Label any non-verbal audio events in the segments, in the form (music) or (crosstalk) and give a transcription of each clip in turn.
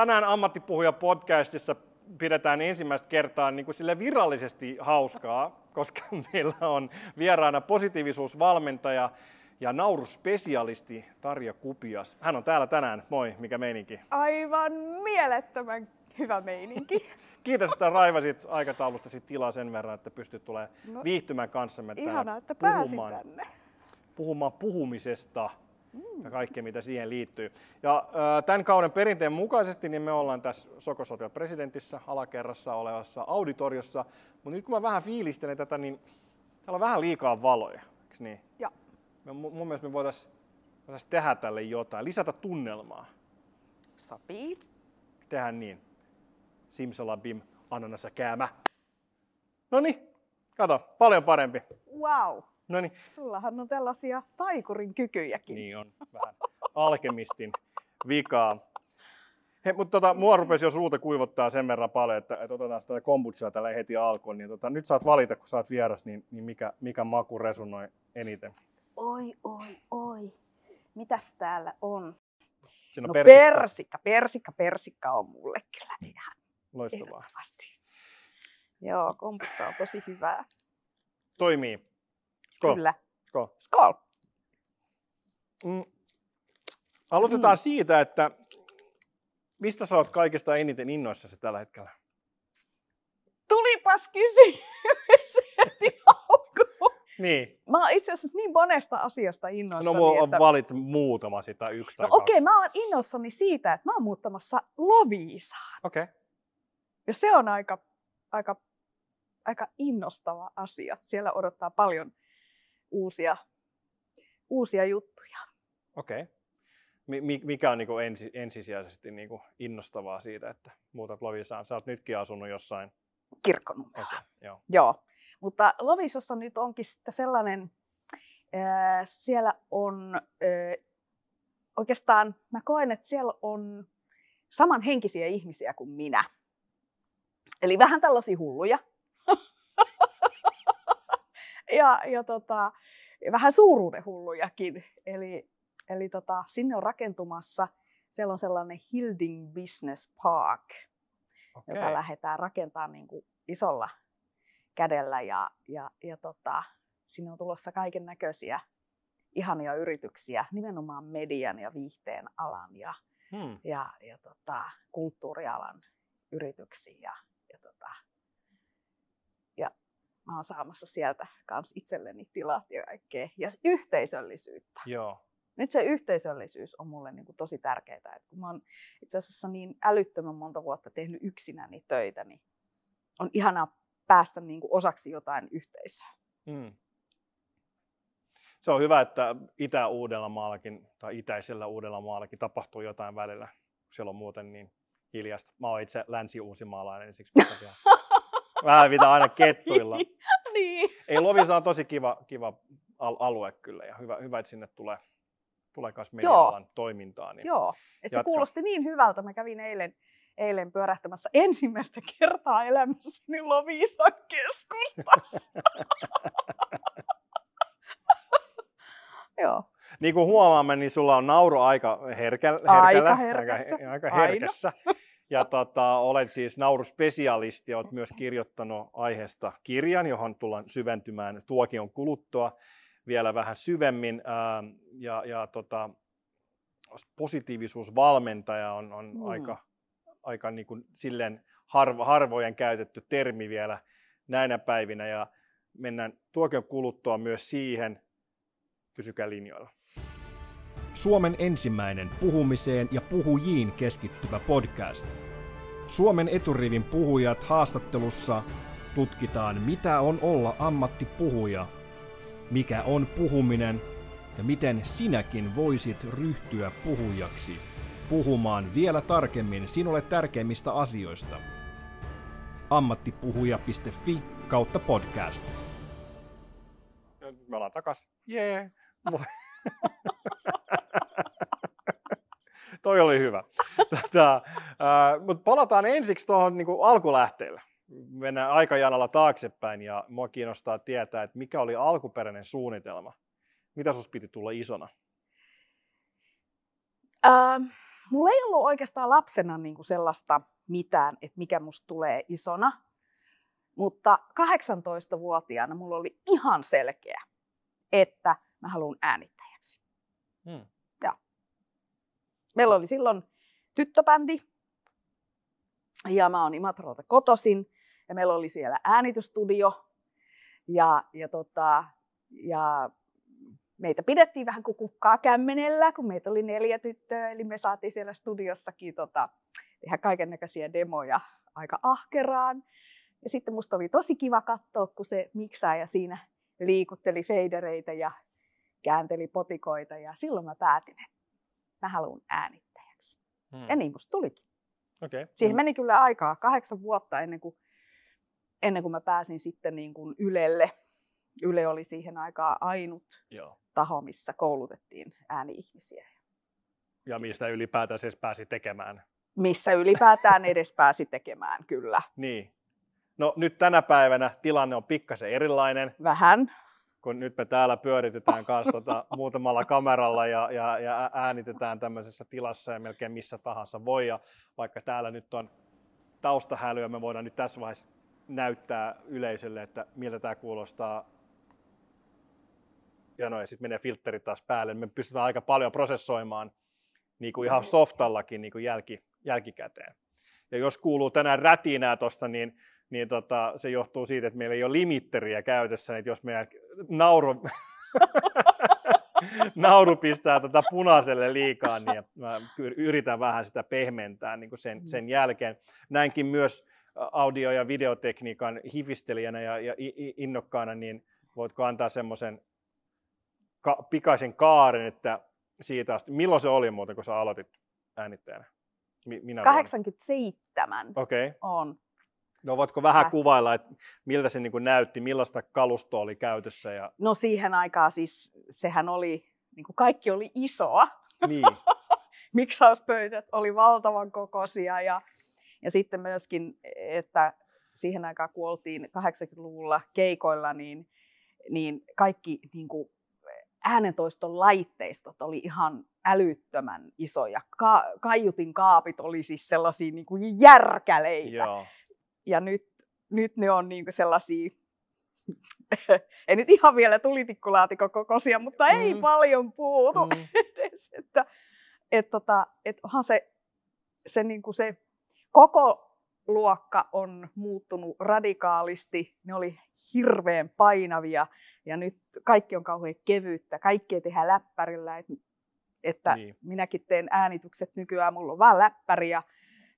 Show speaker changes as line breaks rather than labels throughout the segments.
tänään ammattipuhuja podcastissa pidetään ensimmäistä kertaa niin kuin sille virallisesti hauskaa, koska (laughs) meillä on vieraana positiivisuusvalmentaja ja nauruspesialisti Tarja Kupias. Hän on täällä tänään. Moi, mikä meininki?
Aivan mielettömän hyvä meininki.
(laughs) Kiitos, että raivasit aikataulustasi tilaa sen verran, että pystyt tulemaan no, viihtymään kanssamme ihanaa, että puhumaan, tänne. puhumaan puhumisesta. Mm. ja kaikkea, mitä siihen liittyy. Ja tämän kauden perinteen mukaisesti niin me ollaan tässä Sokos Hotel Presidentissä alakerrassa olevassa auditoriossa, mutta nyt kun mä vähän fiilistelen tätä, niin täällä on vähän liikaa valoja, eikö niin? Joo. Mun mielestä me voitaisiin voitais tehdä tälle jotain, lisätä tunnelmaa. Sopii. Tehän niin. Simsalabim, ananasa käämä. No niin, kato, paljon parempi. Wow. No niin.
Sullahan on tällaisia taikurin kykyjäkin. Niin on, vähän
alkemistin vikaa. He, mutta tota, mua niin. rupesi jo suuta kuivottaa sen verran paljon, että, että otetaan sitä kombuchaa tällä heti alkuun. Niin tota, nyt saat valita, kun saat vieras, niin, niin mikä, mikä maku resonoi eniten.
Oi, oi, oi. Mitäs täällä on? Siinä on no persikka. persikka, persikka, persikka on mulle kyllä mm. ihan Loistavaa. Joo, kombucha on tosi hyvää.
Toimii. Skol. Kyllä. Skol. Skol. Mm. Aloitetaan mm. siitä, että mistä sä oot kaikista eniten innoissasi tällä hetkellä?
Tulipas kysymys heti Niin. Mä oon itse asiassa niin monesta asiasta innoissani. No mua että... valitse
muutama sitä yksi no, tai No okei, okay,
mä oon innoissani siitä, että mä oon muuttamassa Loviisaan. Okei. Okay. Ja se on aika, aika, aika innostava asia. Siellä odottaa paljon uusia, uusia juttuja. Okei. Okay.
Mikä on niin ensi, ensisijaisesti niin innostavaa siitä, että muutat Lovisaan? Sä oot nytkin asunut jossain.
Kirkkonummella. Okay, joo. joo. Mutta Lovisossa nyt onkin sitten sellainen, äh, siellä on äh, oikeastaan, mä koen, että siellä on samanhenkisiä ihmisiä kuin minä. Eli vähän tällaisia hulluja, ja, ja tota, vähän hullujakin. Eli, eli tota, sinne on rakentumassa, siellä on sellainen Hilding Business Park, okay. jota lähdetään rakentamaan niin kuin isolla kädellä ja, ja, ja tota, sinne on tulossa kaiken näköisiä ihania yrityksiä, nimenomaan median ja viihteen alan ja, hmm. ja, ja tota, kulttuurialan yrityksiä. Ja, ja tota, mä oon saamassa sieltä kans itselleni tilat ja kaikkea. Ja yhteisöllisyyttä. Joo. Nyt se yhteisöllisyys on mulle niin kuin tosi tärkeää. Et kun mä oon itse asiassa niin älyttömän monta vuotta tehnyt yksinäni töitä, niin on ihanaa päästä niin kuin osaksi jotain yhteisöä.
Mm. Se on hyvä, että Itä-Uudellamaallakin tai Itäisellä Uudellamaallakin tapahtuu jotain välillä, siellä on muuten niin hiljaista. Mä oon itse länsi-uusimaalainen, siksi (laughs) Vähän pitää aina kettuilla.
(laughs) niin.
Ei, Lovisa on tosi kiva, kiva alue kyllä ja hyvä, hyvä että sinne tulee, tulee myös meidän toimintaan. Niin Joo, Et se kuulosti
niin hyvältä. Mä kävin eilen, eilen pyörähtämässä ensimmäistä kertaa elämässäni Lovisan keskustassa. (laughs) Joo.
Niin kuin huomaamme, niin sulla on nauru aika herkä, herkällä, aika herkässä. Aika, aika herkässä. Aina. (laughs) Ja tota, olen siis nauruspesialisti ja olet myös kirjoittanut aiheesta kirjan, johon tullaan syventymään tuokion kuluttua vielä vähän syvemmin. ja, ja tota, positiivisuusvalmentaja on, on mm. aika, aika niin kuin silleen harvo, harvojen käytetty termi vielä näinä päivinä. Ja mennään tuokion kuluttua myös siihen. Pysykää linjoilla. Suomen ensimmäinen puhumiseen ja puhujiin keskittyvä podcast. Suomen eturivin puhujat haastattelussa tutkitaan, mitä on olla ammattipuhuja, mikä on puhuminen ja miten sinäkin voisit ryhtyä puhujaksi puhumaan vielä tarkemmin sinulle tärkeimmistä asioista. ammattipuhuja.fi kautta podcast. Me ollaan takas. Jee! Yeah. (laughs) (laughs) toi oli hyvä. (laughs) Tätä, tota, ää, mutta palataan ensiksi tuohon niin alkulähteelle. Mennään aikajanalla taaksepäin ja mua kiinnostaa tietää, että mikä oli alkuperäinen suunnitelma. Mitä sinusta piti tulla
isona? Ähm, mulla ei ollut oikeastaan lapsena niin kuin sellaista mitään, että mikä musta tulee isona. Mutta 18-vuotiaana mulla oli ihan selkeä, että mä haluan äänittäjäksi. Hmm. Meillä oli silloin tyttöbändi ja mä oon Imatralta kotosin ja meillä oli siellä äänitystudio ja, ja, tota, ja meitä pidettiin vähän kuin kukkaa kämmenellä, kun meitä oli neljä tyttöä, eli me saatiin siellä studiossakin tota, tehdä kaikennäköisiä demoja aika ahkeraan. Ja sitten musta oli tosi kiva katsoa, kun se miksaaja siinä liikutteli feidereitä ja käänteli potikoita ja silloin mä päätin, että mä haluan äänittäjäksi. Hmm. Ja niin musta tulikin. Okay. Siihen hmm. meni kyllä aikaa, kahdeksan vuotta ennen kuin, ennen kuin mä pääsin sitten niin kuin Ylelle. Yle oli siihen aikaan ainut Joo. taho, missä koulutettiin ääni-ihmisiä.
Ja mistä ylipäätään edes pääsi tekemään.
Missä ylipäätään edes pääsi tekemään, kyllä.
Niin. No nyt tänä päivänä tilanne on pikkasen erilainen. Vähän kun nyt me täällä pyöritetään kanssa tota muutamalla kameralla ja, ja, ja äänitetään tämmöisessä tilassa ja melkein missä tahansa voi. Ja vaikka täällä nyt on taustahälyä, me voidaan nyt tässä vaiheessa näyttää yleisölle, että miltä tämä kuulostaa. Ja no, ja sitten menee filtteri taas päälle. Me pystytään aika paljon prosessoimaan niin kuin ihan softallakin niin kuin jälki, jälkikäteen. Ja jos kuuluu tänään rätinää tuossa, niin niin tota, se johtuu siitä, että meillä ei ole limitteriä käytössä, että jos meidän nauru, (laughs) nauru pistää tätä tota punaiselle liikaa, niin mä yritän vähän sitä pehmentää niin kuin sen, mm. sen jälkeen. Näinkin myös audio- ja videotekniikan hifistelijänä ja, ja innokkaana, niin voitko antaa semmoisen ka- pikaisen kaaren, että siitä asti, milloin se oli muuten, kun sä aloitit äänittäjänä? Minä
87 okay. on
No voitko vähän Tässä. kuvailla, että miltä se niin kuin näytti, millaista kalustoa oli käytössä? Ja...
No siihen aikaan siis sehän oli, niin kuin kaikki oli isoa. Niin. (laughs) Miksauspöydät oli valtavan kokoisia ja, ja sitten myöskin, että siihen aikaan kuoltiin 80-luvulla keikoilla, niin, niin kaikki niin kuin äänentoiston laitteistot oli ihan älyttömän isoja. Ka- kaiutin kaapit oli siis sellaisia niin kuin järkäleitä. Joo ja nyt, nyt ne on niin sellaisia, (laughs) ei nyt ihan vielä tulitikkulaatikon kokoisia, mutta ei mm. paljon puutu mm. (laughs) edes. Että, et tota, et onhan se, se, niin se koko luokka on muuttunut radikaalisti. Ne oli hirveän painavia ja nyt kaikki on kauhean kevyyttä, Kaikkea tehdään läppärillä. Et, että niin. minäkin teen äänitykset nykyään, mulla on vaan läppäri ja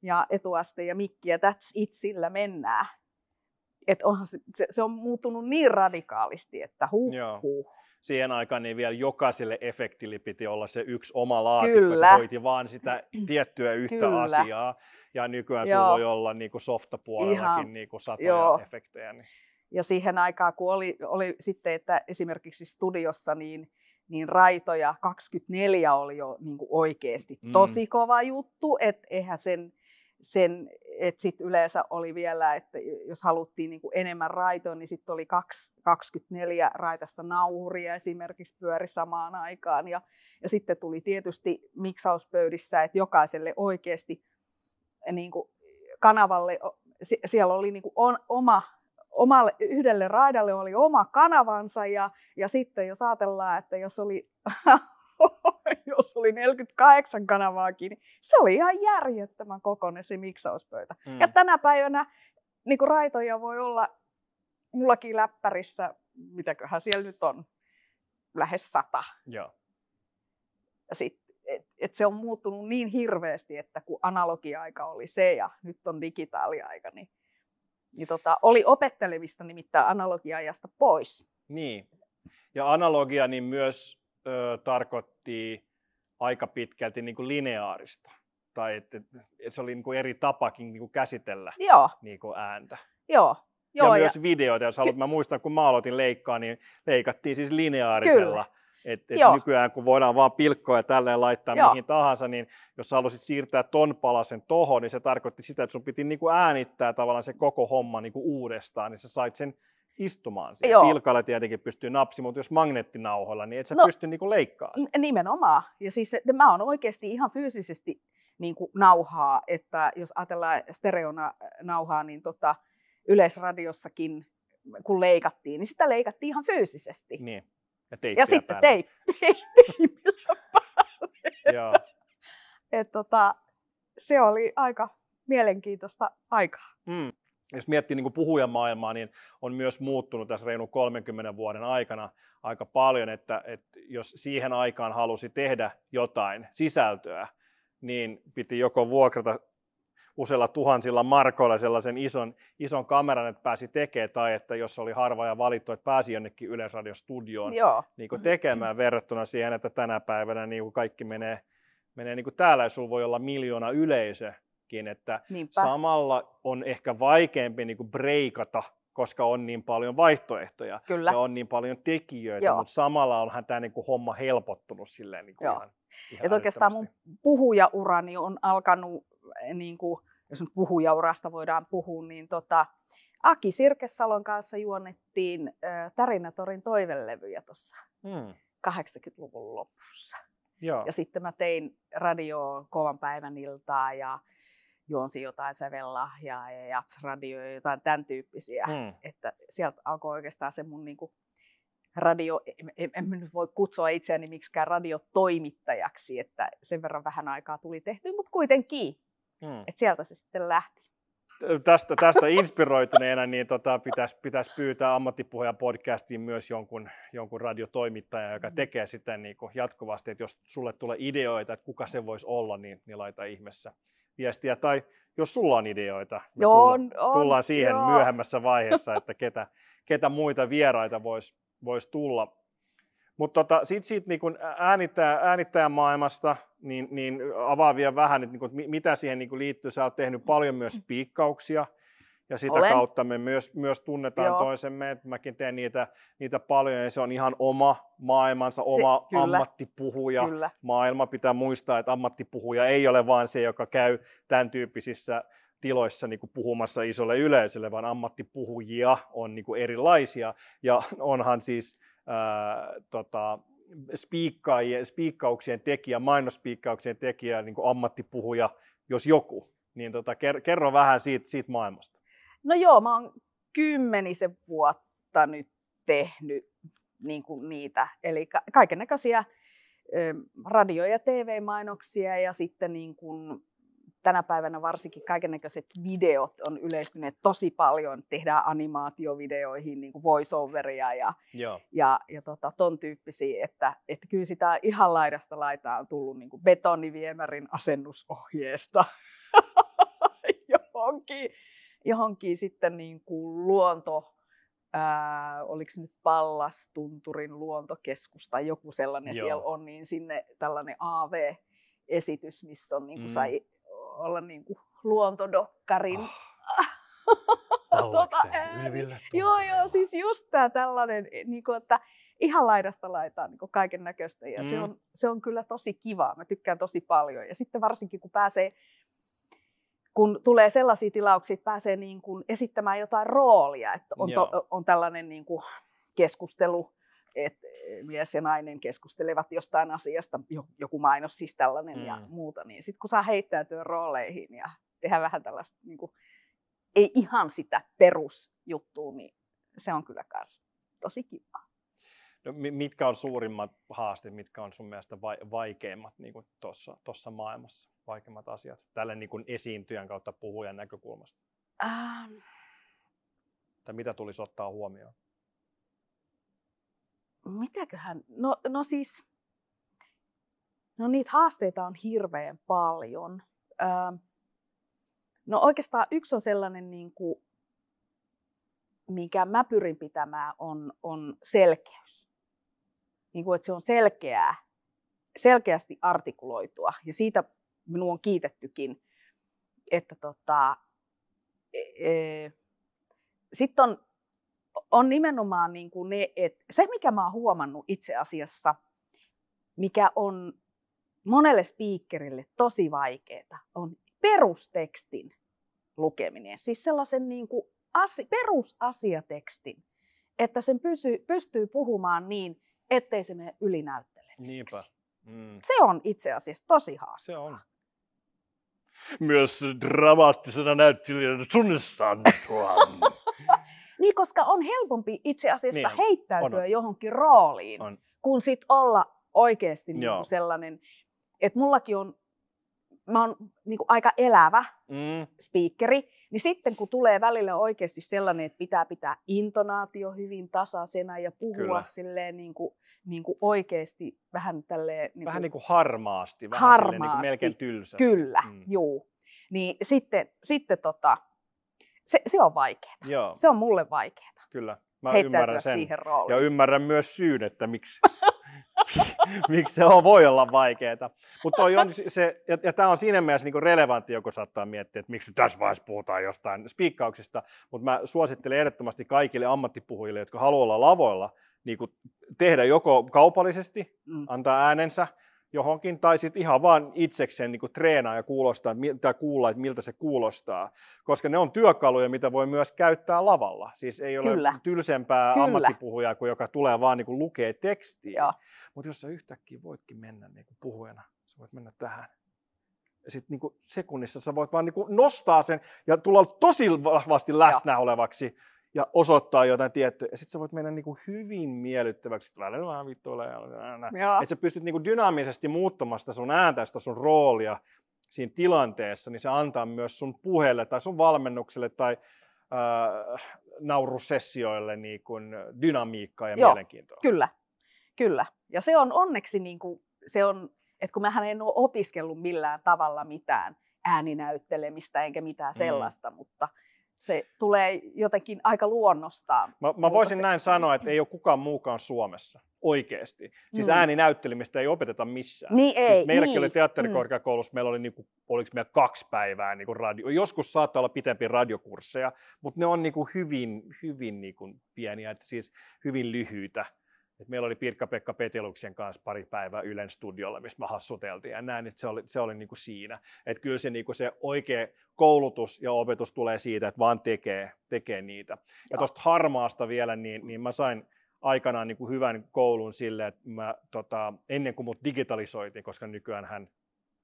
ja etuaste ja mikki ja that's it, sillä mennään. Et onhan se, se, se on muuttunut niin radikaalisti, että huh,
huh siihen aikaan niin vielä jokaiselle efektille piti olla se yksi oma laatikko, Kyllä. se hoiti vaan sitä (clears throat) tiettyä yhtä Kyllä. asiaa. Ja nykyään Joo. sulla voi olla niin kuin softapuolellakin Ihan. niin kuin satoja Joo. efektejä.
Niin. Ja siihen aikaan, kun oli, oli sitten, että esimerkiksi studiossa, niin, niin raitoja 24 oli jo niin kuin oikeasti mm. tosi kova juttu, että eihän sen sen, että sitten yleensä oli vielä, että jos haluttiin niin kuin enemmän raitoa, niin sitten oli kaksi, 24 raitasta nauhuria esimerkiksi pyöri samaan aikaan. Ja, ja sitten tuli tietysti miksauspöydissä, että jokaiselle oikeasti eh, niin kuin kanavalle, siellä oli niin kuin on, oma, omalle, yhdelle raidalle oli oma kanavansa ja, ja sitten jos ajatellaan, että jos oli (laughs) (laughs) jos oli 48 kanavaakin, niin se oli ihan järjettömän kokoinen se miksauspöytä. Mm. Ja tänä päivänä niin kuin raitoja voi olla mullakin läppärissä, mitäköhän siellä nyt on, lähes sata. Joo. Ja sit, et, et se on muuttunut niin hirveästi, että kun analogiaika oli se ja nyt on digitaaliaika, niin, niin tota, oli opettelevista nimittäin analogiaajasta pois.
Niin. Ja analogia, niin myös ö, tarkoitti aika pitkälti niin kuin lineaarista. Tai että et se oli niin kuin eri tapakin niin kuin käsitellä Joo. Niin kuin ääntä.
Joo. Joo, ja, ja myös
videoita, jos haluat. Ky- mä muistan, kun mä aloitin leikkaa, niin leikattiin siis lineaarisella. että Et, et nykyään kun voidaan vaan pilkkoa ja tälleen laittaa Joo. mihin tahansa, niin jos sä halusit siirtää ton palasen tohon, niin se tarkoitti sitä, että sun piti niinku äänittää tavallaan se koko homma niinku uudestaan, niin sä sait sen istumaan siellä. Joo. Silkalla tietenkin pystyy napsi, mutta jos magneettinauhoilla, niin et sä no, pysty niinku leikkaamaan.
N- nimenomaan. Ja siis että mä oon oikeasti ihan fyysisesti niinku nauhaa, että jos ajatellaan stereona nauhaa, niin tota, yleisradiossakin kun leikattiin, niin sitä leikattiin ihan fyysisesti.
Niin. Ja, ja sitten teip, teip, (laughs) Joo.
Et, tota, se oli aika mielenkiintoista
aikaa. Mm jos miettii niin puhujan maailmaa, niin on myös muuttunut tässä reilun 30 vuoden aikana aika paljon, että, että jos siihen aikaan halusi tehdä jotain sisältöä, niin piti joko vuokrata useilla tuhansilla markoilla sellaisen ison, ison kameran, että pääsi tekemään, tai että jos oli harva ja valittu, että pääsi jonnekin Yleisradiostudioon Joo. niin tekemään verrattuna siihen, että tänä päivänä niin kuin kaikki menee, menee niin kuin täällä, ja sulla voi olla miljoona yleisö, musiikkiin, että Niinpä. samalla on ehkä vaikeampi niin kuin breikata koska on niin paljon vaihtoehtoja Kyllä. ja on niin paljon tekijöitä, Joo. mutta samalla onhan tämä niin kuin homma helpottunut silleen niin kuin Joo. ihan, ihan Et oikeastaan
mun puhujaurani on alkanut, eh, niin kuin, jos nyt puhujaurasta voidaan puhua, niin tota, Aki Sirkesalon kanssa juonnettiin äh, Tarinatorin toivelevyjä tuossa hmm. 80-luvun lopussa. Joo. Ja sitten mä tein radioon kovan päivän iltaa ja juonsi jotain sävellahjaa ja jatsradioja ja jotain tämän tyyppisiä. Mm. Että sieltä alkoi oikeastaan se mun niin kuin radio, en, en, en nyt voi kutsua itseäni miksikään radiotoimittajaksi, että sen verran vähän aikaa tuli tehty, mutta kuitenkin. Mm. Että sieltä se sitten lähti
tästä, tästä (laughs) inspiroituneena niin tota, pitäisi, pitäisi pyytää ammattipuhujan podcastiin myös jonkun, jonkun radiotoimittajan, joka mm. tekee sitä niin jatkuvasti, että jos sulle tulee ideoita, että kuka se voisi olla, niin, niin laita ihmeessä, viestiä tai jos sulla on ideoita, me joo, tulla, on, on, tullaan siihen joo. myöhemmässä vaiheessa, (laughs) että ketä, ketä muita vieraita voisi vois tulla. Mutta tota, sitten siitä niinku kun äänittää, äänittää maailmasta, niin, niin avaa vielä vähän, että niin mitä siihen niinku liittyy. Sä oot tehnyt paljon myös piikkauksia ja sitä Olen. kautta me myös, myös tunnetaan Joo. toisemme, että mäkin teen niitä, niitä paljon ja se on ihan oma maailmansa, se, oma kyllä. ammattipuhuja. Kyllä. Maailma pitää muistaa, että ammattipuhuja ei ole vaan se, joka käy tämän tyyppisissä tiloissa niin kuin puhumassa isolle yleisölle, vaan ammattipuhujia on niin kuin erilaisia ja onhan siis ää, tota, spiikkauksien tekijä, mainospiikkauksien tekijä, niin kuin ammattipuhuja, jos joku, niin tota, kerro vähän siitä, siitä maailmasta.
No joo, mä oon kymmenisen vuotta nyt tehnyt niin kuin niitä, eli kaiken näköisiä radio- ja TV-mainoksia ja sitten niin kuin tänä päivänä varsinkin kaikennäköiset videot on yleistyneet tosi paljon. Tehdään animaatiovideoihin niin kuin voiceoveria ja, Joo. ja, ja tota, ton tyyppisiä. Että, että kyllä sitä ihan laidasta laitaan on tullut niin kuin betoniviemärin asennusohjeesta (laughs) johonkin johonkin sitten niin kuin luonto, ää, oliko se nyt Pallastunturin luontokeskus tai joku sellainen Joo. siellä on, niin sinne tällainen AV-esitys, missä on niin kuin mm. sai olla niin kuin luontodokkarin. Oh. (laughs) tuota, Joo, joo, siis just tämä tällainen, e, niin kuin, että ihan laidasta laitaan niin kaiken näköistä ja mm. se, on, se on kyllä tosi kiva. Mä tykkään tosi paljon ja sitten varsinkin kun pääsee kun tulee sellaisia tilauksia, että pääsee niin kuin esittämään jotain roolia, että on, to, on tällainen niin kuin keskustelu, että eh, mies ja nainen keskustelevat jostain asiasta, joku mainos siis tällainen mm. ja muuta, niin sitten kun saa heittäytyä rooleihin ja tehdä vähän tällaista, niin kuin, ei ihan sitä perusjuttua, niin se on kyllä myös tosi kivaa.
No, mitkä on suurimmat haasteet, mitkä on sun mielestä vaikeimmat niin tuossa maailmassa, vaikeimmat asiat, tälle niin kuin esiintyjän kautta puhujan näkökulmasta? Ähm. Tai mitä tulisi ottaa huomioon?
Mitäköhän? No, no siis, no niitä haasteita on hirveän paljon. Ähm. No oikeastaan yksi on sellainen, niin kuin, mikä mä pyrin pitämään, on, on selkeys niin kuin, että se on selkeää, selkeästi artikuloitua. Ja siitä minua on kiitettykin, että tota, e, e, sitten on, on nimenomaan niin kuin ne, että se mikä mä oon huomannut itse asiassa, mikä on monelle spiikkerille tosi vaikeaa, on perustekstin lukeminen. Siis sellaisen niin kuin asi, perusasiatekstin, että sen pysy, pystyy puhumaan niin, ettei se mene ylinäyttelemäksi. Niinpä. Mm. Se on itse asiassa tosi haastavaa. Se on.
Myös dramaattisena näyttelijänä tunnistan (laughs)
niin, koska on helpompi itse asiassa niin, heittäytyä on. johonkin rooliin, on. kun sit olla oikeasti niin sellainen, että mullakin on mä oon niin kuin aika elävä mm. speakeri, niin sitten kun tulee välillä oikeasti sellainen, että pitää pitää intonaatio hyvin tasaisena ja puhua silleen niin kuin, niin kuin oikeasti vähän tälleen... Niin vähän kuin, niin
kuin harmaasti, vähän niinku harmaasti. Niin kuin melkein tylsästi. Kyllä, mm.
juu. Niin sitten, sitten tota, se, se on vaikeaa. Se on mulle vaikeaa.
Kyllä, mä ymmärrän sen. Siihen Ja ymmärrän myös syyn, että miksi (laughs) (laughs) miksi se on, voi olla vaikeaa. Mutta on se, ja, ja tämä on siinä mielessä niin relevantti, joku saattaa miettiä, että miksi tässä vaiheessa puhutaan jostain spiikkauksista, mutta mä suosittelen ehdottomasti kaikille ammattipuhujille, jotka haluaa olla lavoilla, niin tehdä joko kaupallisesti, mm. antaa äänensä, johonkin, tai sitten ihan vaan itsekseen niin kuin treenaa ja kuulostaa, tai kuulla, että miltä se kuulostaa. Koska ne on työkaluja, mitä voi myös käyttää lavalla. Siis ei ole Kyllä. tylsempää Kyllä. ammattipuhujaa kuin joka tulee vaan niin kuin lukee tekstiä. Mutta jos sä yhtäkkiä voitkin mennä niin kuin puhujana, sä voit mennä tähän. Ja sitten niin kuin sekunnissa sä voit vaan niin kuin nostaa sen ja tulla tosi vahvasti läsnä Joo. olevaksi ja osoittaa jotain tiettyä. Ja sitten sä voit mennä niinku hyvin miellyttäväksi, välillä vähän vittuilla. Että sä pystyt niinku dynaamisesti muuttamaan sitä sun ääntä, sitä sun roolia siinä tilanteessa, niin se antaa myös sun puheelle tai sun valmennukselle tai äh, naurusessioille niinku dynamiikkaa ja Joo, mielenkiintoa. Kyllä, kyllä.
Ja se on onneksi, niinku, se on, että kun mähän en ole opiskellut millään tavalla mitään ääninäyttelemistä enkä mitään mm. sellaista, mm. mutta – se tulee jotenkin aika luonnostaan. Mä, mä voisin se... näin sanoa, että ei ole
kukaan muukaan Suomessa oikeasti. Siis mm. ääninäyttelemistä ei opeteta missään. Niin siis ei, siis meilläkin niin. oli teatterikorkeakoulussa, mm. meillä oli niinku, oliko meillä kaksi päivää niinku radio. Joskus saattaa olla pitempiä radiokursseja, mutta ne on niinku hyvin, hyvin niinku pieniä, että siis hyvin lyhyitä. Et meillä oli Pirkka-Pekka Peteluksen kanssa pari päivää Ylen studiolla, missä me hassuteltiin ja näin, että se oli, se oli niinku siinä. Että kyllä se, niinku se oikea koulutus ja opetus tulee siitä, että vaan tekee, tekee niitä. Ja tuosta harmaasta vielä, niin, niin mä sain aikanaan niinku hyvän koulun sille, että mä, tota, ennen kuin mut digitalisoitiin, koska nykyään hän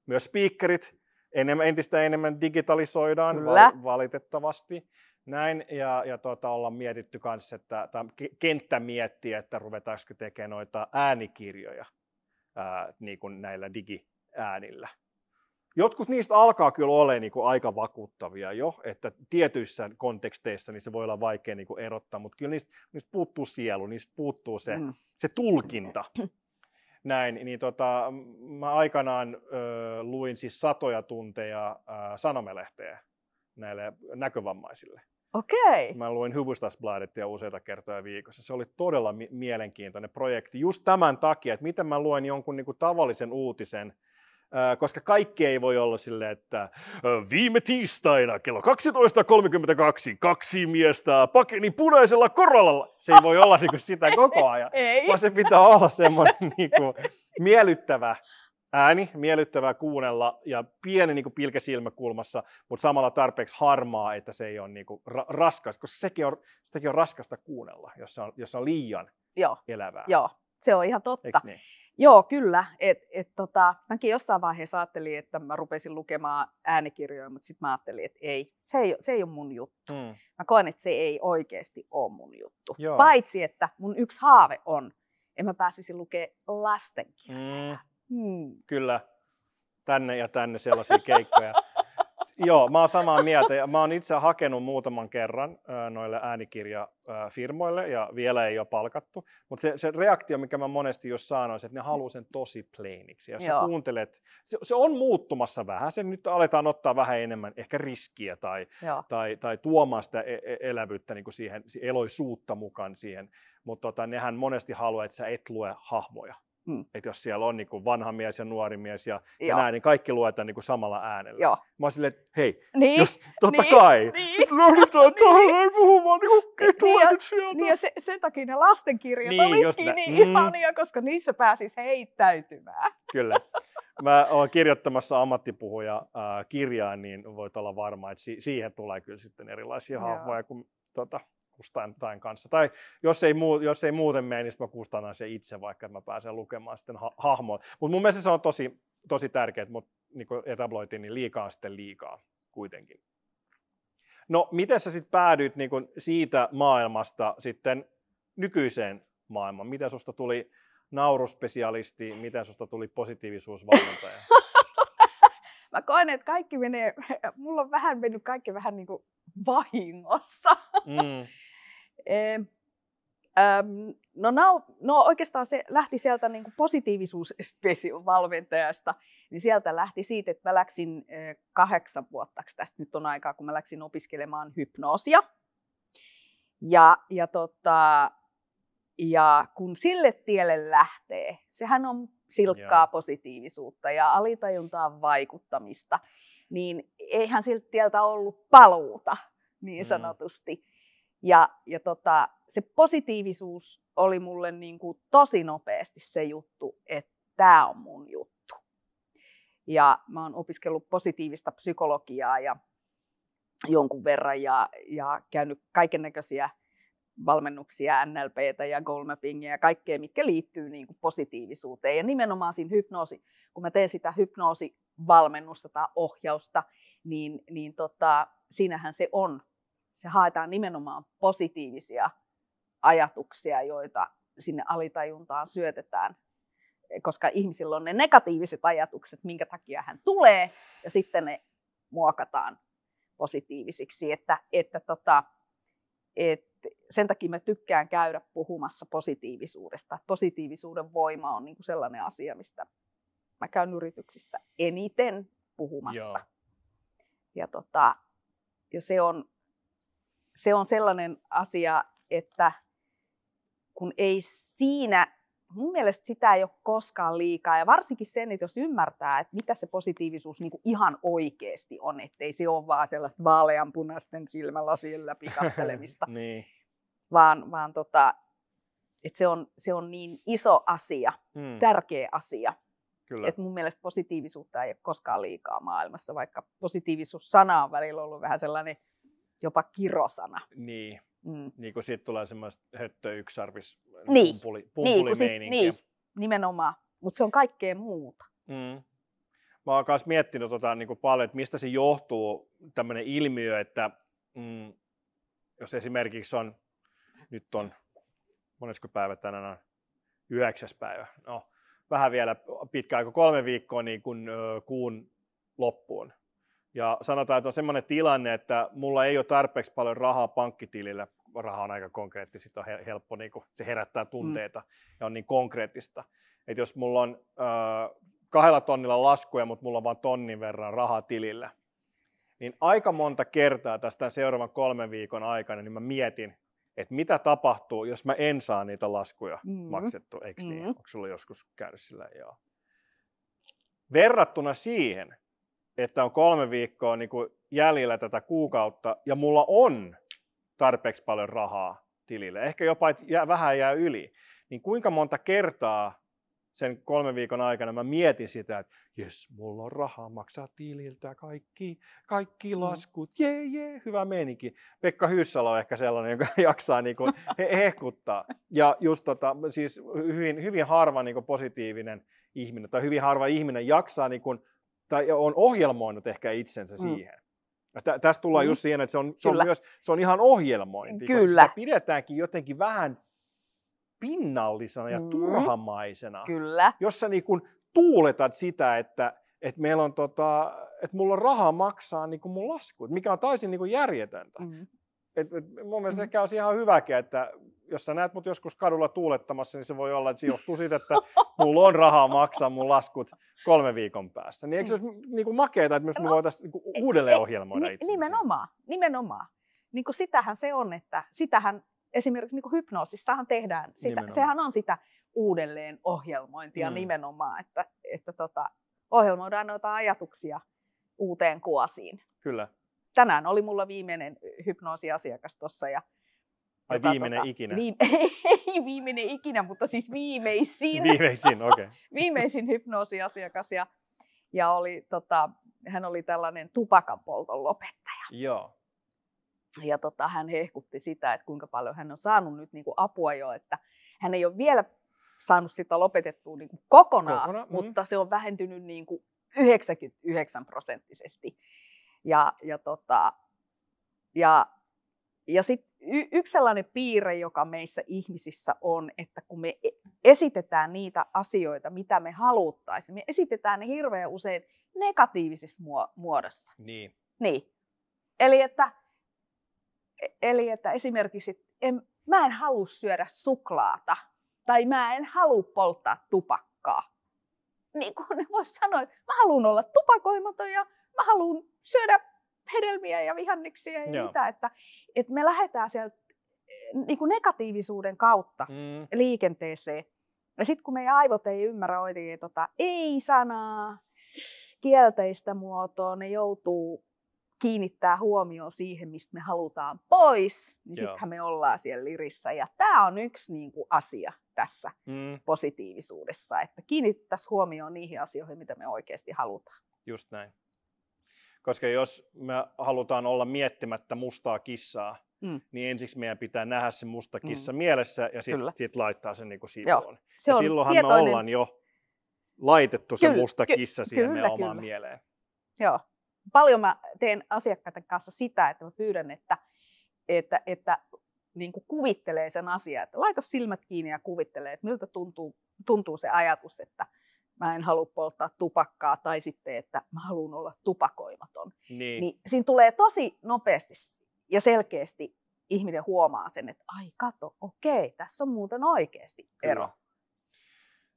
myös speakerit enemmän, entistä enemmän digitalisoidaan Kyllä. val, valitettavasti, näin, ja, ja tuota, ollaan mietitty myös, että tämä kenttä miettii, että ruvetaanko tekemään noita äänikirjoja ää, niin kuin näillä digiäänillä. Jotkut niistä alkaa kyllä olla niin kuin aika vakuuttavia jo, että tietyissä konteksteissa niin se voi olla vaikea niin kuin erottaa, mutta kyllä niistä, niistä puuttuu sielu, niistä puuttuu se, mm. se tulkinta. Näin, niin tota, mä aikanaan ö, luin siis satoja tunteja ö, sanomelehteä näille näkövammaisille. Okei. Mä luin Hufvudstadsbladetia useita kertoja viikossa. Se oli todella mi- mielenkiintoinen projekti just tämän takia, että miten mä luen jonkun niin tavallisen uutisen, koska kaikki ei voi olla silleen, että viime tiistaina kello 12.32 kaksi miestä pakeni punaisella korolla. Se ei voi olla niin sitä koko ajan, (laughs) ei. vaan se pitää olla semmoinen (laughs) niinku miellyttävä ääni, miellyttävää kuunnella ja pieni niin kuin pilke silmäkulmassa, mutta samalla tarpeeksi harmaa, että se ei ole niin kuin ra- raskas, koska sekin on, sitäkin on raskasta kuunnella, jos se on, jos on liian Joo. elävää. Joo,
se on ihan totta. niin? Joo, kyllä. Et, et, tota, mäkin jossain vaiheessa ajattelin, että mä rupesin lukemaan äänikirjoja, mutta sitten mä ajattelin, että ei, se ei, se ei ole mun juttu. Mm. Mä koen, että se ei oikeasti ole mun juttu. Joo. Paitsi, että mun yksi haave on, että mä pääsisin lukemaan lastenkirjoja. Mm hmm.
kyllä tänne ja tänne sellaisia keikkoja. (laughs) Joo, mä oon samaa mieltä ja mä oon itse hakenut muutaman kerran noille äänikirjafirmoille ja vielä ei ole palkattu. Mutta se, se reaktio, mikä mä monesti jos saan, on se, että ne haluaa sen tosi pleiniksi. Jos Joo. kuuntelet, se, se on muuttumassa vähän, se nyt aletaan ottaa vähän enemmän ehkä riskiä tai, tai, tai tuomaan sitä e, e, elävyyttä niin kuin siihen, eloisuutta mukaan siihen. Mutta tota, nehän monesti haluaa, että sä et lue hahmoja Mm. Että jos siellä on niin kuin vanha mies ja nuori mies ja, ja näin, niin kaikki luetaan niin kuin samalla äänellä. Joo. Mä oon silleen, että hei,
niin, jos, totta niin, kai. Niin. Sitten löydetään tuohon, niin. ei puhu vaan niin kuin niin nyt sieltä. Niin ja niin, se, sen takia ne lastenkirjat niin, olisikin niin mm. ihania, koska niissä pääsis heittäytymään.
Kyllä. Mä oon kirjoittamassa ammattipuhuja äh, kirjaa, niin voit olla varma, että si- siihen tulee kyllä sitten erilaisia hahmoja, kun tota, kustantajan kanssa. Tai jos ei, muu, jos ei muuten mene, niin mä kustannan sen itse, vaikka mä pääsen lukemaan sitten ha- hahmoa. Mutta mun mielestä se on tosi, tosi tärkeää, mutta niin kuin etabloitiin, niin liikaa sitten liikaa kuitenkin. No, miten sä sitten päädyit niin kuin siitä maailmasta sitten nykyiseen maailmaan? Miten susta tuli nauruspesialisti, miten susta tuli positiivisuusvalmentaja? (laughs)
Mä koen, että kaikki menee, mulla on vähän mennyt kaikki vähän niin kuin vahingossa. Mm. No, no, no oikeastaan se lähti sieltä niin positiivisuusvalmentajasta, niin sieltä lähti siitä, että mä läksin kahdeksan vuotta, tästä nyt on aikaa, kun mä läksin opiskelemaan hypnoosia. Ja, ja, tota, ja kun sille tielle lähtee, sehän on silkkaa Joo. positiivisuutta ja alitajuntaan vaikuttamista, niin eihän siltä tieltä ollut paluuta niin mm. sanotusti. Mm. Ja, ja tota, se positiivisuus oli mulle niin kuin tosi nopeasti se juttu, että tämä on mun juttu. Ja mä oon opiskellut positiivista psykologiaa ja jonkun verran ja, ja käynyt kaiken näköisiä valmennuksia, NLPtä ja goalmappingia ja kaikkea, mitkä liittyy niin kuin positiivisuuteen. Ja nimenomaan siinä hypnoosi, kun mä teen sitä hypnoosivalmennusta tai ohjausta, niin, niin tota, siinähän se on se haetaan nimenomaan positiivisia ajatuksia, joita sinne alitajuntaan syötetään, koska ihmisillä on ne negatiiviset ajatukset, minkä takia hän tulee, ja sitten ne muokataan positiivisiksi. Että, että tota, et sen takia mä tykkään käydä puhumassa positiivisuudesta. Positiivisuuden voima on niinku sellainen asia, mistä mä käyn yrityksissä eniten puhumassa. Joo. Ja, tota, ja se on se on sellainen asia, että kun ei siinä, mun mielestä sitä ei ole koskaan liikaa. Ja varsinkin sen, että jos ymmärtää, että mitä se positiivisuus niin ihan oikeasti on, ettei se ole vaan sellaista vaaleanpunaisten silmälasien läpi (laughs) kattelemista. niin. Vaan, vaan tota, että se on, se on niin iso asia, hmm. tärkeä asia. Kyllä. Et mun mielestä positiivisuutta ei ole koskaan liikaa maailmassa, vaikka positiivisuus-sana on välillä ollut vähän sellainen
jopa kirosana. Niin, mm. niin kun siitä tulee semmoista höttö yksarvis niin. pumpuli, niin, pumpulimeininkiä. Niin, sit,
niin, nimenomaan, mutta se on kaikkea muuta.
Mm. Mä oon myös miettinyt tota, niin kuin paljon, että mistä se johtuu tämmöinen ilmiö, että mm, jos esimerkiksi on, nyt on, monesko päivä tänään on, yhdeksäs päivä, no vähän vielä pitkä aika, kolme viikkoa niin kuin, ö, kuun loppuun, ja sanotaan, että on semmoinen tilanne, että mulla ei ole tarpeeksi paljon rahaa pankkitilillä. Raha on aika konkreettista, sitä on helppo, niin kuin, se herättää mm. tunteita mm. ja on niin konkreettista. Et jos mulla on äh, kahdella tonnilla laskuja, mutta mulla on vain tonnin verran rahaa tilillä, niin aika monta kertaa tästä seuraavan kolmen viikon aikana niin mä mietin, että mitä tapahtuu, jos mä en saa niitä laskuja mm. maksettu, eikö mm. niin? Onko sulla joskus käynyt sillä joo? Verrattuna siihen, että on kolme viikkoa niin kuin jäljellä tätä kuukautta ja mulla on tarpeeksi paljon rahaa tilille, ehkä jopa jää, vähän jää yli, niin kuinka monta kertaa sen kolmen viikon aikana mä mietin sitä, että jes, mulla on rahaa maksaa tililtä kaikki, kaikki mm. laskut, jee, jee, hyvä menikin. Pekka Hyssalo on ehkä sellainen, joka (laughs) jaksaa niinku (laughs) hehkuttaa. Ja just tota, siis hyvin, hyvin harva niinku positiivinen ihminen tai hyvin harva ihminen jaksaa niinku tai on ohjelmoinut ehkä itsensä mm. siihen. Tä, tässä tullaan mm. just siihen, että se on, se on, myös, se on ihan ohjelmointi, Kyllä. koska sitä pidetäänkin jotenkin vähän pinnallisena ja mm. turhamaisena. Kyllä. Jossa niin kun tuuletat sitä, että, että meillä on tota, että mulla on rahaa maksaa niin kuin mun laskut, mikä on täysin niin kuin järjetöntä. Mm. Et, et mun mielestä mm. ehkä olisi ihan hyväkin, että jos sä näet mut joskus kadulla tuulettamassa, niin se voi olla, että se johtuu siitä, että mulla on rahaa maksaa mun laskut kolme viikon päässä. Niin eikö se olisi niin kuin makeeta, että myös me no, voitaisiin niin uudelleen e-, ohjelmoida itse?
Nimenomaan, nimenomaan. Niin kuin sitähän se on, että sitähän esimerkiksi niin kuin hypnoosissahan tehdään, sitä, sehän on sitä uudelleen ohjelmointia mm. nimenomaan, että, että tota, ohjelmoidaan noita ajatuksia uuteen kuosiin. Kyllä. Tänään oli mulla viimeinen hypnoosiasiakas tuossa ja
Ai viimeinen tota, ikinä? Viime,
(laughs) ei viimeinen ikinä, mutta siis viimeisin. Viimeisin, okei. Okay. (laughs) viimeisin hypnoosiasiakas ja, ja oli, tota, hän oli tällainen tupakanpolton lopettaja. Joo. Ja tota, hän hehkutti sitä, että kuinka paljon hän on saanut nyt niin kuin apua jo, että hän ei ole vielä saanut sitä lopetettua niin kuin kokonaan, Kokona, mm. mutta se on vähentynyt niin kuin 99 prosenttisesti. Ja, ja, tota, ja ja sitten y- yksi sellainen piirre, joka meissä ihmisissä on, että kun me e-, esitetään niitä asioita, mitä me haluttaisiin, me esitetään ne hirveän usein negatiivisessa muodossa. Niin. Niin. Eli että, e, eli että esimerkiksi en, mä en halua syödä suklaata tai mä en halua polttaa tupakkaa. Niin kuin (laughs) ne voisi sanoa, että mä haluan olla tupakoimaton ja mä haluan syödä hedelmiä ja vihanneksia ja Joo. mitä. Että, että me lähdetään sieltä eh, niin kuin negatiivisuuden kautta mm. liikenteeseen. Ja sitten kun meidän aivot ei ymmärrä oikein tota ei-sanaa, kielteistä muotoa, ne joutuu kiinnittää huomioon siihen, mistä me halutaan pois, niin sittenhän me ollaan siellä lirissä. Ja tämä on yksi niin kuin, asia tässä mm. positiivisuudessa, että kiinnittäisiin huomioon niihin asioihin, mitä me oikeasti halutaan.
Just näin. Koska jos me halutaan olla miettimättä mustaa kissaa, mm. niin ensiksi meidän pitää nähdä se musta mm. kissa mm. mielessä ja sitten sit laittaa sen niin sivuun. Se ja on silloinhan tietoinen... me ollaan jo laitettu se kyllä, musta kissa ky- siihen kyllä, meidän omaan kyllä. mieleen.
Joo. Paljon mä teen asiakkaiden kanssa sitä, että mä pyydän, että, että, että niin kuin kuvittelee sen asian. Että laita silmät kiinni ja kuvittelee, että miltä tuntuu, tuntuu se ajatus, että mä en halua polttaa tupakkaa, tai sitten, että mä haluan olla tupakoimaton. Niin. niin siinä tulee tosi nopeasti ja selkeästi ihminen huomaa sen, että ai kato, okei, tässä on muuten oikeasti ero. Kyllä.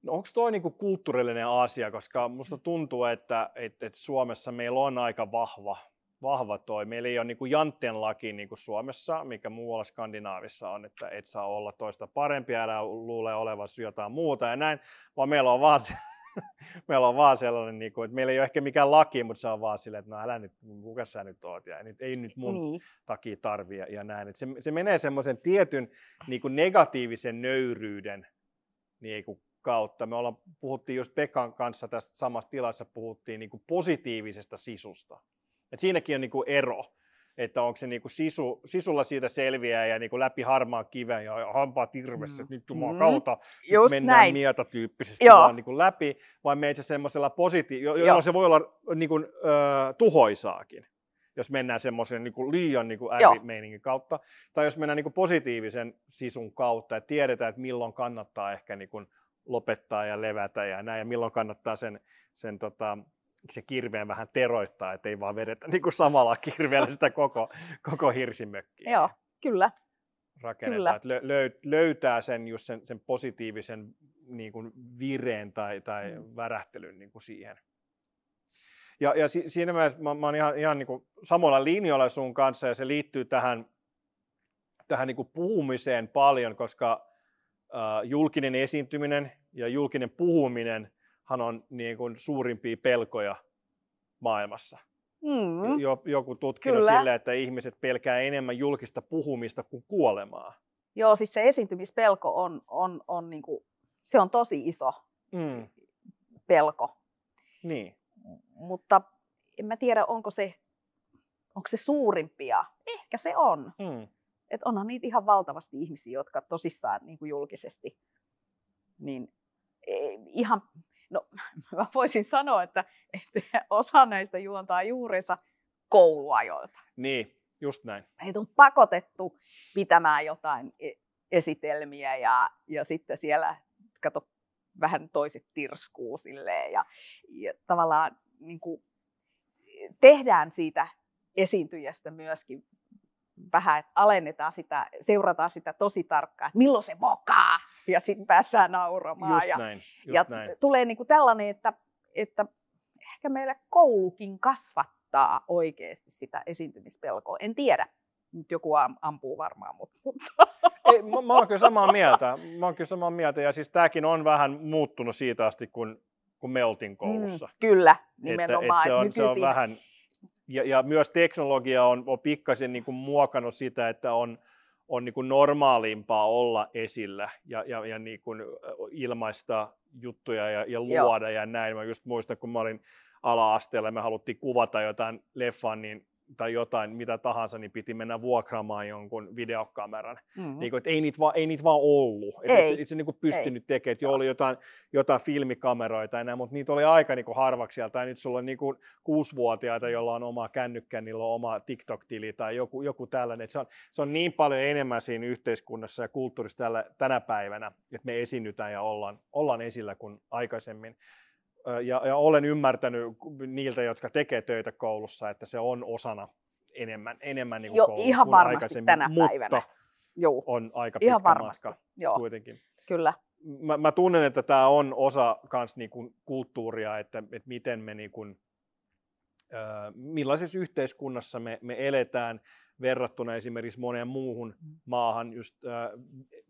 No onko toi niinku kulttuurillinen asia, koska musta mm. tuntuu, että et, et Suomessa meillä on aika vahva, vahva toi. Meillä ei ole niinku jantten laki niinku Suomessa, mikä muualla Skandinaavissa on, että et saa olla toista parempia, älä luule olevasi jotain muuta ja näin, vaan meillä on vaan se, (laughs) meillä on vaan sellainen, niin kuin, että meillä ei ole ehkä mikään laki, mutta se on vaan silleen, että no älä nyt, kuka sä nyt oot, ja nyt, ei nyt mun niin. takia tarvi ja, ja näin. se, se menee semmoisen tietyn niin kuin negatiivisen nöyryyden niin kuin kautta. Me ollaan, puhuttiin just Pekan kanssa tästä samassa tilassa, puhuttiin niin kuin positiivisesta sisusta. Et siinäkin on niin kuin ero että onko se niinku sisu, sisulla siitä selviää ja niinku läpi harmaa kiveä ja hampaa tirvessä mm. nyt jumaa mm. kautta, Just mennään näin. tyyppisesti Joo. vaan niinku läpi, vai meitä semmoisella positiivisella, jolloin se voi olla niinku, ö, tuhoisaakin jos mennään semmoisen niin liian niin äärimeiningin kautta, tai jos mennään niin positiivisen sisun kautta, ja tiedetään, että milloin kannattaa ehkä niin lopettaa ja levätä ja näin, ja milloin kannattaa sen, sen tota, se kirveen vähän teroittaa, ettei vaan vedetä niin kuin samalla kirveellä sitä koko, koko hirsimökkiä.
Joo, kyllä.
Rakennetaan, kyllä. Lö, lö, löytää sen, just sen, sen positiivisen niin kuin vireen tai, tai mm. värähtelyn niin kuin siihen. Ja, ja si, siinä mielessä mä, mä olen ihan, ihan niin kuin samalla linjalla sun kanssa ja se liittyy tähän, tähän niin kuin puhumiseen paljon, koska äh, julkinen esiintyminen ja julkinen puhuminen – hän on niin kuin suurimpia pelkoja maailmassa. Mm. joku tutkinut Kyllä. sille, että ihmiset pelkää enemmän julkista puhumista kuin kuolemaa.
Joo, siis se esiintymispelko on, on, on, niin kuin, se on tosi iso mm. pelko. Niin. Mutta en mä tiedä, onko se, onko se suurimpia. Ehkä se on. Mm. Et onhan niitä ihan valtavasti ihmisiä, jotka tosissaan niin kuin julkisesti niin, ihan No (laughs) mä voisin sanoa, että, että (laughs) osa näistä juontaa juurensa kouluajoilta.
Niin, just näin.
Heitä on pakotettu pitämään jotain e-, esitelmiä ja, ja sitten siellä, kato, vähän toiset tirskuu silleen ja, ja tavallaan niin kuin, tehdään siitä esiintyjästä myöskin vähän, että alennetaan sitä, seurataan sitä tosi tarkkaan, että milloin se mokaa ja sitten päässään nauramaan. Just ja näin, just ja näin. tulee niin kuin tällainen, että, että ehkä meillä koulukin kasvattaa oikeasti sitä esiintymispelkoa. En tiedä. Nyt joku ampuu varmaan Mutta.
Ei, mä, mä oon kyllä samaa mieltä. Mä oon kyllä samaa mieltä. Ja siis tämäkin on vähän muuttunut siitä asti, kun, kun me oltiin mm, koulussa. Mm,
kyllä, nimenomaan. Että, että se, on, se on vähän...
Ja, ja myös teknologia on, on pikkasen niin kuin muokannut sitä, että on – on niin kuin normaalimpaa olla esillä ja, ja, ja niin kuin ilmaista juttuja ja, ja luoda Joo. ja näin. Mä just muistan, kun mä olin ala-asteella ja me haluttiin kuvata jotain leffaa, niin tai jotain, mitä tahansa, niin piti mennä vuokraamaan jonkun videokameran. Mm-hmm. Niin kuin, ei niitä, vaan, ei niitä vaan ollut. Ei. Et se, itse niin kuin pystynyt ei. tekemään, että joo, oli jotain, jotain filmikameroita enää, mutta niitä oli aika niin kuin harvaksi. Tai nyt sulla on niin kuin kuusivuotiaita, jolla on oma kännykkä, niillä on oma TikTok-tili tai joku, joku tällainen. Et se on, se on niin paljon enemmän siinä yhteiskunnassa ja kulttuurissa tällä, tänä päivänä, että me esiinnytään ja ollaan, ollaan esillä kuin aikaisemmin ja, ja olen ymmärtänyt niiltä, jotka tekee töitä koulussa, että se on osana enemmän, enemmän niin kuin Joo, koulu, ihan kuin varmasti aikaisemmin, tänä mutta päivänä. Joo. on aika pitkä ihan varmasti. matka Joo. kuitenkin. Kyllä. Mä, mä tunnen, että tämä on osa kans niin kuin kulttuuria, että, että miten me niin kuin, millaisessa yhteiskunnassa me, me eletään verrattuna esimerkiksi moneen muuhun mm. maahan. Just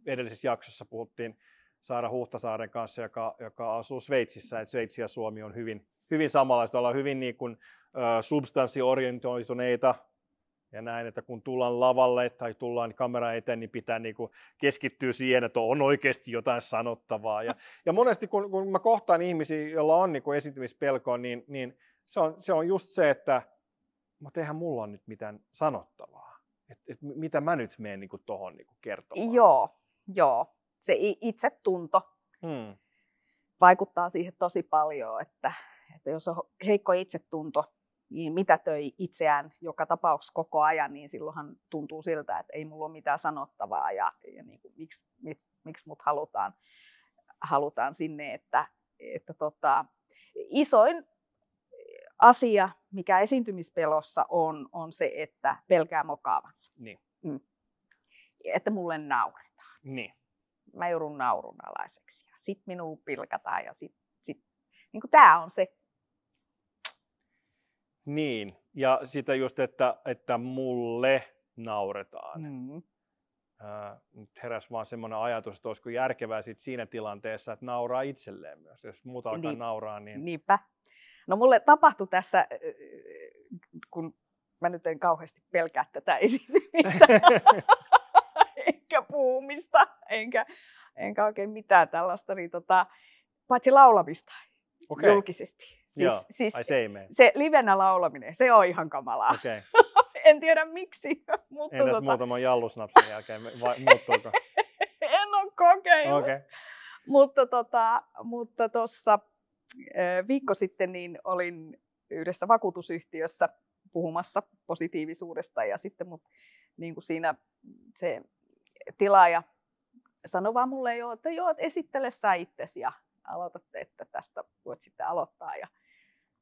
edellisessä jaksossa puhuttiin Saara Huhtasaaren kanssa, joka, joka asuu Sveitsissä. Et Sveitsi ja Suomi on hyvin, hyvin samanlaista, Ollaan hyvin niin kuin, ö, substanssiorientoituneita ja näin, että kun tullaan lavalle tai tullaan niin kamera eteen, niin pitää niin kuin keskittyä siihen, että on oikeasti jotain sanottavaa. Ja, (laughs) ja monesti kun, kun mä kohtaan ihmisiä, joilla on niin esiintymispelkoa, niin, niin se, on, se on just se, että mutta eihän mulla on nyt mitään
sanottavaa. Et, et, mitä mä nyt menen niin tuohon niin kertomaan. Joo, joo se itsetunto hmm. vaikuttaa siihen tosi paljon, että, että jos on heikko itsetunto, niin mitä töi itseään joka tapauksessa koko ajan, niin silloinhan tuntuu siltä, että ei mulla ole mitään sanottavaa ja, ja niin kuin, miksi, mit, miksi mut halutaan, halutaan sinne. Että, että tota, isoin asia, mikä esiintymispelossa on, on se, että pelkää mokaavansa. Niin. Mm. Että mulle nauretaan. Niin mä joudun naurunalaiseksi. Ja sit minua pilkataan ja sit, sit. Niin tämä on se.
Niin, ja sitä just, että, että mulle nauretaan. Mm. nyt heräs vaan semmoinen ajatus, että olisiko järkevää sit siinä tilanteessa, että nauraa itselleen myös. Jos muuta alkaa niin, nauraa, niin...
Niinpä. No mulle tapahtui tässä, kun mä nyt en kauheasti pelkää tätä (laughs) esiintymistä. (laughs) puhumista, (laughs) enkä, enkä oikein mitään tällaista, niin tota, paitsi laulamista okay. julkisesti. Siis, Joo, siis Ai, se, ei mene. se livenä laulaminen, se on ihan kamalaa. Okay. (laughs) en tiedä miksi. (laughs) Mutta Entäs tota...
muutaman jallusnapsin jälkeen, vai muuttuuko?
en ole kokeillut. Okay. Mutta tuossa tota, mutta viikko sitten niin olin yhdessä vakuutusyhtiössä puhumassa positiivisuudesta ja sitten mut, niin kuin siinä se tilaaja sanoi vaan mulle, joo, että joo, esittele sä itsesi ja aloitatte, että tästä voit sitten aloittaa. Ja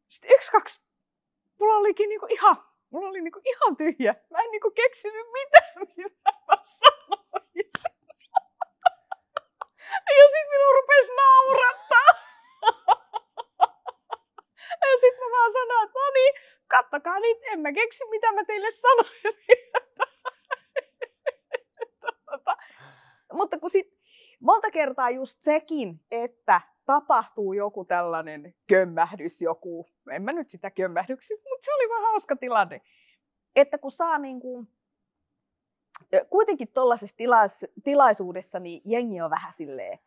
sitten yksi, kaksi, mulla olikin niinku ihan, mulla oli niinku ihan tyhjä. Mä en niinku keksinyt mitään, (laughs) mitä mä sanoisin. (laughs) Ja sitten minun rupesi naurattaa. (laughs) Ja sitten mä vaan sanoin, että no niin, kattokaa niitä, en mä keksi mitä mä teille sanoisin. Mutta kun sit monta kertaa just sekin, että tapahtuu joku tällainen kömmähdys, joku, en mä nyt sitä kömmähdyksistä, mutta se oli vaan hauska tilanne. Että kun saa niin kuin, kuitenkin tuollaisessa tilais- tilaisuudessa, niin jengi on vähän silleen,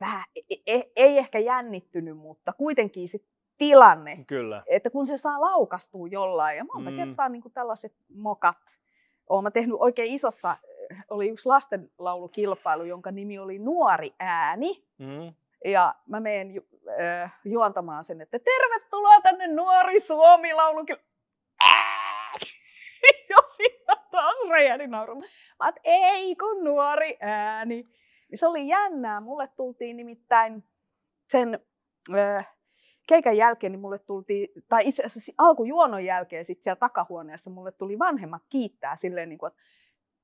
vähän, ei, e, e, ei ehkä jännittynyt, mutta kuitenkin se tilanne, Kyllä. että kun se saa laukastua jollain, ja monta mm. kertaa niin kuin tällaiset mokat, olen tehnyt oikein isossa oli yksi lastenlaulukilpailu, jonka nimi oli Nuori ääni. Mm. Ja mä menen ju, äh, juontamaan sen, että tervetuloa tänne Nuori Suomi laulukilpailu. (laughs) jos siinä taas räjähdin nauruun. Mä et, ei kun nuori ääni. Ja niin se oli jännää. Mulle tultiin nimittäin sen äh, keikan jälkeen niin mulle tultiin, tai itse asiassa alkujuonon jälkeen sitten siellä takahuoneessa mulle tuli vanhemmat kiittää silleen, niin kuin, että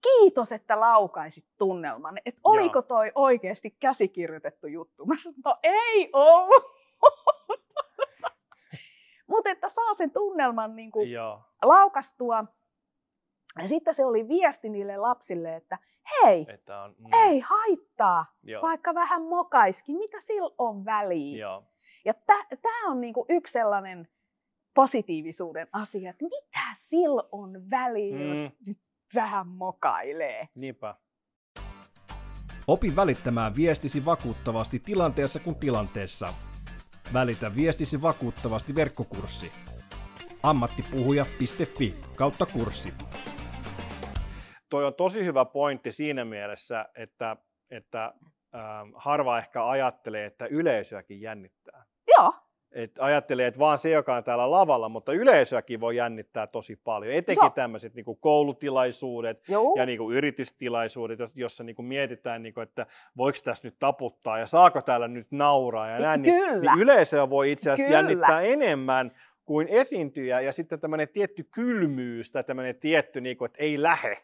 kiitos, että laukaisit tunnelman. Että oliko Joo. toi oikeasti käsikirjoitettu juttu? Mä sanoin, no ei ollut. (laughs) Mutta että saa sen tunnelman niin kuin laukastua. Ja sitten se oli viesti niille lapsille, että hei,
että on, mm. ei
haittaa, Joo. vaikka vähän mokaiskin, mitä sillä on väliä. Joo. Ja tämä on niinku yksi sellainen positiivisuuden asia, että mitä sillä on väliä, mm. jos nyt vähän mokailee. Niinpä.
Opi välittämään viestisi vakuuttavasti tilanteessa kuin tilanteessa. Välitä viestisi vakuuttavasti verkkokurssi. ammattipuhuja.fi kautta kurssi. Toi on tosi hyvä pointti siinä mielessä, että, että äh, harva ehkä ajattelee, että yleisöäkin jännittää. Joo, et ajattelee, että vaan se, joka on täällä lavalla, mutta yleisöäkin voi jännittää tosi paljon. Etenkin Joo. tämmöiset niin koulutilaisuudet Joo. ja niin kuin yritystilaisuudet, jossa niin kuin mietitään, niin kuin, että voiko tässä nyt taputtaa ja saako täällä nyt nauraa ja näin. Niin, niin yleisöä voi itse asiassa Kyllä. jännittää enemmän kuin esiintyjä. Ja sitten tämmöinen tietty kylmyys tai tämmöinen tietty, niin kuin, että ei lähe,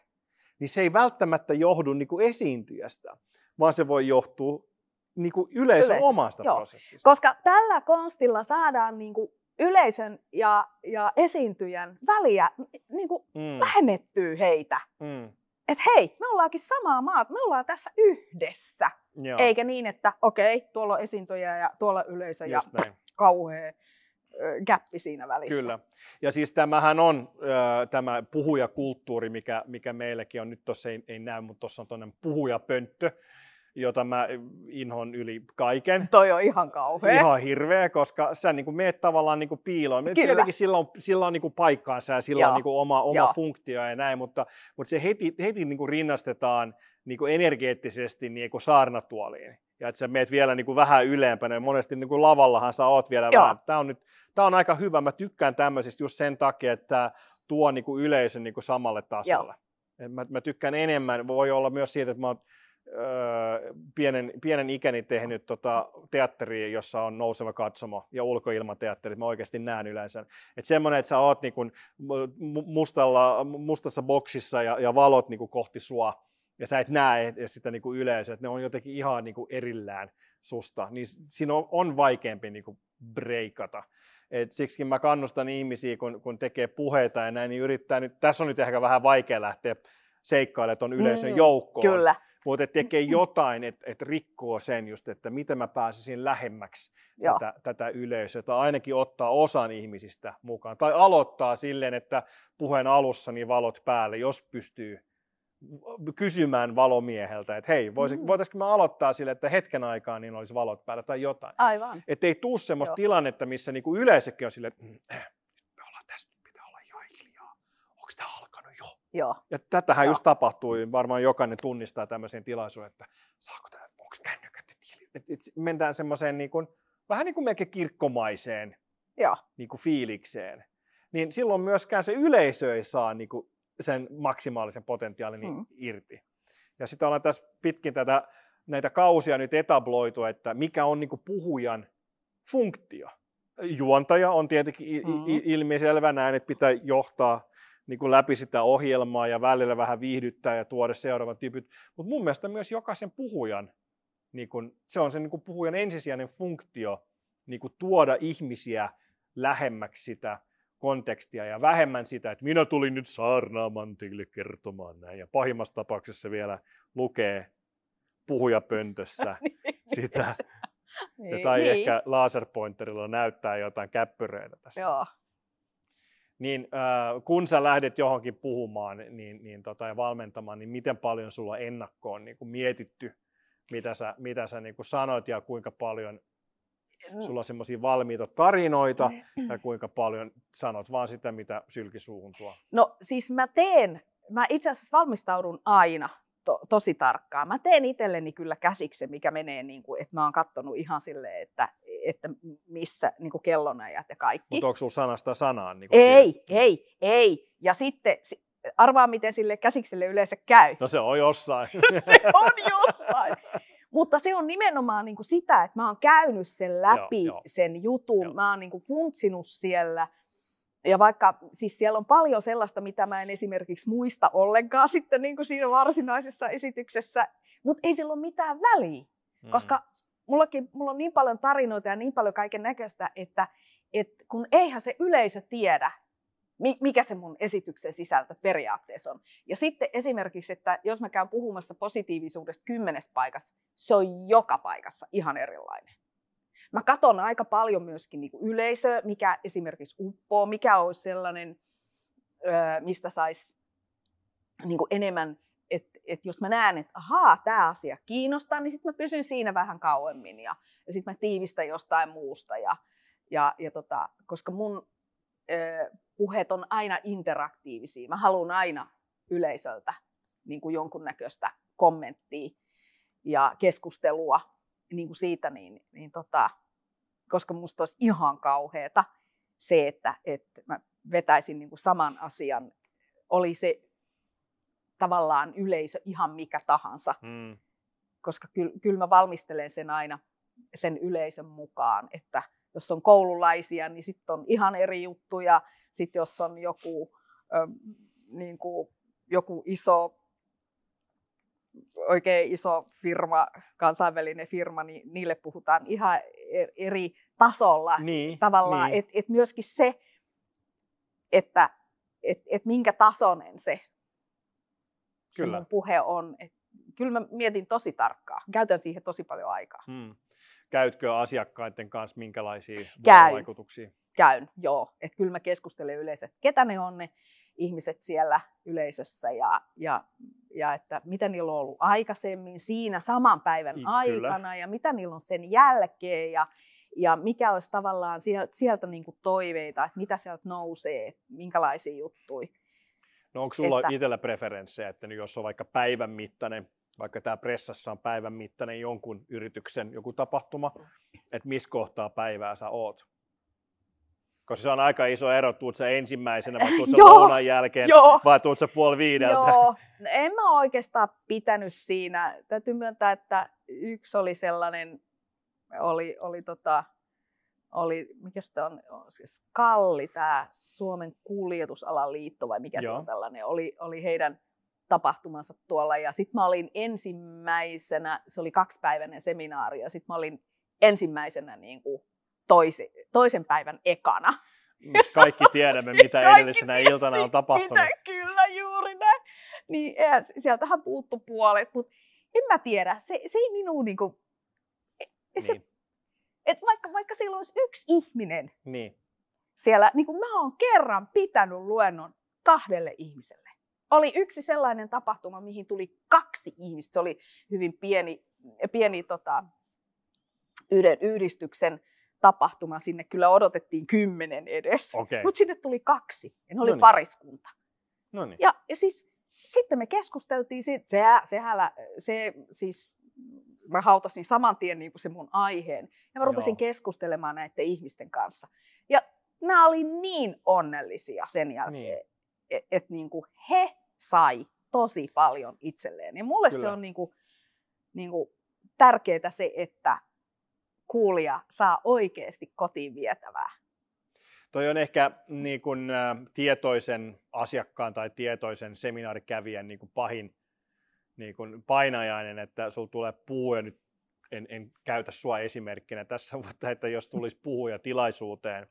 niin se ei välttämättä johdu niin kuin esiintyjästä, vaan se voi johtua niin kuin yleisön, yleisön omasta joo. prosessista.
Koska tällä konstilla saadaan niin kuin yleisön ja, ja esiintyjän väliä niin kuin mm. vähennettyä heitä. Mm. Että hei, me ollaankin samaa maata, me ollaan tässä yhdessä. Joo. Eikä niin, että okei, okay, tuolla on esiintyjä ja tuolla yleisö Just ja näin. kauhea gäppi siinä välissä. Kyllä.
Ja siis tämähän on äh, tämä puhujakulttuuri, mikä, mikä meilläkin on. Nyt tuossa ei, ei näy, mutta tuossa on tuonne puhujapönttö jota mä inhon yli kaiken. Toi on ihan
kauhea. Ihan
hirveä, koska sä niin kuin meet tavallaan niin kuin piiloon. Kyllä. Tietenkin sillä on, sillä on niin kuin paikkaansa ja sillä Joo. on niin kuin oma, oma funktio ja näin, mutta, mutta se heti, heti niin kuin rinnastetaan niin kuin energeettisesti niin kuin saarnatuoliin. Ja että sä meet vielä niin kuin vähän ylempänä. Ja monesti niin kuin lavallahan sä oot vielä Joo. vähän. Tämä on, nyt, tää on aika hyvä. Mä tykkään tämmöisistä just sen takia, että tuo niin kuin yleisön niin kuin samalle tasolle. Joo. Mä, mä tykkään enemmän. Voi olla myös siitä, että mä oon Öö, pienen, pienen ikäni tehnyt tota, teatteria, jossa on nouseva katsomo ja ulkoilmateatteri. Mä oikeasti näen yleensä. Että semmoinen, että sä oot niin kun mustalla, mustassa boksissa ja, ja valot niin kohti sua ja sä et näe e, sitä niin yleisöä, että ne on jotenkin ihan niin erillään susta, niin siinä on, on vaikeampi niin breikata. Et siksikin mä kannustan ihmisiä, kun, kun tekee puheita ja näin, niin yrittää nyt, tässä on nyt ehkä vähän vaikea lähteä seikkailemaan tuon yleisön mm, joukkoon. Kyllä mutta että tekee jotain, että et rikkoo sen just, että miten mä pääsisin lähemmäksi tätä, tätä yleisöä, tai ainakin ottaa osan ihmisistä mukaan, tai aloittaa silleen, että puheen alussa niin valot päälle, jos pystyy kysymään valomieheltä, että hei, mm. voitaisiinko mä aloittaa sille, että hetken aikaa niin olisi valot päällä tai jotain. Aivan. Että ei tule semmoista Joo. tilannetta, missä niinku yleisökin on silleen, että mm, eh, me ollaan tässä, pitää olla ihan hiljaa. Onko tämä Joo. Ja tätähän Joo. just tapahtui, niin varmaan jokainen tunnistaa tämmöisen tilaisuuden, että saako tämä, onko kännykät mennään semmoiseen niin kuin, vähän niin kuin melkein kirkkomaiseen Joo. Niin kuin fiilikseen. Niin silloin myöskään se yleisö ei saa niin kuin sen maksimaalisen potentiaalin mm. irti. Ja sitä ollaan tässä pitkin tätä, näitä kausia nyt etabloitu, että mikä on niin kuin puhujan funktio. Juontaja on tietenkin mm. ilmiselvä näin, että pitää johtaa niin kuin läpi sitä ohjelmaa ja välillä vähän viihdyttää ja tuoda seuraavan tyypit. Mutta mun mielestä myös jokaisen puhujan, niin kuin, se on sen niin kuin puhujan ensisijainen funktio niin kuin tuoda ihmisiä lähemmäksi sitä kontekstia ja vähemmän sitä, että minä tulin nyt saarnaamaan teille kertomaan näin. Ja pahimmassa tapauksessa vielä lukee puhujapöntössä (laughs) niin, sitä.
niin, tai niin. ehkä
laserpointerilla näyttää jotain käppyröitä tässä. Joo, niin äh, kun sä lähdet johonkin puhumaan niin, niin, tota, ja valmentamaan, niin miten paljon sulla ennakkoon niin kuin mietitty, mitä sä, mitä sä niin kuin sanoit ja kuinka paljon sulla on semmoisia valmiita tarinoita ja kuinka paljon sanot vaan sitä, mitä sylki suuhun tuo?
No siis mä teen, mä itse asiassa valmistaudun aina to, tosi tarkkaan. Mä teen itselleni kyllä käsiksi, mikä menee niin kuin, että mä oon kattonut ihan silleen, että että missä niin kuin kellonajat ja kaikki. Mutta onko
sinulla sanasta sanaan? Niin ei,
tiedetty? ei, ei. Ja sitten arvaa, miten sille käsikselle yleensä käy.
No se on jossain. (laughs) se on
jossain. Mutta se on nimenomaan niin kuin sitä, että mä oon käynyt sen läpi, joo, joo. sen jutun, joo. mä oon niin kuin funtsinut siellä. Ja vaikka siis siellä on paljon sellaista, mitä mä en esimerkiksi muista ollenkaan sitten niin kuin siinä varsinaisessa esityksessä, mutta ei sillä ole mitään väliä. Mm. Koska mullakin, mulla on niin paljon tarinoita ja niin paljon kaiken näköistä, että et kun eihän se yleisö tiedä, mikä se mun esityksen sisältö periaatteessa on. Ja sitten esimerkiksi, että jos mä käyn puhumassa positiivisuudesta kymmenestä paikassa, se on joka paikassa ihan erilainen. Mä katson aika paljon myöskin niin yleisöä, mikä esimerkiksi uppoo, mikä olisi sellainen, öö, mistä saisi niin enemmän että jos mä näen, että ahaa, tämä asia kiinnostaa, niin sitten mä pysyn siinä vähän kauemmin ja, ja sitten mä tiivistän jostain muusta. Ja, ja, ja tota, koska mun ö, puheet on aina interaktiivisia, mä haluan aina yleisöltä niin kuin jonkunnäköistä kommenttia ja keskustelua niin kuin siitä, niin, niin tota, koska musta olisi ihan kauheeta se, että, että mä vetäisin niin kuin saman asian, oli se tavallaan yleisö ihan mikä tahansa, mm. koska kyllä kyl mä valmistelen sen aina sen yleisön mukaan, että jos on koululaisia, niin sitten on ihan eri juttuja, sitten jos on joku, ö, niin kuin, joku iso oikein iso firma, kansainvälinen firma, niin niille puhutaan ihan e, eri tasolla niin, tavallaan. Niin. Että et myöskin se, että et, et minkä tasoinen se kyllä. mun puhe on. Et kyllä mä mietin tosi tarkkaa. Käytän siihen tosi paljon aikaa.
Hmm. Käytkö asiakkaiden kanssa minkälaisia Käyn. vaikutuksia?
Käyn, joo. Et kyllä mä keskustelen yleensä, että ketä ne on ne ihmiset siellä yleisössä ja, ja, ja että mitä niillä on ollut aikaisemmin siinä saman päivän kyllä. aikana ja mitä niillä on sen jälkeen ja, ja mikä olisi tavallaan sieltä, sieltä niin kuin toiveita, että mitä sieltä nousee, minkälaisia juttuja.
No onko sulla että... itsellä preferenssejä, että jos on vaikka päivän mittainen, vaikka tämä pressassa on päivän mittainen jonkun yrityksen joku tapahtuma, että missä kohtaa päivää sä oot? Koska se on aika iso ero, tuut sä ensimmäisenä vai tuut sä (laughs) lounan jälkeen joo, vai tuut sä puoli viideltä? Joo,
no, en mä oikeastaan pitänyt siinä. Täytyy myöntää, että yksi oli sellainen, oli, oli tota, oli, mikä se on, siis Kalli, tämä Suomen kuljetusalan liitto vai mikä Joo. se on tällainen, oli, oli heidän tapahtumansa tuolla. Ja sitten mä olin ensimmäisenä, se oli kaksipäiväinen seminaari, ja sitten mä olin ensimmäisenä niin kuin toisi, toisen päivän ekana.
Nyt mm, kaikki tiedämme, (laughs) mitä kaikki edellisenä tiedämme, iltana on tapahtunut. Mitä,
kyllä, juuri näin. Niin, sieltähän puuttu puolet, mutta en mä tiedä, se, se ei minun niin kuin, e, se, niin. Et vaikka, vaikka silloin olisi yksi ihminen niin. siellä, niin kuin mä oon kerran pitänyt luennon kahdelle ihmiselle. Oli yksi sellainen tapahtuma, mihin tuli kaksi ihmistä. Se oli hyvin pieni, pieni tota, yhden yhdistyksen tapahtuma. Sinne kyllä odotettiin kymmenen edes, okay. mutta sinne tuli kaksi. Ja ne oli Noniin. pariskunta. Noniin. Ja, ja siis sitten me keskusteltiin Se, se, se siis mä hautasin saman tien niin kuin se mun aiheen. Ja mä rupesin Joo. keskustelemaan näiden ihmisten kanssa. Ja nämä oli niin onnellisia sen jälkeen, niin. että et niin kuin he sai tosi paljon itselleen. Ja mulle Kyllä. se on niin kuin, niin kuin tärkeää se, että kuulija saa oikeasti kotiin vietävää.
Toi on ehkä niin kuin, ä, tietoisen asiakkaan tai tietoisen seminaarikävijän niin kuin pahin niin kuin painajainen, että sul tulee puu ja nyt en, en käytä sua esimerkkinä tässä, (laughs) mutta että jos tulisi puhuja tilaisuuteen,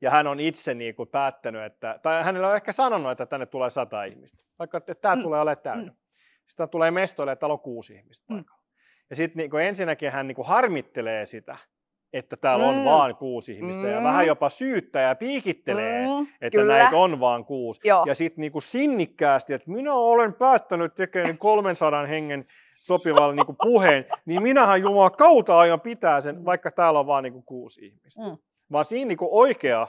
ja hän on itse niin kuin päättänyt, että, tai hänellä on ehkä sanonut, että tänne tulee sata ihmistä, vaikka että tämä mm. tulee olemaan täynnä. Mm. Sitten tulee mestoille, että täällä on kuusi ihmistä mm. paikalla. Mm. Ja sitten niin ensinnäkin hän niin kuin harmittelee sitä, että täällä on mm. vaan kuusi ihmistä mm. ja vähän mm. jopa syyttäjä ja piikittelee, mm. että Kyllä. näitä on vaan kuusi. Joo. Ja sitten niinku sinnikkäästi, että minä olen päättänyt tekemään 300 (laughs) hengen sopivalle niinku puheen, niin minähän Jumala kautta aion pitää sen, vaikka täällä on vaan niinku kuusi ihmistä. Mm. Vaan siinä niinku oikea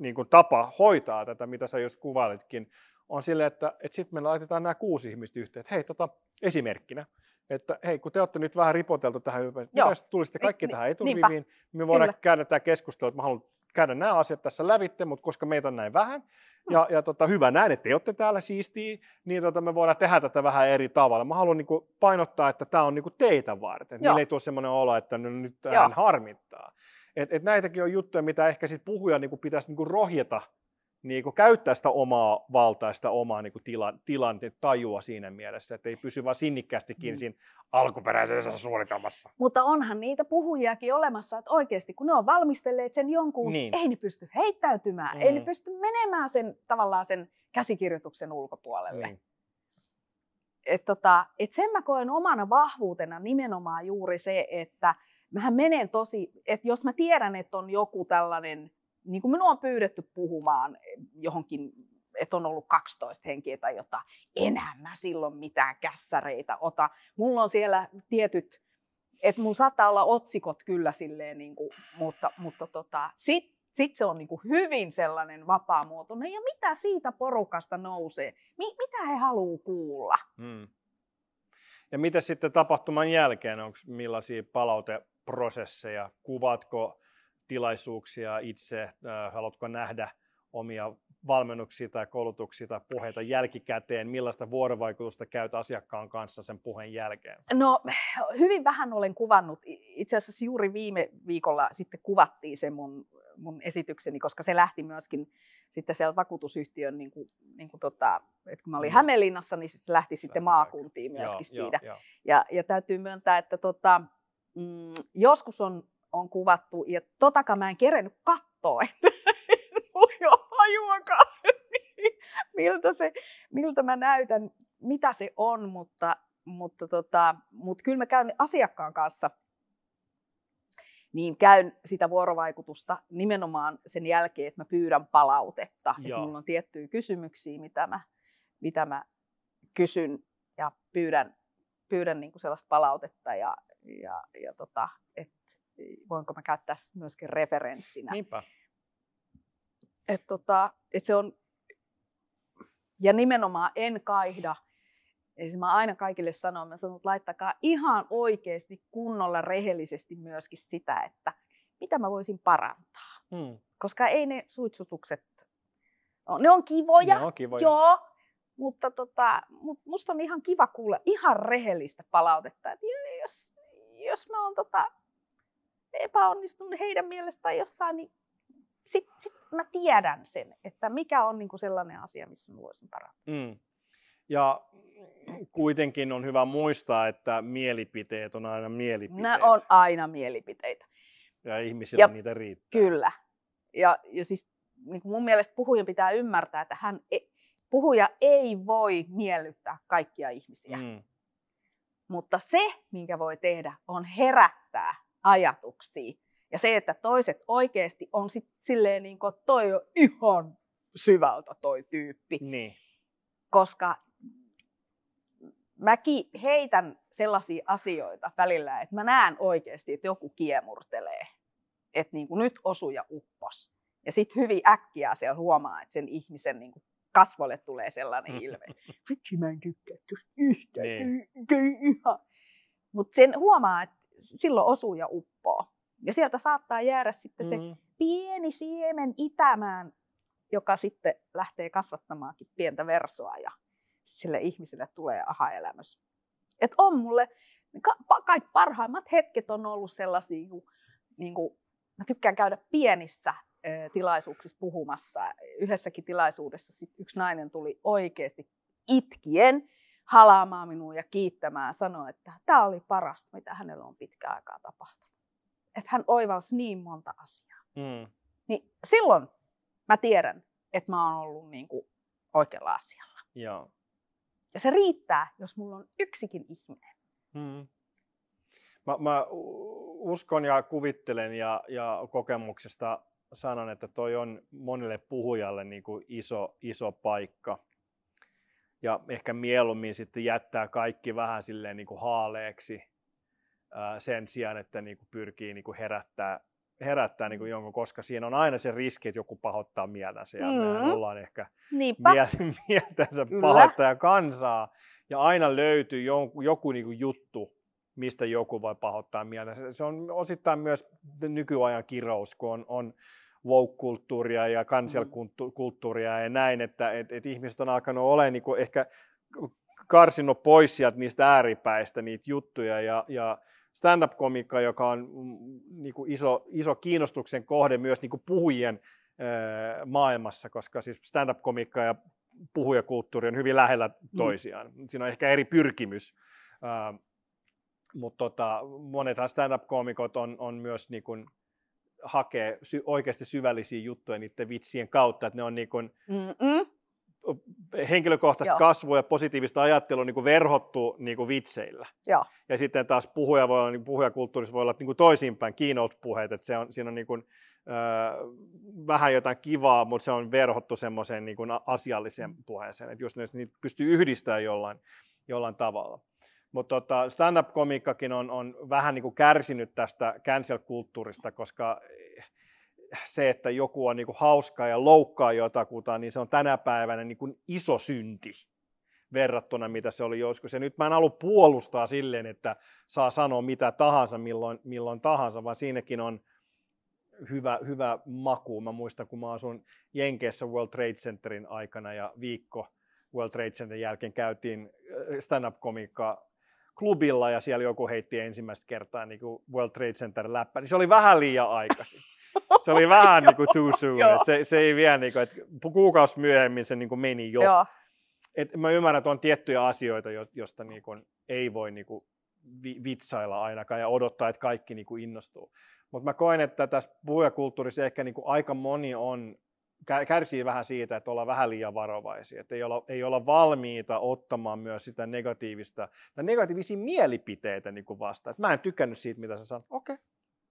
niinku tapa hoitaa tätä, mitä sä just kuvailitkin, on silleen, että, että sitten me laitetaan nämä kuusi ihmistä yhteen, hei, tota, esimerkkinä, että hei, kun te olette nyt vähän ripoteltu tähän ympäri, jos tulisitte kaikki Ni, tähän eturiviin, niinpä. me voidaan Kyllä. käydä tämä keskustelu, että mä haluan käydä nämä asiat tässä lävitte, mutta koska meitä on näin vähän, ja, ja tota, hyvä näin, että te olette täällä siistiä, niin tota, me voidaan tehdä tätä vähän eri tavalla. Mä haluan niin kuin, painottaa, että tämä on niin kuin, teitä varten. niin ei tule semmoinen olo, että no, nyt hän harmittaa. Et, et näitäkin on juttuja, mitä ehkä sit puhuja niin kuin, pitäisi niin kuin, rohjeta niin kuin käyttää sitä omaa valtaa, sitä omaa niin kuin tila, tilanteen tajua siinä mielessä, että ei pysy vaan sinnikkäästi kiinni mm. siinä alkuperäisessä suunnitelmassa.
Mutta onhan niitä puhujiakin olemassa, että oikeasti kun ne on valmistelleet sen jonkun, niin. ei ne pysty heittäytymään, mm. ei ne mm. pysty menemään sen tavallaan sen käsikirjoituksen ulkopuolelle. Mm. Et tota, et sen mä koen omana vahvuutena nimenomaan juuri se, että mähän menen tosi, että jos mä tiedän, että on joku tällainen niin kuin minua on pyydetty puhumaan eh, johonkin, että on ollut 12 henkiä tai jotain, enää mä silloin mitään kässäreitä ota. Mulla on siellä tietyt, että mulla saattaa olla otsikot kyllä silleen, niin kuin, mutta, mutta tota, sitten sitten se on niin kuin hyvin sellainen vapaamuotoinen. Ja mitä siitä porukasta nousee? Mi- mitä he haluaa kuulla?
Hmm. Ja mitä sitten tapahtuman jälkeen? Onko millaisia palauteprosesseja? Kuvatko tilaisuuksia itse, haluatko nähdä omia valmennuksia tai koulutuksia tai puheita jälkikäteen? Millaista vuorovaikutusta käyt asiakkaan kanssa sen puheen jälkeen?
No hyvin vähän olen kuvannut. Itse asiassa juuri viime viikolla sitten kuvattiin se mun, mun esitykseni, koska se lähti myöskin sitten siellä vakuutusyhtiön, niin kuin, niin kuin tota, että kun mä olin mm. Hämeenlinnassa, niin se lähti sitten lähti maakuntiin myöskin joo, siitä. Joo, joo. Ja, ja täytyy myöntää, että tota, mm, joskus on on kuvattu. Ja totakaan mä en kerennyt katsoa, että (laughs) jo hajuakaan, (laughs) miltä, se, miltä mä näytän, mitä se on, mutta, mutta, tota, mutta kyllä mä käyn asiakkaan kanssa niin käyn sitä vuorovaikutusta nimenomaan sen jälkeen, että mä pyydän palautetta. Joo. Että mulla on tiettyjä kysymyksiä, mitä mä, mitä mä kysyn ja pyydän, pyydän niin kuin sellaista palautetta ja, ja, ja tota, että voinko mä käyttää sitä myöskin referenssinä. Niinpä. Et tota, et se on, ja nimenomaan en kaihda, eli mä aina kaikille sanon, mä sanon, että laittakaa ihan oikeasti kunnolla rehellisesti myöskin sitä, että mitä mä voisin parantaa. Hmm. Koska ei ne suitsutukset, no, ne on kivoja, ne on kivoja. joo, mutta tota, musta on ihan kiva kuulla ihan rehellistä palautetta, että jos, jos mä oon tota, epäonnistunut heidän mielestään jossain, niin sitten sit mä tiedän sen, että mikä on niinku sellainen asia, missä mä voisin parantaa.
Mm. Ja kuitenkin on hyvä muistaa, että mielipiteet on aina mielipiteet.
Nämä on aina mielipiteitä.
Ja ihmisillä ja, niitä riittää.
Kyllä. Ja, ja siis niin mun mielestä puhujan pitää ymmärtää, että hän e, puhuja ei voi miellyttää kaikkia ihmisiä. Mm. Mutta se, minkä voi tehdä, on herättää ajatuksia. Ja se, että toiset oikeasti on sit silleen niin kuin, toi on ihan syvältä toi tyyppi. Niin. Koska mäkin heitän sellaisia asioita välillä, että mä näen oikeasti, että joku kiemurtelee. Että niin kuin nyt osuja uppos. Ja sitten hyvin äkkiä siellä huomaa, että sen ihmisen niin kuin kasvolle tulee sellainen (laughs) ilme. Vitsi, mä en tykkää yhtään. Niin. Mutta sen huomaa, että silloin osuu ja uppoo. Ja sieltä saattaa jäädä sitten mm. se pieni siemen itämään, joka sitten lähtee kasvattamaankin pientä versoa ja sille ihmiselle tulee aha-elämys. Et on mulle, ka- parhaimmat hetket on ollut sellaisia, kun niin kuin, mä tykkään käydä pienissä ö, tilaisuuksissa puhumassa. Yhdessäkin tilaisuudessa sit yksi nainen tuli oikeasti itkien halaamaan minua ja kiittämään, sanoa, että tämä oli parasta, mitä hänellä on pitkään aikaa tapahtunut. Että hän oivalsi niin monta asiaa. Mm. Niin silloin mä tiedän, että mä oon ollut niin kuin oikealla asialla. Joo. Ja se riittää, jos mulla on yksikin ihminen.
Mm. Mä, mä uskon ja kuvittelen ja, ja kokemuksesta sanon, että toi on monelle puhujalle niin kuin iso, iso paikka ja ehkä mieluummin sitten jättää kaikki vähän silleen niin kuin haaleeksi ää, sen sijaan, että niin kuin pyrkii niin kuin herättää, herättää niin kuin mm. jonkun, koska siinä on aina se riski, että joku pahoittaa mieltänsä ja mm. mehän ollaan ehkä Niinpä. (laughs) mieltänsä pahoittaja kansaa ja aina löytyy joku, joku niin kuin juttu, mistä joku voi pahoittaa mieltä. Se on osittain myös nykyajan kirous, kun on, on woke-kulttuuria ja cancel-kulttuuria mm. ja näin, että et, et ihmiset on alkanut olemaan niin ehkä karsinut pois sieltä niistä ääripäistä niitä juttuja ja, ja stand up komikka joka on mm, niin kuin iso, iso kiinnostuksen kohde myös niin kuin puhujien ää, öö, maailmassa, koska siis stand up komikka ja puhujakulttuuri on hyvin lähellä mm. toisiaan. Mm. Siinä on ehkä eri pyrkimys, ää, öö, mutta tota, monethan stand-up-komikot on, on myös niin kuin, hakee sy- oikeasti syvällisiä juttuja niiden vitsien kautta, että ne on niin kuin henkilökohtaista Joo. kasvua ja positiivista ajattelua niin kuin verhottu niin kuin vitseillä. Joo. Ja sitten taas puhuja voi olla, niin puhujakulttuurissa voi olla niin kuin toisinpäin, keynote-puheet, että se on, siinä on niin kuin, öö, vähän jotain kivaa, mutta se on verhottu semmoiseen niin asialliseen mm. puheeseen, että jos ne, niitä pystyy yhdistämään jollain, jollain tavalla. Mutta tota, stand-up-komiikkakin on, on vähän niin kuin kärsinyt tästä cancel-kulttuurista, koska eh, se, että joku on niin kuin hauska ja loukkaa jotakuta, niin se on tänä päivänä niin kuin iso synti verrattuna, mitä se oli joskus. Ja nyt mä en halua puolustaa silleen, että saa sanoa mitä tahansa, milloin, milloin tahansa, vaan siinäkin on hyvä, hyvä maku. Mä muistan, kun mä asun Jenkeissä World Trade Centerin aikana ja viikko World Trade Centerin jälkeen käytiin eh, stand-up-komiikkaa klubilla ja siellä joku heitti ensimmäistä kertaa niin kuin World Trade Center läppä, niin se oli vähän liian aikaisin. Se oli (laughs) vähän niin kuin too soon. Se, se ei vielä, niin kuin, että kuukausi myöhemmin se niin kuin meni jo. Joo. Et mä ymmärrän, että on tiettyjä asioita, joista niin kuin ei voi niin kuin vitsailla ainakaan ja odottaa, että kaikki niin kuin innostuu. Mutta mä koen, että tässä puhujakulttuurissa ehkä niin kuin aika moni on kärsii vähän siitä, että ollaan vähän liian varovaisia, että ei olla, ei olla valmiita ottamaan myös sitä negatiivista, tai negatiivisia mielipiteitä niin kuin vastaan. Että mä en tykännyt siitä, mitä sä sanoit.
Okei,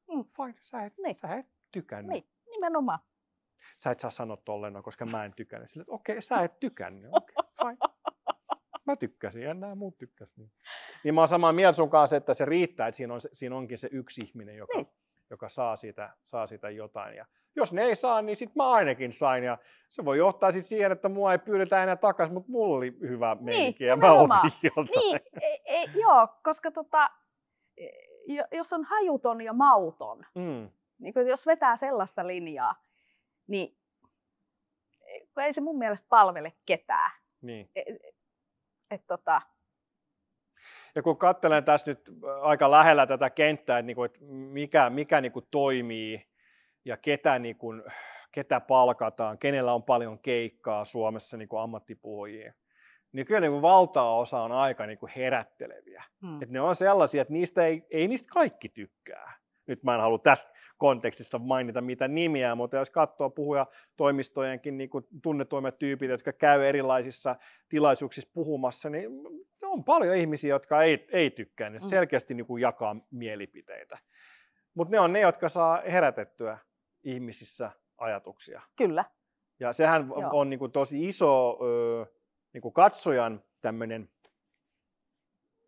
okay. mm. fine, sä et, niin. sä et tykännyt. Niin, nimenomaan.
Sä et saa sanoa tolleen, no, koska mä en tykännyt. okei, okay, sä et tykännyt.
Okei, okay, fine.
Mä tykkäsin ja nämä muut tykkäsivät. Niin. niin mä oon samaa mieltä sun kanssa, että se riittää, että siinä, on, siinä onkin se yksi ihminen, joka, niin. joka saa, siitä, saa siitä jotain. Ja jos ne ei saa, niin sitten mä ainakin sain. Ja se voi johtaa sitten siihen, että mua ei pyydetä enää takaisin, mutta mulla oli hyvä niin, ja mä otin Niin,
e, e, joo, koska tota, e, jos on hajuton ja mauton, mm. niin kun jos vetää sellaista linjaa, niin e, ei se mun mielestä palvele ketään. Niin. Et, et, et, tota,
ja kun katselen tässä nyt aika lähellä tätä kenttää, että, niin kuin, mikä, mikä niin kuin toimii ja ketä, niin kuin, ketä palkataan, kenellä on paljon keikkaa Suomessa niin kuin ammattipuhujia, niin kyllä niin kuin valtaosa on aika niin kuin herätteleviä. Hmm. Et ne on sellaisia, että niistä ei, ei niistä kaikki tykkää. Nyt mä en halua tässä kontekstissa mainita mitä nimiä, mutta jos katsoo puhuja toimistojenkin niin tunnetuimmat tyypit, jotka käy erilaisissa tilaisuuksissa puhumassa, niin on paljon ihmisiä, jotka ei, ei tykkää. Ne hmm. selkeästi niin kuin jakaa mielipiteitä. Mutta ne on ne, jotka saa herätettyä ihmisissä ajatuksia. Kyllä. Ja sehän Joo. on niin kuin tosi iso ö, niin kuin katsojan tämmöinen,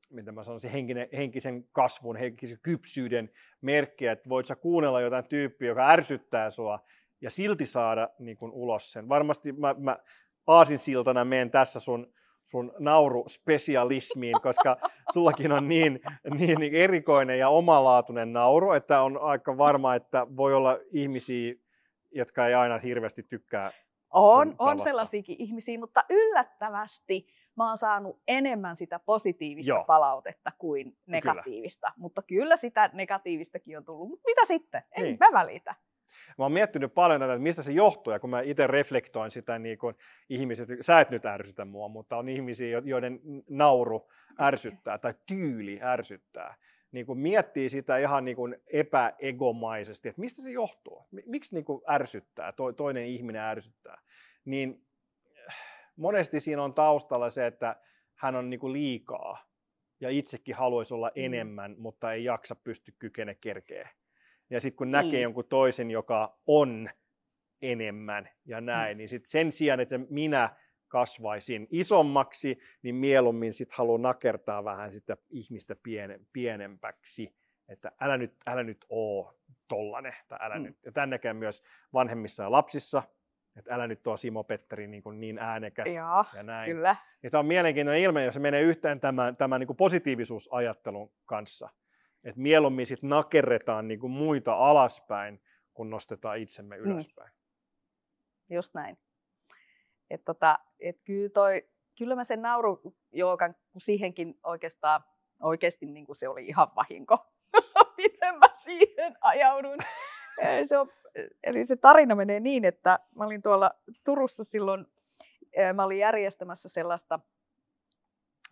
mitä mä sanoisin, henkinen, henkisen kasvun, henkisen kypsyyden merkki, että voit sä kuunnella jotain tyyppiä, joka ärsyttää sua ja silti saada niin kuin ulos sen. Varmasti mä, mä aasinsiltana menen tässä sun sun nauruspesialismiin, koska sullakin on niin, niin erikoinen ja omalaatuinen nauru, että on aika varma, että voi olla ihmisiä, jotka ei aina hirveästi tykkää on, on
sellaisiakin ihmisiä, mutta yllättävästi mä oon saanut enemmän sitä positiivista Joo. palautetta kuin negatiivista. Kyllä. Mutta kyllä sitä negatiivistakin on tullut. Mutta mitä sitten? En niin. mä välitä.
Mä oon miettinyt paljon tätä, että mistä se johtuu, ja kun mä itse reflektoin sitä, niin kun ihmiset, sä et nyt ärsytä mua, mutta on ihmisiä, joiden nauru ärsyttää tai tyyli ärsyttää. Niin kun miettii sitä ihan niin kun epäegomaisesti, että mistä se johtuu, miksi niin ärsyttää, toinen ihminen ärsyttää, niin monesti siinä on taustalla se, että hän on niin liikaa ja itsekin haluaisi olla mm. enemmän, mm. mutta ei jaksa, pysty, kykene, kerkeä. Ja sitten kun näkee mm. jonkun toisen, joka on enemmän ja näin, mm. niin sit sen sijaan, että minä kasvaisin isommaksi, niin mieluummin sitten haluan nakertaa vähän sitä ihmistä pienen, pienempäksi. Että älä nyt, älä nyt oo tollanen. Tai älä mm. nyt. Ja tämän näkee myös vanhemmissa ja lapsissa, että älä nyt tuo Simo Petteri niin, kuin niin äänekäs Joo, ja näin. Kyllä. Ja tämä on mielenkiintoinen ilme, jos se menee yhteen tämän, tämän niin kuin positiivisuusajattelun kanssa että mieluummin sit nakerretaan niin kuin muita alaspäin, kun nostetaan
itsemme niin. ylöspäin. Mm. Just näin. Et tota, et kyllä, toi, kyllä mä sen naurujoogan, kun siihenkin oikeastaan, oikeasti niin kuin se oli ihan vahinko, (laughs) miten mä siihen ajaudun. (laughs) se on, eli se tarina menee niin, että mä olin tuolla Turussa silloin, mä olin järjestämässä sellaista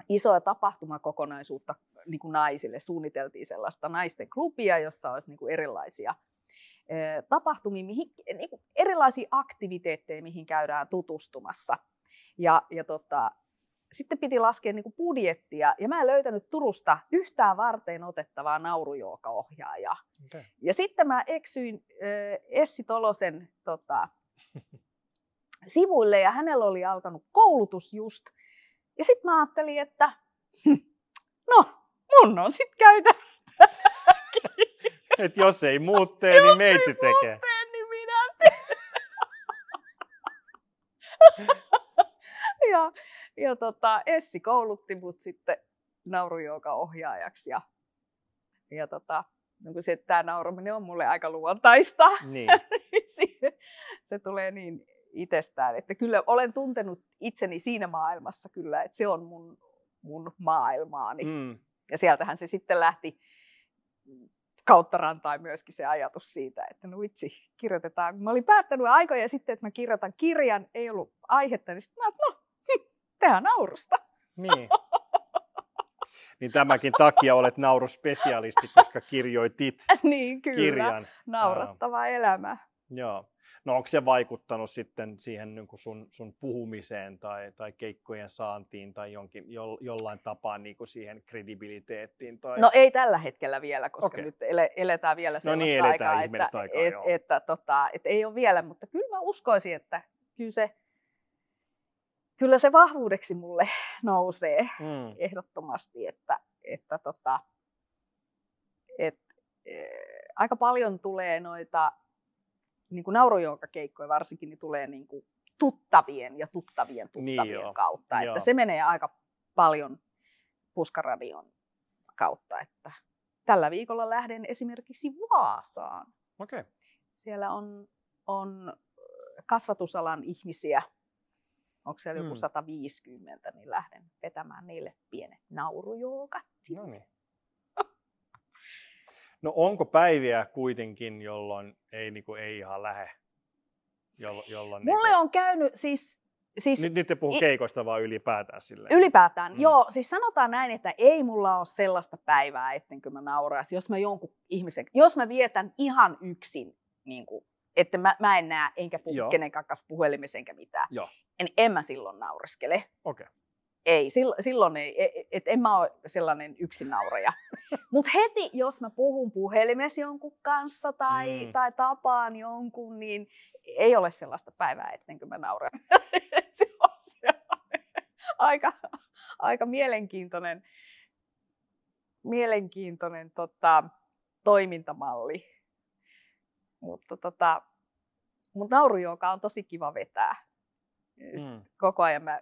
isoa tapahtumakokonaisuutta niin kuin naisille. Suunniteltiin sellaista naisten klubia, jossa olisi niin kuin erilaisia eh, tapahtumia, mihin, niin kuin erilaisia aktiviteetteja, mihin käydään tutustumassa. Ja, ja tota, sitten piti laskea niin kuin budjettia, ja mä en löytänyt Turusta yhtään varteen otettavaa naurujoukaohjaajaa. Okay. Ja sitten mä eksyin äh, Essi Tolosen tota, (laughs) sivuille, ja hänellä oli alkanut koulutus just. Ja sitten mä ajattelin, että hm, no, mun on sit käytävä
Et jos ei muut tee, niin meitsi tekee.
ei niin minä teen. (laughs) ja, ja tota, Essi koulutti mut sitten naurujoukan ohjaajaksi ja, ja tota, niin kun se, että tämä nauraminen on mulle aika luontaista. Niin. se, (laughs) niin se tulee niin itsestään, että kyllä olen tuntenut itseni siinä maailmassa kyllä, että se on mun, mun maailmaani. Mm. Ja sieltähän se sitten lähti kautta rantaa myöskin se ajatus siitä, että no vitsi, kirjoitetaan. Mä olin päättänyt aikoja sitten, että mä kirjoitan kirjan, ei ollut aihetta, niin sitten mä että no, hm, tehdään naurusta.
Niin. (laughs) niin tämäkin takia olet nauruspesialisti, koska kirjoitit (laughs) niin, kyllä. kirjan. Naurattava Aa. elämä. Joo. No onko se vaikuttanut sitten siihen niin kuin sun, sun puhumiseen tai, tai keikkojen saantiin tai jonkin, jo, jollain tapaa niin kuin siihen kredibiliteettiin? Tai... No ei
tällä hetkellä vielä, koska okay. nyt ele, eletään vielä no niin, eletään aikaa, että, aikaa et, että, että, tota, et ei ole vielä, mutta kyllä mä uskoisin, että kyllä se, kyllä se vahvuudeksi mulle nousee mm. ehdottomasti, että, että tota, et, e, aika paljon tulee noita niin kuin naurojoukakeikkoja varsinkin, niin tulee niin kuin tuttavien ja tuttavien niin tuttavien niin joo. kautta. Joo. Että se menee aika paljon puskaradion kautta. Että tällä viikolla lähden esimerkiksi Vaasaan. Okay. Siellä on, on äh, kasvatusalan ihmisiä, onko siellä joku 150, mm. niin lähden vetämään niille pienet naurujoukat. No niin.
No onko päiviä kuitenkin, jolloin ei, niin kuin, ei ihan lähe? Jollo, jolloin, Mulle
niin kuin... on käynyt siis... siis nyt, nyt te puhu
keikoista vaan ylipäätään silleen.
Ylipäätään, mm. joo. Siis sanotaan näin, että ei mulla ole sellaista päivää, ettenkö mä nauraisi, siis jos mä jonkun ihmisen... Jos mä vietän ihan yksin, niin kuin, että mä, mä en näe enkä puhu kenenkään kanssa puhelimessa enkä mitään, joo. en, niin en mä silloin nauriskele. Okei. Okay. Ei, silloin, silloin ei, e-, e-, et en mä ole sellainen yksinaureja. (laughs) Mutta heti, jos mä puhun puhelimessa jonkun kanssa tai, mm. tai tapaan jonkun, niin ei ole sellaista päivää, ettenkö mä naura. (laughs) se on aika, aika mielenkiintoinen, mielenkiintoinen tota, toimintamalli. Mutta tota, mun naurujoga on tosi kiva vetää. Mm. Koko ajan mä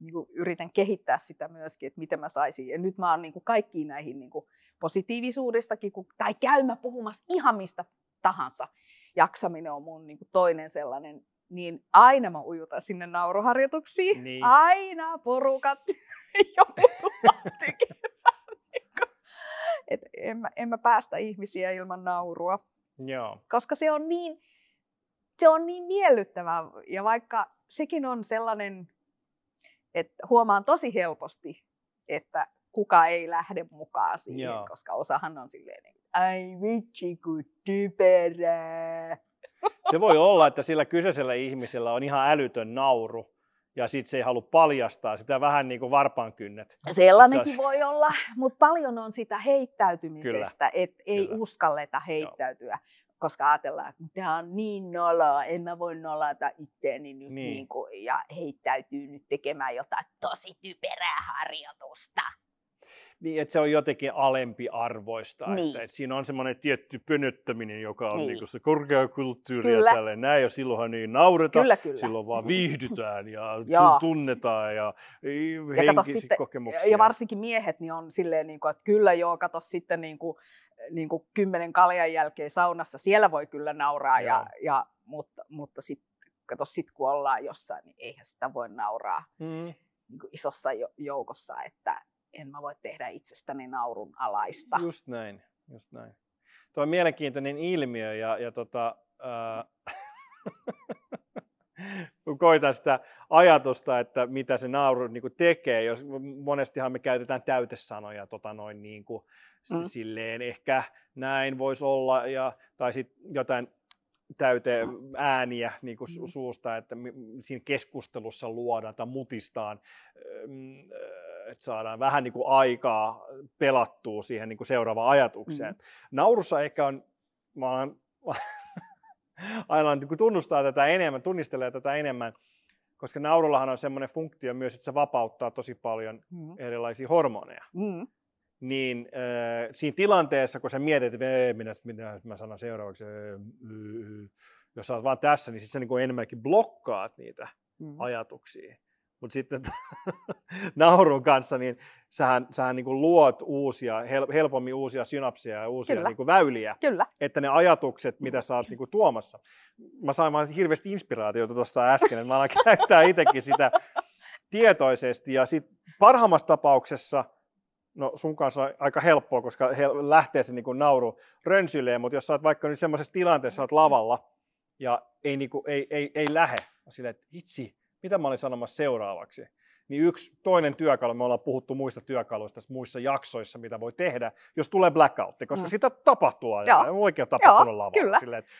niin kuin yritän kehittää sitä myöskin, että miten mä saisin. Ja nyt mä oon niin kuin kaikkiin näihin niin kuin positiivisuudestakin, kun, tai käymä puhumassa ihan mistä tahansa. Jaksaminen on mun niin kuin toinen sellainen, niin aina mä ujutan sinne nauruharjoituksiin. Niin. Aina porukat (laughs) joudutaan niinku. Et en, mä, en mä päästä ihmisiä ilman naurua. Joo. Koska se on niin, se on niin miellyttävää. Ja vaikka sekin on sellainen et huomaan tosi helposti, että kuka ei lähde mukaan siihen, Joo. koska osahan on silleen, niinku, ai vitsi kun typerää. (laughs) Se
voi olla, että sillä kyseisellä ihmisellä on ihan älytön nauru ja sitten se ei halua paljastaa sitä vähän niin kuin varpaankynnet. Sellainenkin olisi...
voi olla, mutta paljon on sitä heittäytymisestä, että ei Kyllä. uskalleta heittäytyä. Joo koska ajatellaan, että tämä on niin noloa, en mä voi nolata itteeni nyt niin. Niin kuin, ja heittäytyy nyt tekemään jotain tosi typerää harjoitusta.
Niin, että se on jotenkin alempi arvoista. Niin. Että, että siinä on semmoinen tietty pönöttäminen, joka on niin. Niin se korkeakulttuuri kyllä. ja tälleen näin. Ja silloinhan ei naureta, kyllä, kyllä. silloin vaan viihdytään ja (laughs) tunnetaan ja, ja henkisiä kokemuksia. Ja
varsinkin miehet niin on silleen, niin kuin, että kyllä joo, kato sitten niin kuin, niin kuin kymmenen kaljan jälkeen saunassa, siellä voi kyllä nauraa, ja, ja, mutta, mutta sitten sit kun ollaan jossain, niin eihän sitä voi nauraa mm. niin kuin isossa joukossa, että en mä voi tehdä itsestäni naurun alaista. Just
näin, just näin. Tuo on mielenkiintoinen ilmiö ja, ja tota, äh, (laughs) kun koitan sitä ajatusta, että mitä se nauru niin kuin tekee, jos monestihan me käytetään täytesanoja tota noin niin kuin, mm. silleen ehkä näin voisi olla, ja, tai sitten jotain täyteen ääniä niin kuin mm. suusta, että siinä keskustelussa luodaan tai mutistaan, öö, mm, öö, että saadaan vähän niin kuin aikaa pelattua siihen niin kuin seuraavaan ajatukseen. Mm. Naurussa ehkä on, mä olen aina kun tunnustaa tätä enemmän, tunnistelee tätä enemmän, koska naurullahan on semmoinen funktio myös, että se vapauttaa tosi paljon mm. erilaisia hormoneja. Mm. Niin äh, siinä tilanteessa, kun sä mietit, että ei, minä, minä, minä sanon seuraavaksi, äh, äh, äh, jos sä oot vaan tässä, niin sitten sä niin enemmänkin blokkaat niitä mm. ajatuksia mutta sitten (laughs) naurun kanssa, niin sähän, sähän niin kuin luot uusia, helpommin uusia synapseja ja uusia Kyllä. Niin kuin väyliä, Kyllä. että ne ajatukset, mitä sä oot niin kuin tuomassa. Mä sain vaan hirveästi inspiraatiota tuosta äsken, mä alan (laughs) käyttää itsekin sitä tietoisesti ja sit parhaimmassa tapauksessa no sun kanssa on aika helppoa, koska he lähtee se niin kuin nauru rönsyleen, mutta jos sä oot vaikka nyt semmoisessa tilanteessa, sä oot lavalla ja ei, niin kuin, ei, ei, ei lähe, silleen, että vitsi, mitä mä olin sanomassa seuraavaksi, niin yksi toinen työkalu, me ollaan puhuttu muista työkaluista muissa jaksoissa, mitä voi tehdä, jos tulee blackout, koska mm. sitä tapahtuu aina, Joo. Oikea tapahtuu Joo, lavalla. Kyllä. Silleen, että...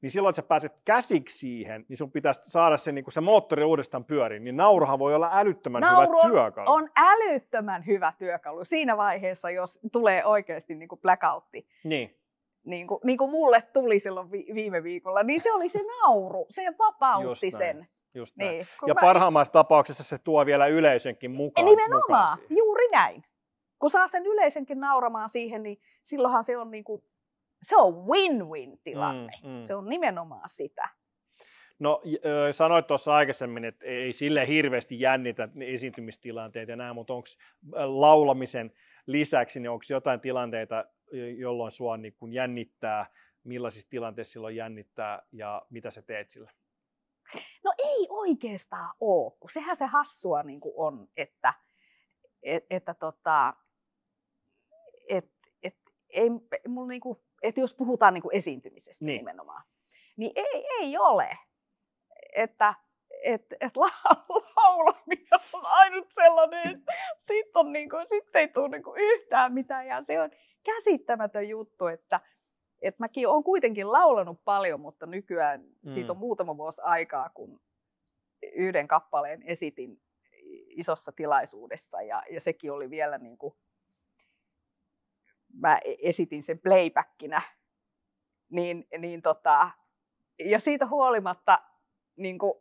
niin silloin, että sä pääset käsiksi siihen, niin sun pitäisi saada se, niin se moottori uudestaan pyöriin, niin nauruhan voi olla älyttömän Nauru hyvä työkalu. on
älyttömän hyvä työkalu siinä vaiheessa, jos tulee oikeasti niin blackoutti. Niin niin kuin, niin kuin mulle tuli silloin vi- viime viikolla, niin se oli se nauru, se vapautti Just näin. sen. Just niin, näin. Niin, ja mä... parhaimmassa
tapauksessa se tuo vielä yleisönkin mukaan. Nimenomaan,
mukaan juuri näin. Kun saa sen yleisenkin nauramaan siihen, niin silloinhan se on, niin kuin, se on win-win tilanne. Mm, mm. Se on nimenomaan sitä.
No sanoit tuossa aikaisemmin, että ei sille hirveästi jännitä esiintymistilanteita ja näin, mutta onko laulamisen lisäksi, niin onko jotain tilanteita, jolloin sua niin kuin jännittää, millaisissa tilanteissa silloin jännittää ja mitä sä teet sillä?
No ei oikeastaan ole, kun sehän se hassua niin kuin on, että, et, että tota, et, et, ei, mulla niin kuin, että jos puhutaan niin kuin esiintymisestä niin. nimenomaan, niin ei, ei ole. Että et, et la, (laughs) laulaminen on ainut sellainen, että sitten niin sit ei tule niin kuin yhtään mitään ja se on, käsittämätön juttu, että et mäkin olen kuitenkin laulanut paljon, mutta nykyään mm. siitä on muutama vuosi aikaa, kun yhden kappaleen esitin isossa tilaisuudessa ja, ja sekin oli vielä niin kuin, mä e-, esitin sen playbackinä, niin, niin tota, ja siitä huolimatta niin kuin,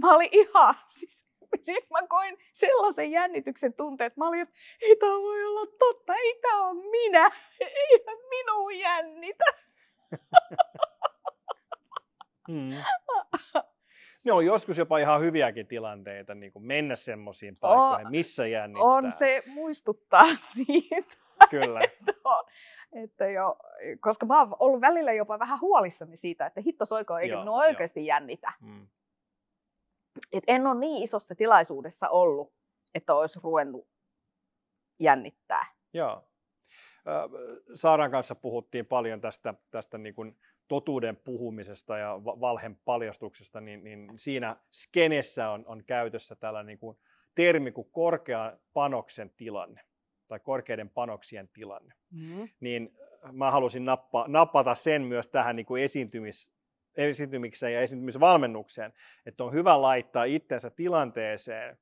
mä olin ihan, siis (laughs) siis mä koin sellaisen jännityksen tunteen, että mä olin, että ei tämä voi olla totta, ei tämä ole minä, (laughs) eihän minua jännitä.
Mm. (laughs) Ne on joskus jopa ihan hyviäkin tilanteita niin kuin mennä semmoisiin paikkoihin, missä jännittää.
On, se muistuttaa siitä.
Kyllä. että, on,
että jo, koska mä oon ollut välillä jopa vähän huolissani siitä, että hitto soiko, eikö joo, ne oikeasti jo. jännitä. Hmm et en ole niin isossa tilaisuudessa ollut, että olisi ruvennut jännittää.
Joo. Saaran kanssa puhuttiin paljon tästä, tästä niin kuin totuuden puhumisesta ja valhen paljastuksesta, niin, niin siinä skenessä on, on käytössä tällainen niin kuin termi kuin korkean panoksen tilanne tai korkeiden panoksien tilanne. Mm-hmm. Niin mä halusin nappa, napata sen myös tähän niin kuin esiintymis, esiintymikseen ja esiintymisvalmennukseen, että on hyvä laittaa itsensä tilanteeseen,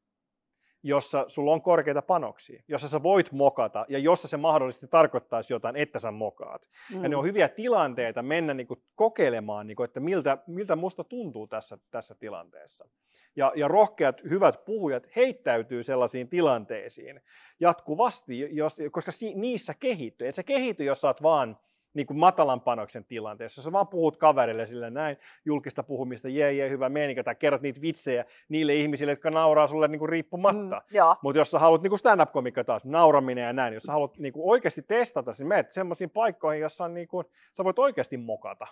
jossa sulla on korkeita panoksia, jossa sä voit mokata ja jossa se mahdollisesti tarkoittaisi jotain, että sä mokaat. Mm. Ja ne mm. on hyviä tilanteita mennä niin kuin kokeilemaan, niin kuin, että miltä, miltä musta tuntuu tässä, tässä tilanteessa. Ja, ja rohkeat, hyvät puhujat heittäytyy sellaisiin tilanteisiin jatkuvasti, jos, koska si, niissä kehittyy. Et sä kehity, jos sä oot vaan niin kuin matalan panoksen tilanteessa, jos sä vaan puhut kaverille sillä näin, julkista puhumista, jee, jee, hyvä meininkä, tai kerrot niitä vitsejä niille ihmisille, jotka nauraa sulle niin kuin mm, riippumatta. Mm, Mutta jos sä haluat niin stand-up-komikka taas, nauraminen ja näin, jos sä haluat niin kuin oikeasti testata, niin siis menet semmoisiin paikkoihin, jossa on niin kuin, sä voit oikeasti mokata.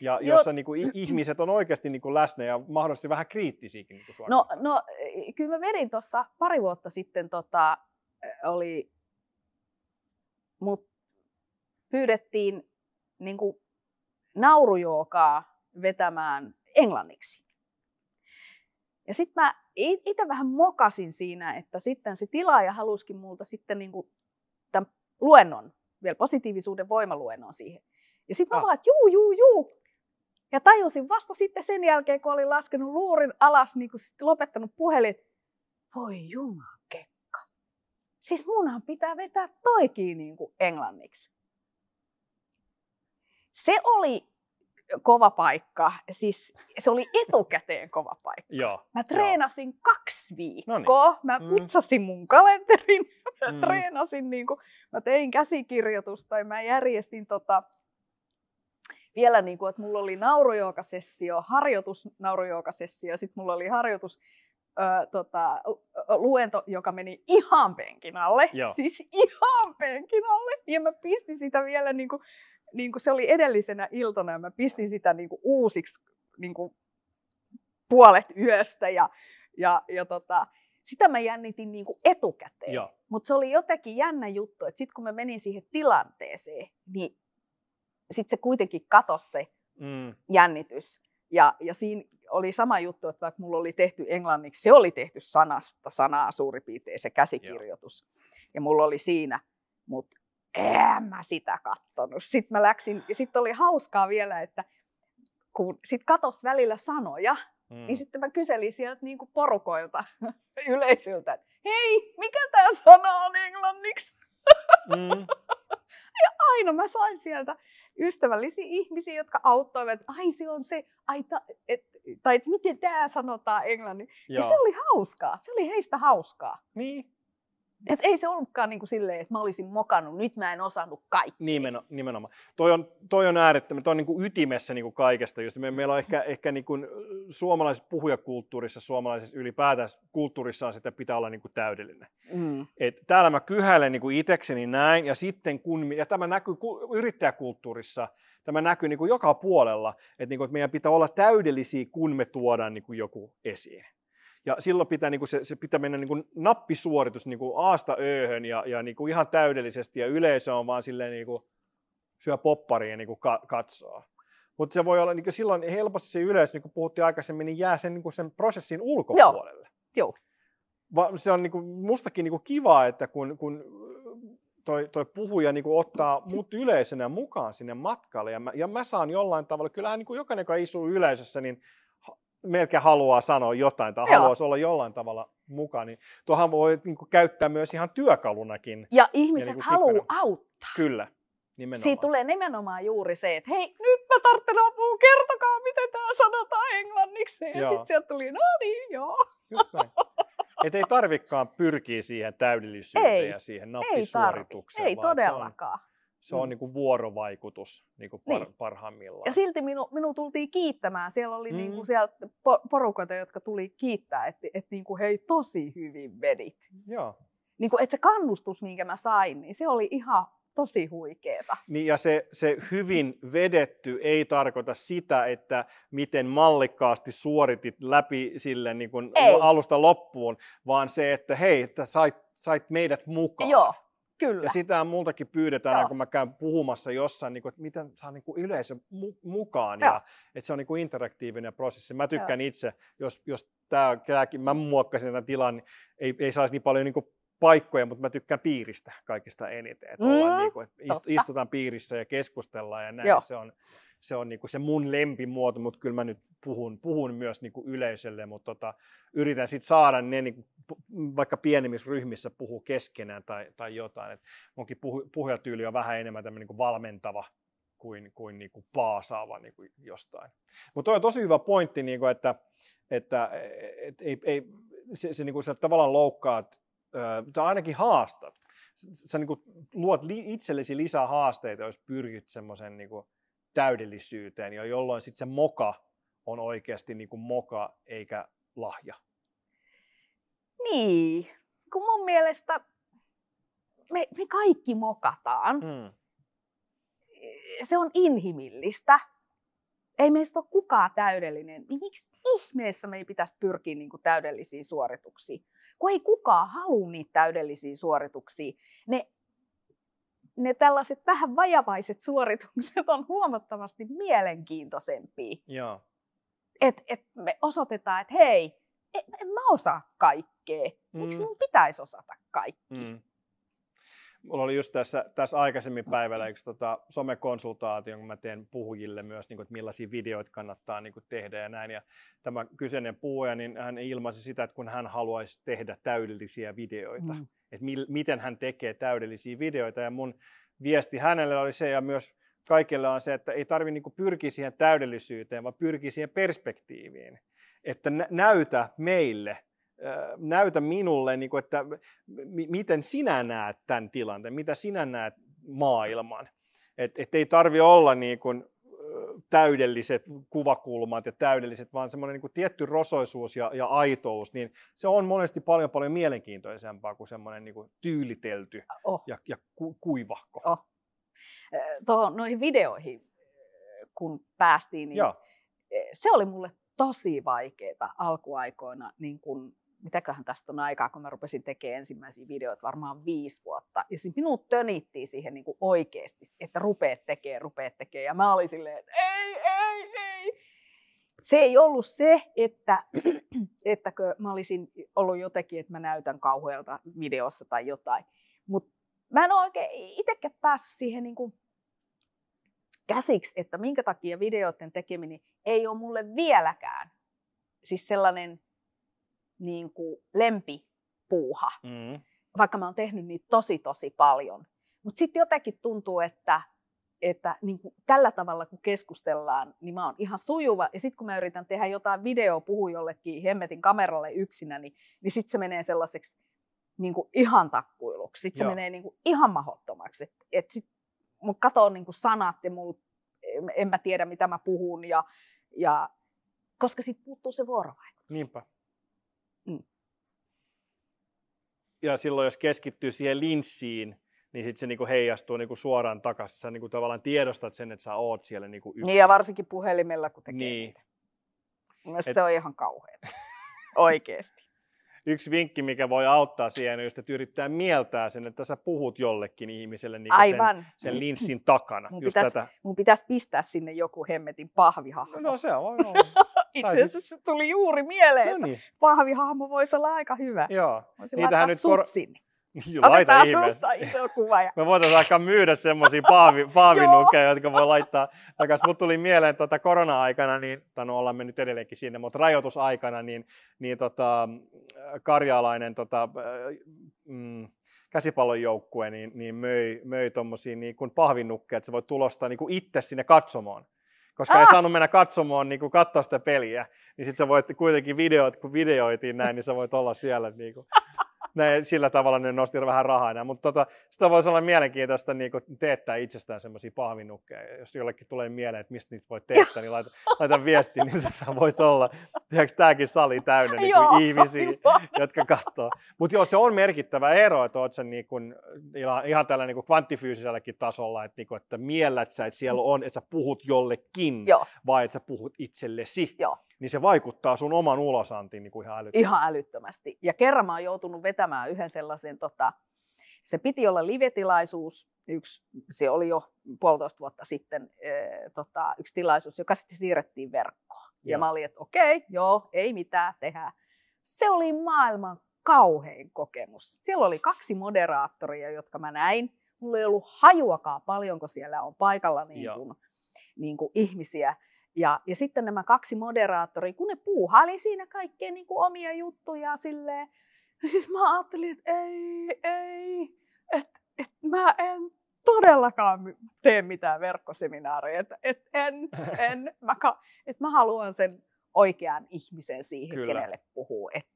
Ja Joo. jossa niin kuin, ihmiset on oikeasti niin kuin, läsnä ja mahdollisesti vähän kriittisiäkin. Niin kuin no,
no, kyllä mä vedin tuossa pari vuotta sitten, tota, oli mut pyydettiin niin kuin naurujookaa vetämään englanniksi. Ja sitten mä itse vähän mokasin siinä, että sitten se tilaaja halusikin multa sitten niin kuin tämän luennon, vielä positiivisuuden voimaluennon siihen. Ja sitten mä ah. vaan, että juu, juu, juu. Ja tajusin vasta sitten sen jälkeen, kun olin laskenut luurin alas, niin kuin sitten lopettanut puhelin, voi jumakekka. Siis munhan pitää vetää toikin niin kuin englanniksi. Se oli kova paikka, siis se oli etukäteen kova paikka. Joo, mä treenasin joo. kaksi viikkoa, Noniin. mä putsasin mm. mun kalenterin, mä mm. treenasin, niin kuin, mä tein käsikirjoitusta ja mä järjestin tota, vielä, niin kuin, että mulla oli naurujoukasessio, harjoitus naurujoukasessio, sitten mulla oli harjoitus Öö, tota, luento, joka meni ihan penkin alle. Joo. Siis ihan penkin alle. Ja mä pistin sitä vielä niin kuin, niin kuin se oli edellisenä iltana ja mä pistin sitä niin kuin uusiksi niin kuin puolet yöstä ja, ja, ja tota, sitä mä jännitin niin kuin etukäteen. Mutta se oli jotenkin jännä juttu, että sitten kun mä menin siihen tilanteeseen, niin sitten se kuitenkin katosi se mm. jännitys. Ja, ja siinä oli sama juttu, että vaikka mulla oli tehty englanniksi, se oli tehty sanasta sanaa suurin piirtein se käsikirjoitus. Joo. Ja mulla oli siinä, mutta en mä sitä kattonut. Sitten mä läksin, ja sitten oli hauskaa vielä, että kun sit katos välillä sanoja, mm. niin sitten mä kyselin sieltä niin kuin porukoilta, (laughs) yleisöltä, että hei, mikä tämä sana on englanniksi? Mm. (laughs) ja aina mä sain sieltä ystävällisiä ihmisiä, jotka auttoivat, että ai se on se, ai ta, et, tai et, miten tämä sanotaan englanniksi. Ja se oli hauskaa, se oli heistä hauskaa. Niin, et ei se ollutkaan niin kuin silleen, että mä olisin mokannut, nyt mä en osannut kaikkea.
Nimeno, nimenomaan. Toi on, toi on äärettömän, toi on niin kuin ytimessä niin kuin kaikesta. Just me, meillä on ehkä, ehkä niin kuin suomalaisessa puhujakulttuurissa, suomalaisessa ylipäätään kulttuurissa on sitä pitää olla niin kuin täydellinen. Mm. Et täällä mä kyhäilen niin kuin itekseni näin, ja sitten kun, ja tämä näkyy yrittäjäkulttuurissa, tämä näkyy niin kuin joka puolella, että, niin kuin, että meidän pitää olla täydellisiä, kun me tuodaan niin kuin joku esiin. Ja silloin pitää, niin kuin se, se pitää mennä niin kuin nappisuoritus niin kuin aasta ööhön ja, ja niin kuin ihan täydellisesti. Ja yleisö on vaan silleen niin kuin syö popparia niin kuin ka- katsoa. Mutta se voi olla niin kuin silloin helposti se yleisö, niin kuin puhuttiin aikaisemmin, niin jää sen, niin kuin sen prosessin ulkopuolelle. Joo. Joo. se on niin kuin mustakin niin kuin kiva, että kun, kun toi, toi puhuja niin kuin ottaa mut yleisönä mukaan sinne matkalle ja mä, ja mä saan jollain tavalla, kyllähän niin kuin jokainen, joka istuu yleisössä, niin melkein haluaa sanoa jotain tai Joo. haluaisi olla jollain tavalla mukana, niin tuohan voi niin kuin, käyttää myös ihan työkalunakin. Ja ihmiset niin haluaa auttaa. Kyllä, nimenomaan. Siitä
tulee nimenomaan juuri se, että hei, nyt mä tarvitsen apua, kertokaa, miten tämä sanotaan englanniksi. Ja sitten sieltä tuli, no niin, joo. Että
Et ei tarvikaan pyrkiä siihen täydellisyyteen ei, ja siihen nappisuoritukseen. Ei, tarvi. ei todellakaan. Se on mm. niin kuin vuorovaikutus niin kuin par, niin. parhaimmillaan. Ja
silti minu, minun tultiin kiittämään. Siellä oli mm. Mm-hmm. niin kuin siellä porukoita, jotka tuli kiittää, että, että niin hei, tosi hyvin vedit. Joo. Niin kuin, että se kannustus, minkä mä sain, niin se oli ihan tosi huikeeta.
Niin ja se, se hyvin vedetty ei tarkoita sitä, että miten mallikkaasti suoritit läpi sille niin kuin alusta loppuun, vaan se, että hei, että sait, sait meidät mukaan. Joo Kyllä. Ja sitä multakin pyydetään, Joo. kun mä käyn puhumassa jossain, niin kuin, että miten saa niin kuin yleisö mukaan. Joo. Ja, että se on niin kuin interaktiivinen prosessi. Mä tykkään Joo. itse, jos, jos tää, tämäkin, mä muokkaisin tämän tilan, niin ei, ei saisi niin paljon niin kuin paikkoja, mutta mä tykkään piiristä kaikista eniten. Että mm, ollaan, niin kuin, että istutaan piirissä ja keskustellaan ja näin. Joo. Se on, se on niin kuin se mun lempimuoto, mutta kyllä mä nyt puhun, puhun myös niin kuin yleisölle, mutta tota, yritän sitten saada ne niin kuin, vaikka pienemmissä ryhmissä puhuu keskenään tai, tai jotain. Et munkin puhu, puhujatyyli on vähän enemmän tämmöinen niin kuin valmentava kuin, kuin, niin kuin paasaava niin kuin jostain. Mutta on tosi hyvä pointti, niin kuin, että, että et, ei, ei, se, se niin kuin sä tavallaan loukkaat tai ainakin haastat. Sä, sä niin kuin luot li, itsellesi lisää haasteita, jos pyrkit semmoisen niin kuin, täydellisyyteen, ja jolloin sitten se moka on oikeasti niin kuin moka eikä lahja.
Niin, kun mun mielestä me, me kaikki mokataan. Mm. Se on inhimillistä. Ei meistä ole kukaan täydellinen. Niin miksi ihmeessä me ei pitäisi pyrkiä niin kuin täydellisiin suorituksiin? Kun ei kukaan halua niitä täydellisiä suorituksia. Ne ne tällaiset vähän vajavaiset suoritukset on huomattavasti mielenkiintoisempia. Joo. Et, et me osoitetaan, että hei, en, en mä osaa kaikkea. Miksi mm. mun pitäisi osata kaikki? Mm mulla
oli just tässä, tässä aikaisemmin päivällä yksi tota, somekonsultaatio, kun mä teen puhujille myös, niin kuin, että millaisia videoita kannattaa niin kuin, tehdä ja näin. Ja tämä kyseinen puhuja, niin hän ilmaisi sitä, että kun hän haluaisi tehdä täydellisiä videoita, mm. että mi- miten hän tekee täydellisiä videoita. Ja mun viesti hänelle oli se ja myös kaikille on se, että ei tarvitse niin pyrkiä siihen täydellisyyteen, vaan pyrkiä siihen perspektiiviin. Että nä- näytä meille, näytä minulle, niin kuin, että miten sinä näet tämän tilanteen, mitä sinä näet maailman. Että et ei tarvi olla niin kuin, täydelliset kuvakulmat ja täydelliset, vaan semmoinen niin kuin tietty rosoisuus ja, ja aitous, niin se on monesti paljon paljon mielenkiintoisempaa kuin semmoinen niin kuin tyylitelty ah, oh. ja, ja ku, kuivahko. Oh.
Tuohon noihin videoihin, kun päästiin, niin Joo. se oli mulle tosi vaikeaa alkuaikoina niin kun mitäköhän tästä on aikaa, kun mä rupesin tekemään ensimmäisiä videoita varmaan viisi vuotta. Ja siis minut tönittiin siihen niin kuin oikeasti, että rupeet tekee, rupeet tekee. Ja mä olin silleen, että ei, ei, ei. Se ei ollut se, että, (clears throat) ettäkö mä olisin ollut jotenkin, että mä näytän kauhealta videossa tai jotain. Mutta mä en oikein itsekään päässyt siihen niin kuin käsiksi, että minkä takia videoiden tekeminen ei ole mulle vieläkään siis sellainen niin kuin lempipuuha, mm. vaikka mä oon tehnyt niitä tosi tosi paljon. Mutta sitten jotenkin tuntuu, että, että niin kuin tällä tavalla kun keskustellaan, niin mä oon ihan sujuva. Ja sitten kun mä yritän tehdä jotain videoa, puhu jollekin hemmetin kameralle yksinä, niin, niin sitten se menee sellaiseksi niin kuin ihan takkuiluksi. Sitten Joo. se menee niin kuin ihan mahottomaksi. Et, et sit, mun katoo niin kuin sanat ja mul, en mä tiedä mitä mä puhun. Ja, ja, koska sitten puuttuu se vuorovaikutus.
Niinpä. ja silloin jos keskittyy siihen linssiin, niin sitten se niinku heijastuu niinku suoraan takaisin. Sä niinku tavallaan tiedostat sen, että sä oot siellä niinku yksin. Niin ja varsinkin puhelimella, kun tekee niin.
niitä. Et... se on ihan kauheaa.
(laughs) Oikeesti. Yksi vinkki, mikä voi auttaa siihen, on just, että yrittää mieltää sen, että sä puhut jollekin ihmiselle niin Aivan. Sen, sen linssin takana. Mun, pitäisi,
pitäis pistää sinne joku hemmetin pahvihahmo. No, no se on. No. Itse asiassa se tuli juuri mieleen, no niin. että pahvihahmo voisi olla aika hyvä. Joo. Voisi Niitähän nyt kor... sinne. (laughs) Laita ihmeessä. iso kuva. Ja... (laughs)
Me voitaisiin aika myydä semmoisia paavi, (laughs) paavinukeja, jotka voi laittaa takaisin. Mut tuli mieleen tuota, korona-aikana, niin, tai no ollaan mennyt edelleenkin sinne, mutta rajoitusaikana, niin, niin tota, äh, karjalainen tota, äh, mm, käsipallon joukkue niin, niin möi, möi tuommoisia niin pahvinukkeja, että sä voit tulostaa niin itse sinne katsomaan koska ah! ei saanut mennä katsomaan, niin kuin katsoa sitä peliä. Niin sit sä voit kuitenkin videoit, kun videoitiin näin, niin sä voit olla siellä. Niin kuin näin, sillä tavalla ne nosti vähän rahaa enää. Mutta tota, sitä voisi olla mielenkiintoista niin teettää itsestään semmoisia pahvinukkeja. Jos jollekin tulee mieleen, että mistä niitä voi teettää, niin laita, laita viesti, niin tämä tota voisi olla. Tiedätkö, tämäkin sali täynnä niin kuin ihmisiä, jotka katsoo. Mutta joo, se on merkittävä ero, että oot niin kuin, ihan tällä niin kvanttifyysiselläkin tasolla, että, niin kuin, että miellät sä, että siellä mm. on, että sä puhut jollekin, joo. vai että sä puhut itsellesi. Joo niin se vaikuttaa sun oman ulosantiin niin kuin ihan älyttömästi. Ihan
älyttömästi. Ja kerran mä oon joutunut vetämään yhden sellaisen, tota, se piti olla livetilaisuus, yksi, se oli jo puolitoista vuotta sitten e, tota, yksi tilaisuus, joka sitten siirrettiin verkkoon. Joo. Ja mä olin, että okei, okay, joo, ei mitään, tehdään. Se oli maailman kauhein kokemus. Siellä oli kaksi moderaattoria, jotka mä näin. Mulla ei ollut hajuakaan paljonko siellä on paikalla niin kuin, niin kuin ihmisiä. Ja, ja sitten nämä kaksi moderaattoria, kun ne puuhaili siinä kaikkea niin kuin omia juttuja silleen. Ja niin siis mä ajattelin, että ei, ei, että et mä en todellakaan tee mitään verkkoseminaaria, että et en, (laughs) en, mä, ka, et mä haluan sen oikean ihmisen siihen, Kyllä. kenelle puhuu. Et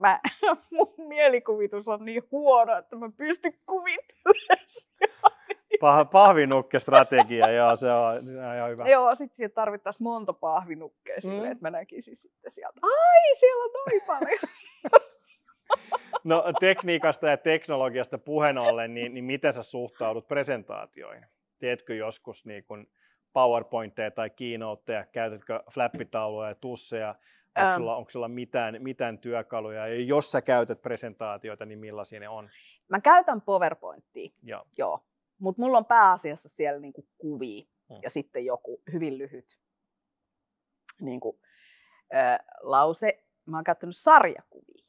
mä, (laughs) mun mielikuvitus on niin huono, että mä pystyn kuvittelemaan
(laughs) Pah, pahvinukkestrategia, (laughs) joo, se on, ihan hyvä.
Joo, sitten sieltä tarvittaisiin monta pahvinukkea mm. sille, että mä näkisin siis sitten sieltä, ai siellä on noin paljon.
(laughs) no tekniikasta ja teknologiasta puheen ollen, niin, niin miten sä suhtaudut presentaatioihin? Teetkö joskus niin kun PowerPointteja tai keynoteja, käytätkö flappitauluja ja tusseja, Onko ähm. sulla, onko sulla mitään, mitään työkaluja? Ja jos sä käytät presentaatioita, niin millaisia ne on?
Mä käytän PowerPointia. Joo. Joo. Mutta mulla on pääasiassa siellä niinku kuvia hmm. ja sitten joku hyvin lyhyt niinku, ö, lause. Mä oon käyttänyt sarjakuvia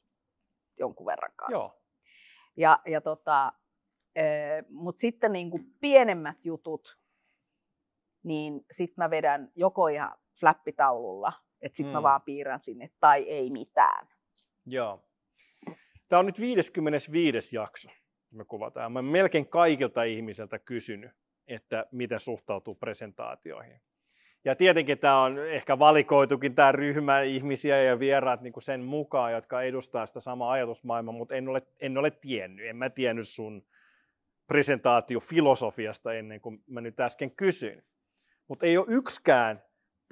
jonkun verran kanssa. Joo. Ja, ja tota, mutta sitten niinku pienemmät jutut, niin sitten mä vedän joko ihan flappitaululla, että sitten mm. mä hmm. vaan piirrän sinne, tai ei mitään.
Joo. Tämä on nyt 55. jakso me kuvataan. Mä melkein kaikilta ihmiseltä kysynyt, että miten suhtautuu presentaatioihin. Ja tietenkin tämä on ehkä valikoitukin tämä ryhmä ihmisiä ja vieraat niin kuin sen mukaan, jotka edustaa sitä samaa ajatusmaailmaa, mutta en ole, en ole tiennyt. En mä tiennyt sun presentaatiofilosofiasta ennen kuin mä nyt äsken kysyin. Mutta ei ole yksikään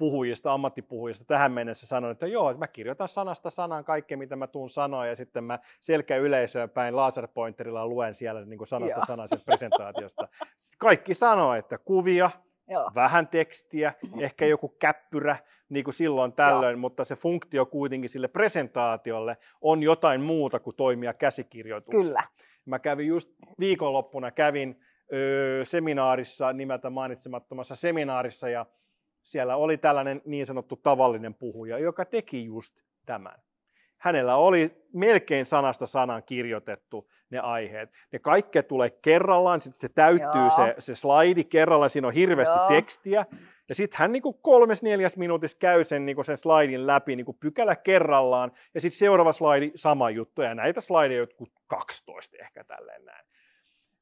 puhujista, ammattipuhujista tähän mennessä sanonut, että joo, mä kirjoitan sanasta sanaan kaikkea, mitä mä tuun sanoa, ja sitten mä selkä yleisöön päin laserpointerilla luen siellä niin kuin sanasta joo. sieltä presentaatiosta. Kaikki sanoo, että kuvia, Joo. vähän tekstiä, ehkä joku käppyrä niin kuin silloin tällöin, Joo. mutta se funktio kuitenkin sille presentaatiolle on jotain muuta kuin toimia käsikirjoituksella. Kyllä. Mä kävin just viikonloppuna kävin öö, seminaarissa nimeltä mainitsemattomassa seminaarissa ja siellä oli tällainen niin sanottu tavallinen puhuja, joka teki just tämän. Hänellä oli melkein sanasta sanan kirjoitettu ne aiheet. Ne kaikki tulee kerrallaan, sitten se täyttyy se, se slaidi kerrallaan, siinä on hirveästi Joo. tekstiä. Ja sitten hän niin kolmes neljäs minuutissa käy sen, niin sen slaidin läpi niin pykälä kerrallaan, ja sitten seuraava slaidi sama juttu, ja näitä slaideja jotkut 12 ehkä tälleen näin.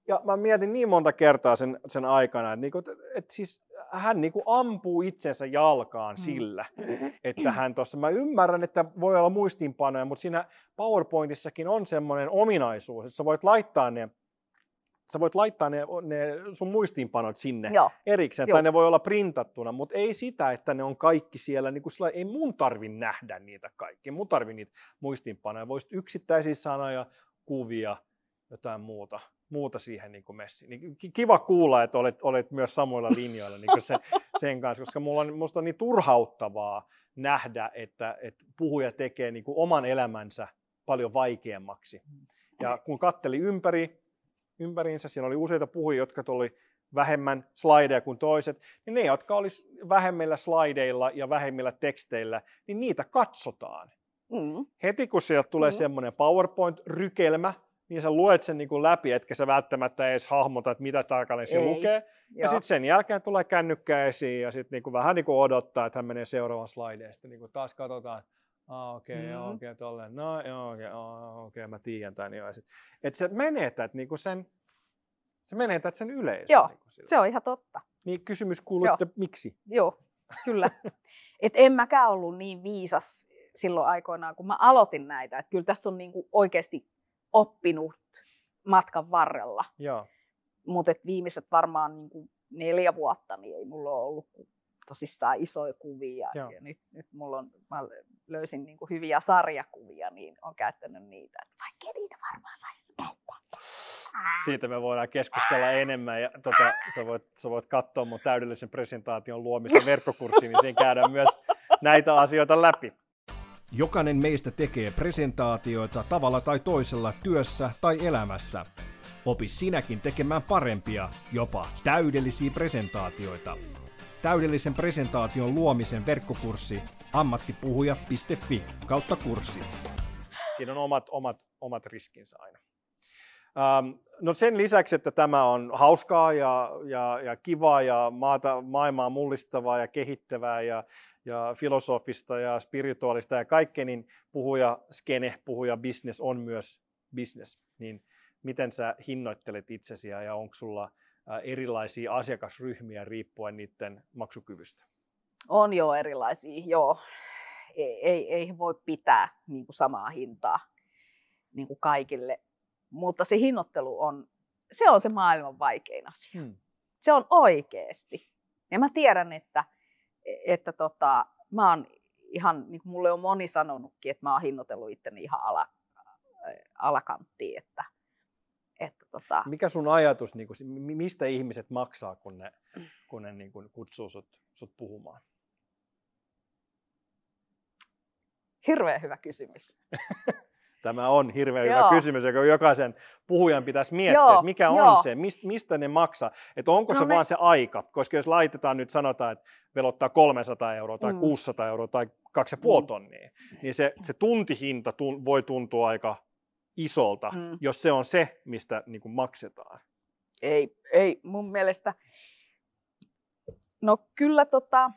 Ja mä mietin niin monta kertaa sen, sen aikana, että, niin kuin, että, että siis hän niin kuin ampuu itsensä jalkaan mm. sillä, mm. että hän tuossa, mä ymmärrän, että voi olla muistiinpanoja, mutta siinä PowerPointissakin on semmoinen ominaisuus, että sä voit laittaa ne sä voit laittaa ne, ne sun muistiinpanot sinne Joo. erikseen, Joo. tai ne voi olla printattuna, mutta ei sitä, että ne on kaikki siellä, niin sillä, ei mun tarvi nähdä niitä kaikki, mun tarvi niitä muistiinpanoja, voisit yksittäisiä sanoja, kuvia, jotain muuta muuta siihen niin kuin messiin. Niin kiva kuulla, että olet, olet myös samoilla linjoilla niin kuin se, sen kanssa, koska mulla on, musta on niin turhauttavaa nähdä, että, että puhuja tekee niin kuin oman elämänsä paljon vaikeammaksi. Ja kun katteli ympäri, ympäriinsä, siinä oli useita puhujia, jotka tuli vähemmän slaideja kuin toiset, niin ne, jotka olisi vähemmillä slaideilla ja vähemmillä teksteillä, niin niitä katsotaan. Mm. Heti kun sieltä tulee mm. semmoinen PowerPoint-rykelmä, niin sä luet sen niin kuin läpi, etkä sä välttämättä edes hahmota, että mitä tarkalleen se Ei. lukee. Joo. Ja sitten sen jälkeen tulee kännykkä esiin ja sitten niin kuin vähän niin kuin odottaa, että hän menee seuraavaan slaideen. Ja sitten niin kuin taas katsotaan, ah okei, okay, mm. hmm okei, okay, tolleen, no joo, okei, okay, oh, okay, mä tiedän tämän jo. Että sä menetät niin kuin sen, sä menetät sen yleisön. Joo, niin kuin se on ihan totta. Niin kysymys kuuluu, joo. että miksi?
Joo, kyllä. (laughs) Et en mäkään ollut niin viisas silloin aikoinaan, kun mä aloitin näitä. Että kyllä tässä on niin kuin oikeasti oppinut matkan varrella. Mutta viimeiset varmaan niin kuin neljä vuotta niin ei mulla ole ollut tosissaan isoja kuvia. Ja nyt, nyt mulla on, mä löysin niin kuin hyviä sarjakuvia, niin on käyttänyt niitä. Vaikka niitä varmaan saisi
käyttää. Siitä me voidaan keskustella enemmän ja tota, sä, voit, sä voit katsoa mun täydellisen presentaation luomisen verkkokurssiin, niin siinä käydään myös näitä asioita läpi. Jokainen meistä tekee presentaatioita tavalla tai toisella työssä tai elämässä. Opi sinäkin tekemään parempia, jopa täydellisiä presentaatioita. Täydellisen presentaation luomisen verkkokurssi ammattipuhuja.fi kautta kurssi. Siinä on omat, omat, omat riskinsä aina. Ähm, no sen lisäksi, että tämä on hauskaa ja, ja, ja kivaa ja maata, maailmaa mullistavaa ja kehittävää ja ja filosofista ja spirituaalista ja kaikkea, niin puhuja skene, puhuja business on myös business. Niin miten sä hinnoittelet itsesi ja onko sulla äh, erilaisia asiakasryhmiä riippuen niiden maksukyvystä?
On jo erilaisia, joo. Ei, ei, ei voi pitää niin kuin samaa hintaa niin kuin kaikille, mutta se hinnoittelu on se, on se maailman vaikein asia. Hmm. Se on oikeasti. Ja mä tiedän, että E-, että tota, mä oon ihan, niin kuin mulle on moni sanonutkin, että mä oon hinnoitellut itteni ihan ala, e-, alakanttiin, että, että tota...
Mikä sun ajatus, niin kuin, mistä ihmiset maksaa, kun ne, kun ne niin kuin kutsuu sut, sut puhumaan?
Hirveän hyvä kysymys. (laughs)
Tämä on hirveän hyvä kysymys, joka jokaisen puhujan pitäisi miettiä, Joo. että mikä Joo. on se, mistä ne maksaa, että onko no se me... vaan se aika, koska jos laitetaan nyt sanotaan, että velottaa 300 euroa tai mm. 600 euroa tai 2,5 mm. tonnia, niin se, se tuntihinta tun, voi tuntua aika isolta, mm. jos se on se, mistä niin kuin maksetaan. Ei,
ei mun mielestä. No kyllä tota,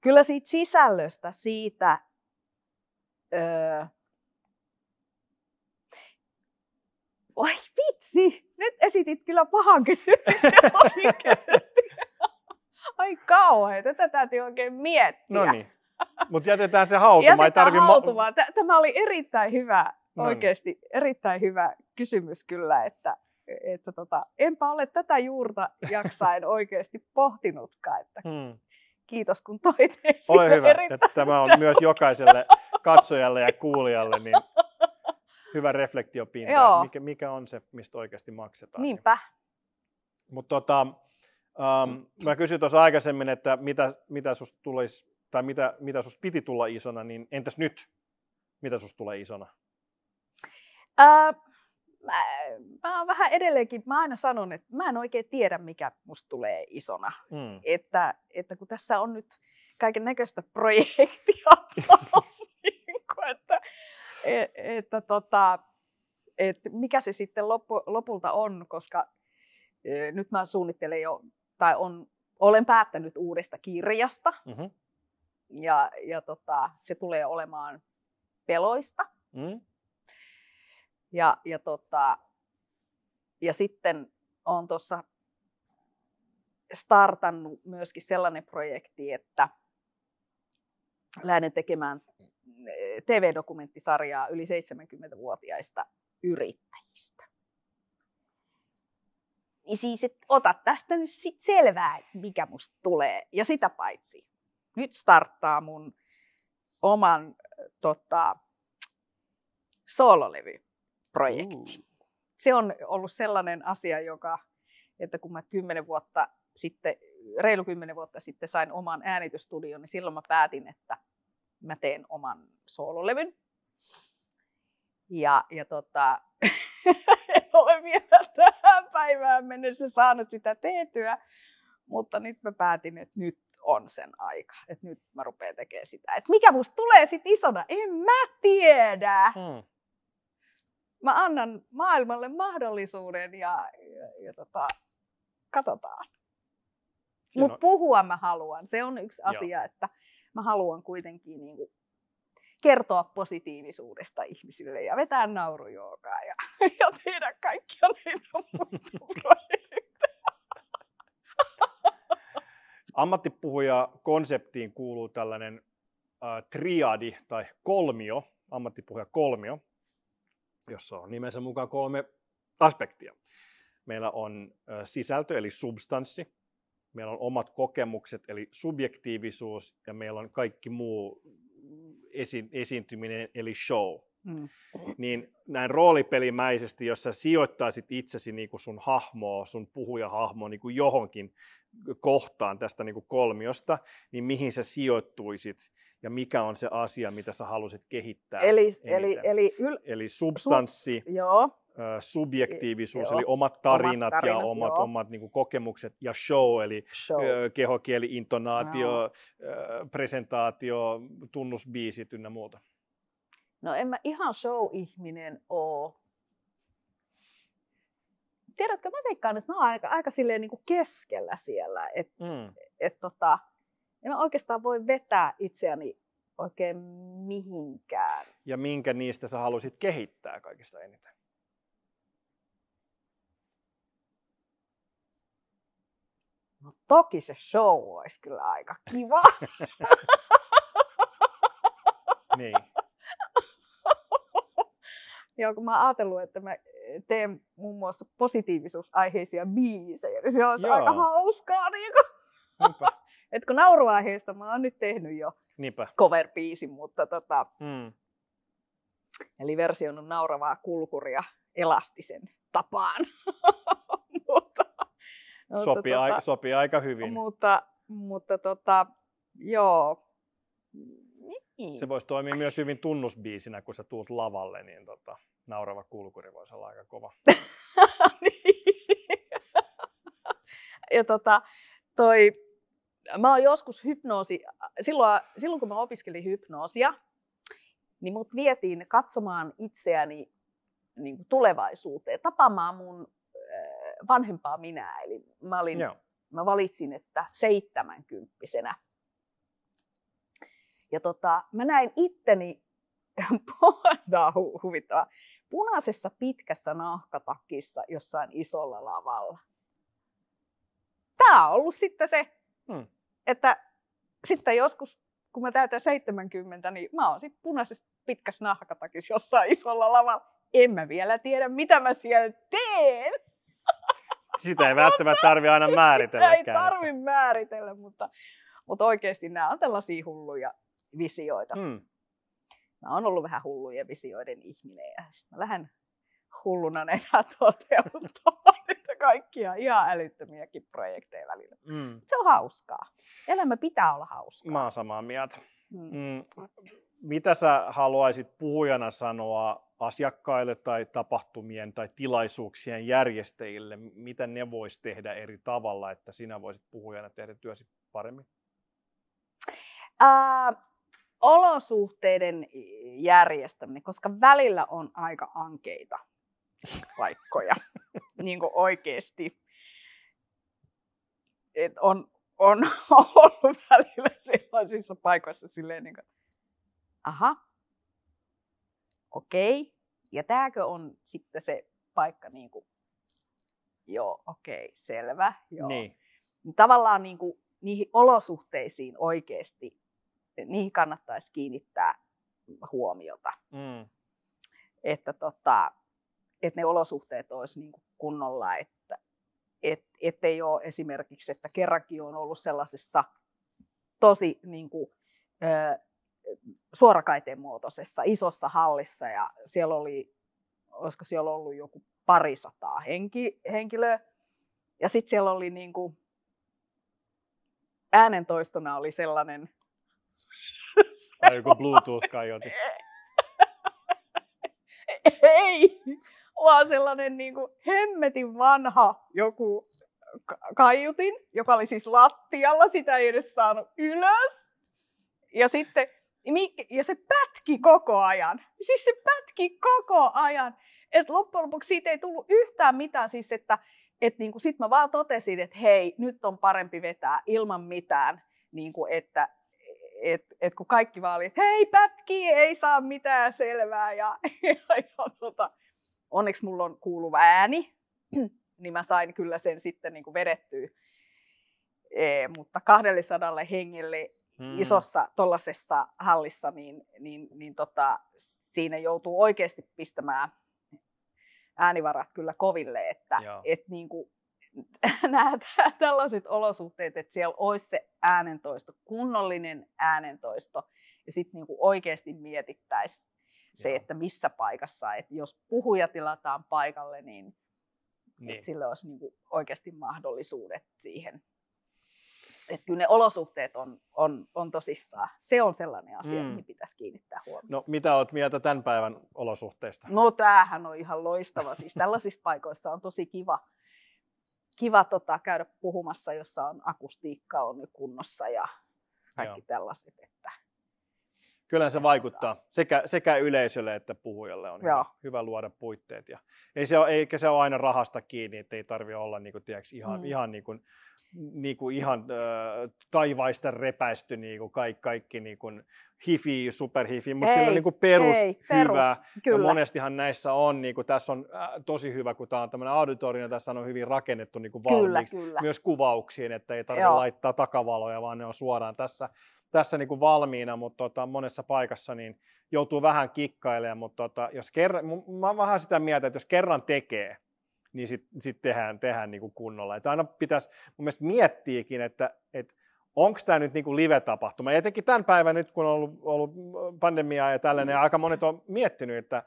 kyllä siitä sisällöstä, siitä, Öö. Oi vitsi, nyt esitit kyllä pahan kysymyksen (laughs) oikeasti. Ai kauhean, tätä täytyy oikein miettiä. No
niin, mutta jätetään se hautumaan. Jätetään tarvi hautumaan.
Ma- Tämä oli erittäin hyvä, Noin. Niin. oikeasti erittäin hyvä kysymys kyllä, että, että tota, enpä ole tätä juurta jaksain oikeasti pohtinutkaan. Että hmm kiitos kun toit Ole (laughs) hyvä, että
tämä on myös jokaiselle (laughs) katsojalle ja kuulijalle niin hyvä reflektiopinta, mikä, mikä on se, mistä oikeasti maksetaan. Niinpä. Mutta tota, um, mä kysyin tuossa aikaisemmin, että mitä, mitä susta tulis, tai mitä, mitä susta piti tulla isona, niin entäs nyt, mitä susta tulee isona?
Öö, mä, mä oon vähän edelleenkin, mä aina sanon, että mä en oikein tiedä, mikä musta tulee isona. Mm. Että, että kun tässä on nyt kaiken näköistä projektia taas, (laughs) niin kuin, että, et, että tota, että mikä se sitten loppu, lopulta on, koska e, nyt mä suunnittelen jo, tai on, olen päättänyt uudesta kirjasta, mm-hmm. ja, ja tota, se tulee olemaan peloista. Mm. Ja, ja, tota, ja sitten on tuossa startannut myöskin sellainen projekti, että lähden tekemään eh, TV-dokumenttisarjaa yli 70-vuotiaista yrittäjistä. Niin siis, et ota tästä nyt sit selvää, mikä musta tulee. Ja sitä paitsi, nyt starttaa mun oman eh, tota, soololevy projekti. Mm. Se on ollut sellainen asia, joka, että kun mä kymmenen vuotta sitten, reilu kymmenen vuotta sitten sain oman äänitystudion, niin silloin mä päätin, että mä teen oman soololevyn. Ja, ja tota, (laughs) en ole vielä tähän päivään mennessä saanut sitä tehtyä, mutta nyt mä päätin, että nyt on sen aika, että nyt mä rupean tekemään sitä. Et mikä musta tulee sitten isona, en mä tiedä. Hmm mä annan maailmalle mahdollisuuden ja, ja, ja tota, katsotaan. Mutta no- puhua mä haluan. Se on yksi asia, Joo. että mä haluan kuitenkin niinku kertoa positiivisuudesta ihmisille ja vetää naurujookaa ja, (laughs) ja tehdä kaikkia niitä
Ammattipuhuja konseptiin kuuluu tällainen äh, triadi tai kolmio, ammattipuhuja kolmio, jossa on nimensä mukaan kolme aspektia. Meillä on sisältö eli substanssi, meillä on omat kokemukset eli subjektiivisuus ja meillä on kaikki muu esi- esiintyminen eli show. Mm. Niin näin roolipelimäisesti, jos sä sijoittaisit itsesi niin kuin sun hahmoa, sun puhujahahmoa niin kuin johonkin, kohtaan tästä niin kuin kolmiosta, niin mihin sä sijoittuisit ja mikä on se asia, mitä sä halusit kehittää. Eli, eli, eli, yl... eli substanssi, Sub, joo. subjektiivisuus, joo. eli omat tarinat, omat tarinat ja omat, omat niin kuin kokemukset, ja show, eli show. kehokieli, intonaatio, no. presentaatio, tunnusbiisit ynnä
muuta. No en mä ihan show-ihminen ole, tiedätkö, mä veikkaan, että mä oon aika, aika silleen niin kuin keskellä siellä. Et, mm. et, tota, en mä oikeastaan voi vetää itseäni oikein mihinkään.
Ja minkä niistä sä halusit kehittää kaikista eniten?
No toki se show olisi kyllä aika kiva. (laughs) (laughs) niin. Joo, kun mä oon ajatellut, että mä tee muun muassa positiivisuusaiheisia biisejä, niin se on aika hauskaa. Niin kuin. (laughs) Et kun nauruaiheista mä oon nyt tehnyt jo Niinpä. cover-biisin, mutta tota, mm. eli on nauravaa kulkuria elastisen tapaan. (laughs) mutta, mutta, sopii, tota, sopii aika hyvin. Mutta, mutta tota, joo. Niin. Se voisi toimia
myös hyvin tunnusbiisinä, kun sä tuut lavalle. Niin tota naurava kulkuri voisi olla aika kova. (laughs) Niin.
ja tota, toi, mä oon joskus hypnoosi, silloin, silloin kun mä opiskelin hypnoosia, niin mut vietiin katsomaan itseäni niin kuin tulevaisuuteen, tapaamaan mun äh, vanhempaa minä. Eli mä, olin, Joo. mä valitsin, että seitsemänkymppisenä. Ja tota, mä näin itteni, (laughs) tämä on huvittavaa, punaisessa pitkässä nahkatakissa jossain isolla lavalla. Tämä on ollut sitten se, hmm. että sitten joskus, kun mä täytän 70, niin mä oon sitten punaisessa pitkässä nahkatakissa jossain isolla lavalla. En mä vielä tiedä, mitä mä siellä teen.
(laughs) Sitä ei välttämättä tarvi aina määritellä. Sitä ei tarvi
määritellä, mutta, mutta oikeasti nämä on tällaisia hulluja visioita. Hmm mä oon ollut vähän hullujen visioiden ihminen ja sitten mä lähden hulluna näitä (laughs) toteuttamaan kaikkia ihan älyttömiäkin projekteja välillä. Mm. Se on hauskaa. Elämä pitää olla hauskaa.
Mä oon samaa mieltä. Mm. Mm. Mitä sä haluaisit puhujana sanoa asiakkaille tai tapahtumien tai tilaisuuksien järjestäjille? Mitä ne vois tehdä eri tavalla, että sinä voisit puhujana tehdä työsi paremmin?
Äh, olosuhteiden järjestäminen, koska välillä on aika ankeita paikkoja, (laughs) niin kuin oikeasti. Et on, on (laughs) ollut välillä sellaisissa paikoissa silleen, niin kuin, aha, okei, okay. ja tämäkö on sitten se paikka, niin kuin, joo, okei, okay, selvä, joo. Niin. Tavallaan niin kuin, niihin olosuhteisiin oikeasti niihin kannattaisi kiinnittää huomiota. Mm. Että, tota, että ne olosuhteet olisi niin kuin kunnolla, että et, ettei ole esimerkiksi, että kerrankin on ollut sellaisessa tosi niin kuin, ö, suorakaiteen muotoisessa isossa hallissa ja siellä oli, olisiko siellä ollut joku parisataa henki, henkilöä ja sitten siellä oli niin kuin, äänentoistona oli sellainen
tai joku bluetooth kaiotin
Ei, vaan sellainen niin kuin hemmetin vanha joku kaiutin, joka oli siis lattialla, sitä ei edes saanut ylös. Ja sitten ja se pätki koko ajan. Siis se pätki koko ajan. Et loppujen lopuksi siitä ei tullut yhtään mitään. Siis että et niinku sit mä vaan totesin, että hei, nyt on parempi vetää ilman mitään. Niinku, että et, et kun kaikki vaan oli, että hei pätki, ei saa mitään selvää. Ja, (laughs) ja, ja tota, onneksi mulla on kuuluva ääni, (clears throat) niin mä sain kyllä sen sitten niin kuin vedettyä. E, mutta 200 hengelle hmm. isossa tuollaisessa hallissa, niin, niin, niin tota, siinä joutuu oikeasti pistämään äänivarat kyllä koville. Että, et niin kuin (laughs) nämä tällaiset olosuhteet, että siellä olisi se äänentoisto, kunnollinen äänentoisto, ja sitten niinku oikeasti mietittäisi, se, että missä paikassa, että jos puhuja tilataan paikalle, niin, niin. sillä olisi niinku oikeasti mahdollisuudet siihen. Että kyllä ne olosuhteet on, on, on tosissaan. Se on sellainen asia, mm. mihin pitäisi kiinnittää huomiota.
No mitä olet mieltä tämän päivän olosuhteista?
No tämähän on ihan loistava. Siis tällaisissa paikoissa on tosi kiva kiva tota, käydä puhumassa, jossa on akustiikka on kunnossa ja kaikki Joo. tällaiset. Että
Kyllä se vaikuttaa sekä, sekä yleisölle että puhujalle on hyvä, hyvä luoda puitteet. Ja ei se ole, eikä se ole aina rahasta kiinni, että ei tarvitse olla niin kuin, tiedätkö, ihan, mm. ihan niin kuin, niin kuin ihan äh, taivaista repäisty niin kuin kaikki, kaikki niin kuin hifi, superhifi, mutta sillä on niin perus, ei, perus hyvä. Kyllä. Ja monestihan näissä on, niin kuin, tässä on äh, tosi hyvä, kun tämä on tämmöinen auditorio, tässä on hyvin rakennettu niin kuin valmiiksi, kyllä, kyllä. myös kuvauksiin, että ei tarvitse Joo. laittaa takavaloja, vaan ne on suoraan tässä tässä niin kuin valmiina, mutta tota, monessa paikassa niin joutuu vähän kikkailemaan, mutta tota, jos kerran, mä oon vähän sitä mieltä, että jos kerran tekee, niin sitten sit tehdään, tehdään niin kuin kunnolla. Et aina pitäisi mun mielestä miettiikin, että et, onko tämä nyt niinku live-tapahtuma. Ja etenkin tämän päivän nyt, kun on ollut, ollut pandemia ja tällainen, mm. aika monet on miettinyt, että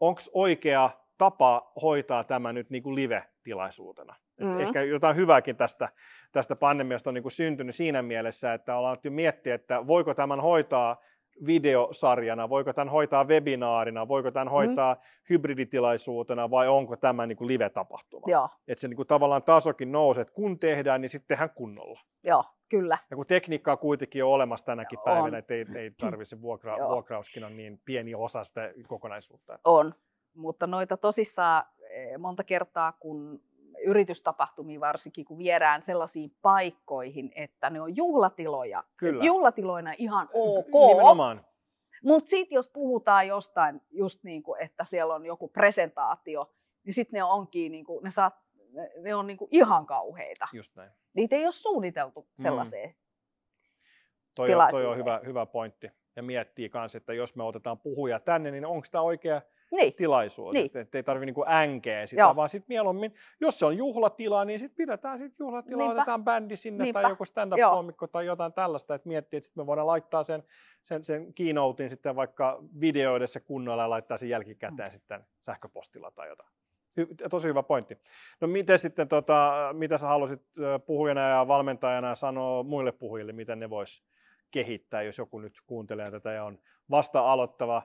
onko oikea tapa hoitaa tämä nyt niin kuin live-tilaisuutena. Et mm. Ehkä jotain hyvääkin tästä, tästä pandemiasta on niin kuin syntynyt siinä mielessä, että ollaan jo miettiä, että voiko tämän hoitaa videosarjana, voiko tämän hoitaa webinaarina, voiko tämän mm-hmm. hoitaa mm. hybriditilaisuutena vai onko tämä niin kuin live-tapahtuma. Joo. Et se niin kuin tavallaan tasokin nousee, että kun tehdään, niin sitten tehdään kunnolla.
Joo, kyllä.
Ja kun tekniikkaa kuitenkin on olemassa tänäkin Joo, päivänä, että ei, ei (clears throat) tarvitse vuokra, vuokrauskin on niin pieni osa sitä kokonaisuutta.
On, mutta noita tosissaan eh, monta kertaa, kun yritystapahtumia varsinkin, kun viedään sellaisiin paikkoihin, että ne on juhlatiloja. Kyllä. Juhlatiloina ihan ok. Nimenomaan. Mutta sitten jos puhutaan jostain, just niin kuin, että siellä on joku presentaatio, niin sitten ne onkin, niin kuin, ne, saat, ne on niin kuin ihan kauheita. Just näin. Niitä ei ole suunniteltu mm. sellaiseen mm.
toi, on, toi on hyvä, hyvä pointti. Ja miettii myös, että jos me otetaan puhuja tänne, niin onko tämä oikea niin. tilaisuus. Niin. Että et ei tarvitse niinku änkeä sitä, Joo. vaan sitten mieluummin, jos se on juhlatila, niin sitten pidetään sitten juhlatila, Niinpä. otetaan bändi sinne Niinpä. tai joku stand up komikko tai jotain tällaista, että miettii, että sitten me voidaan laittaa sen, sen, sen keynotein sitten vaikka videoidessa kunnolla ja laittaa sen jälkikäteen mm. sitten sähköpostilla tai jotain. Hy- tosi hyvä pointti. No miten sitten, tota, mitä sä halusit puhujana ja valmentajana sanoa muille puhujille, miten ne vois kehittää, jos joku nyt kuuntelee tätä ja on vasta aloittava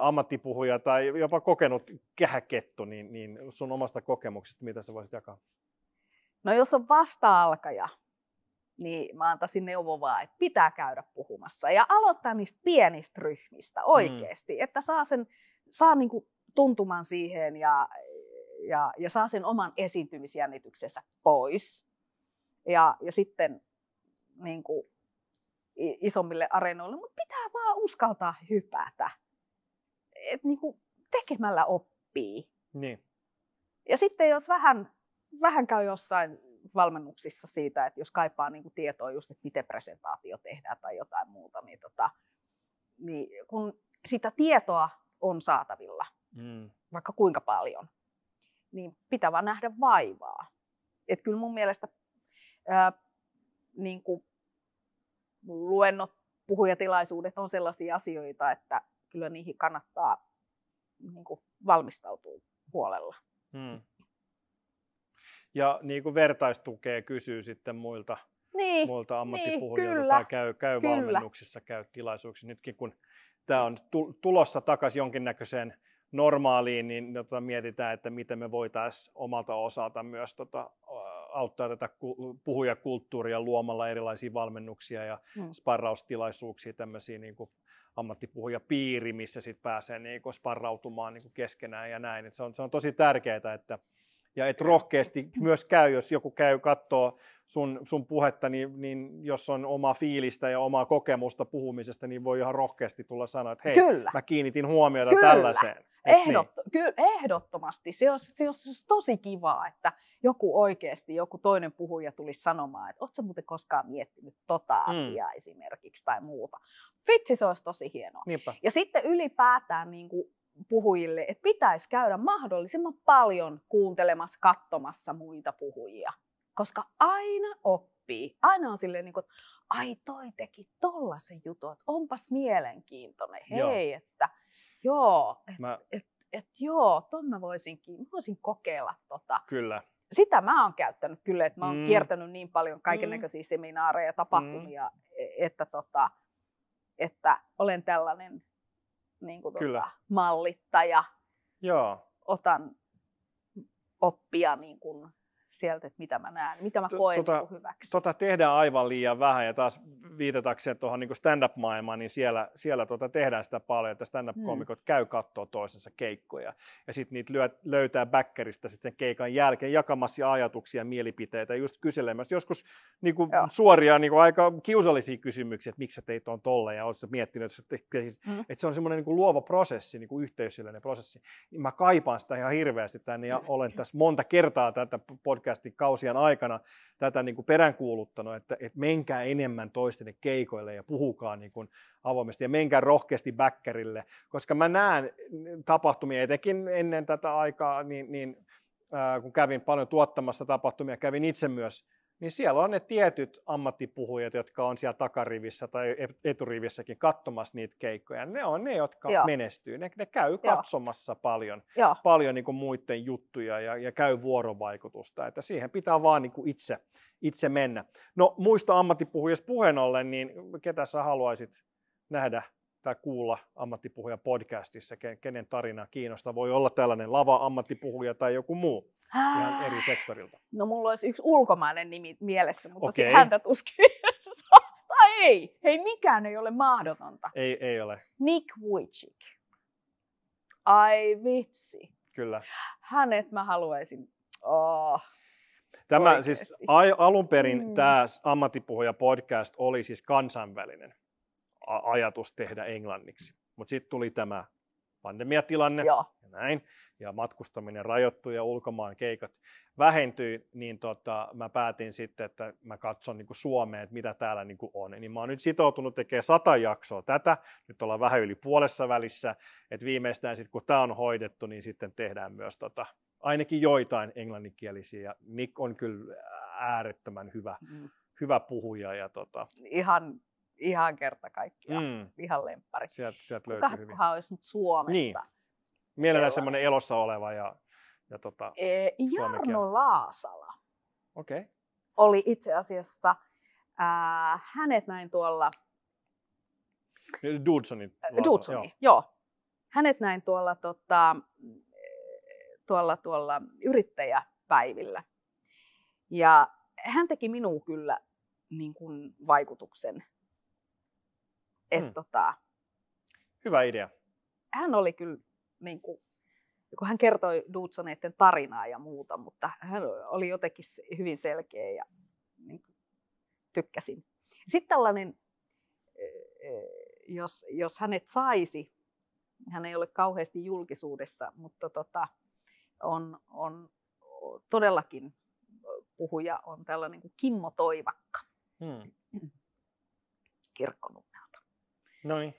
ammattipuhuja tai jopa kokenut kehäkettu, niin, niin sun omasta kokemuksesta, mitä sä voisit jakaa?
No jos on vasta-alkaja, niin mä antaisin neuvovaa, että pitää käydä puhumassa ja aloittaa niistä pienistä ryhmistä oikeasti, mm. että saa sen saa niinku tuntumaan siihen ja, ja, ja saa sen oman esiintymisjännityksensä pois. Ja, ja sitten niin kuin, isommille areenoille, mutta pitää vaan uskaltaa hypätä et niinku tekemällä oppii. Niin. Ja sitten jos vähän, vähän käy jossain valmennuksissa siitä, että jos kaipaa niinku tietoa just, että miten presentaatio tehdään tai jotain muuta, niin, tota, niin kun sitä tietoa on saatavilla, mm. vaikka kuinka paljon, niin pitää vaan nähdä vaivaa. Et kyllä mun mielestä ää, niin luennot, puhujatilaisuudet on sellaisia asioita, että kyllä niihin kannattaa niin kuin valmistautua huolella. Hmm.
Ja niin kuin vertaistukea kysyy sitten muilta, niin, muilta ammattipuhujilta niin, käy, käy kyllä. valmennuksissa, käy tilaisuuksissa. Nytkin kun tämä on tulossa takaisin jonkinnäköiseen normaaliin, niin, niin tota, mietitään, että miten me voitaisiin omalta osalta myös tota, auttaa tätä puhujakulttuuria luomalla erilaisia valmennuksia ja mm. sparraustilaisuuksia, tämmöisiä niin kuin ammattipuhujapiiri, missä sit pääsee niin sparrautumaan niin keskenään ja näin. Et se, on, se on tosi tärkeää, että ja et rohkeasti myös käy, jos joku käy katsoa sun, sun puhetta, niin, niin jos on oma fiilistä ja omaa kokemusta puhumisesta, niin voi ihan rohkeasti tulla sanoa, että hei, Kyllä. mä kiinnitin huomiota Kyllä. tällaiseen. Ehdot,
niin? Ky- ehdottomasti. Se olisi, se olisi tosi kivaa, että joku oikeasti, joku toinen puhuja tulisi sanomaan, että ootko muuten koskaan miettinyt tota mm. asiaa mm. esimerkiksi tai muuta. Vitsi, se olisi tosi hienoa. Niinpä. Ja sitten ylipäätään niin kuin puhujille, että pitäisi käydä mahdollisimman paljon kuuntelemassa, katsomassa muita puhujia. Koska aina oppii. Aina on silleen, niin kuin, ai toi teki tollasen jutun, että onpas mielenkiintoinen. Hei, joo. että joo, että mä... et, et, joo, ton mä voisinkin, mä voisin kokeilla tota. Kyllä. Sitä mä oon käyttänyt kyllä, että mä oon mm. kiertänyt niin paljon kaikenlaisia mm. seminaareja, tapahtumia, mm. E, että, tota, että olen tällainen niin kuin tuota, mallittaja. Joo. Otan oppia niin kuin sieltä, että mitä mä näen, mitä mä koen tota, niinku hyväksi.
Tota tehdään aivan liian vähän ja taas viitatakseen tuohon niin stand-up-maailmaan, niin siellä, siellä tota tehdään sitä paljon, että stand-up-komikot mm. käy katsoa toisensa keikkoja ja sitten niitä lyö, löytää backeristä sitten sen keikan jälkeen jakamassa ajatuksia, mielipiteitä, just kyselemässä joskus niin kuin suoria niin kuin aika kiusallisia kysymyksiä, että miksi sä teit on tolle ja olet miettinyt, että, hmm. että se on semmoinen niin luova prosessi, niin kuin yhteisöllinen prosessi. Mä kaipaan sitä ihan hirveästi tänne ja mm. olen tässä monta kertaa tätä podcastia podcastin kausien aikana tätä niin kuin peräänkuuluttanut, että, että menkää enemmän toistenne keikoille ja puhukaa niin kuin avoimesti ja menkää rohkeasti backerille, koska mä näen tapahtumia etenkin ennen tätä aikaa, niin, niin äh, kun kävin paljon tuottamassa tapahtumia, kävin itse myös niin siellä on ne tietyt ammattipuhujat, jotka on siellä takarivissä tai eturivissäkin katsomassa niitä keikkoja. Ne on ne, jotka Joo. menestyy. Ne, ne käy katsomassa Joo. paljon, Joo. paljon niin kuin muiden juttuja ja, ja käy vuorovaikutusta. Että siihen pitää vaan niin kuin itse, itse mennä. No muista ammattipuhujista puheen ollen, niin ketä sä haluaisit nähdä tai kuulla ammattipuhuja podcastissa, kenen tarina kiinnostaa. Voi olla tällainen lava-ammattipuhuja tai joku muu ihan eri ah. sektorilta.
No mulla olisi yksi ulkomainen nimi mielessä, mutta okay. sitten häntä tuskin (laughs) tai ei. ei mikään ei ole mahdotonta.
Ei, ei ole.
Nick Wojcik. Ai vitsi. Kyllä. Hänet mä haluaisin. Oh.
Tämä Oikeasti. siis alun perin mm. tämä ammattipuhuja podcast oli siis kansainvälinen ajatus tehdä englanniksi. Mutta sitten tuli tämä pandemiatilanne Joo. ja näin, ja matkustaminen rajoittui ja ulkomaan keikat vähentyi, niin tota, mä päätin sitten, että mä katson niin Suomeen, että mitä täällä niin on. Niin mä oon nyt sitoutunut tekemään sata jaksoa tätä, nyt ollaan vähän yli puolessa välissä, että viimeistään sitten kun tämä on hoidettu, niin sitten tehdään myös tota, ainakin joitain englanninkielisiä, ja Nick on kyllä äärettömän hyvä, mm. hyvä puhuja. Ja
tota... Ihan ihan kerta kaikkiaan mm. ihan lemppari.
Sieltä, sieltä löytyy hyvin.
olisi nyt Suomesta? Niin.
Mielellään semmoinen elossa oleva ja, ja tota, e, Jarno
Laasala. Okay. Oli itse asiassa, äh, hänet näin tuolla...
Niin, Dudsonin. Dudsoni, joo.
joo. Hänet näin tuolla, tota, tuolla, tuolla yrittäjäpäivillä. Ja hän teki minuun kyllä niin kuin vaikutuksen et hmm. tota, Hyvä idea. Hän oli kyllä, niin kuin, kun hän kertoi Dudsoneiden tarinaa ja muuta, mutta hän oli jotenkin hyvin selkeä ja niin kuin, tykkäsin. Sitten tällainen, e, e, jos, jos hänet saisi, hän ei ole kauheasti julkisuudessa, mutta tota, on, on todellakin puhuja on tällainen kuin Kimmo Toivakka. Hmm. kirkkonut. No niin.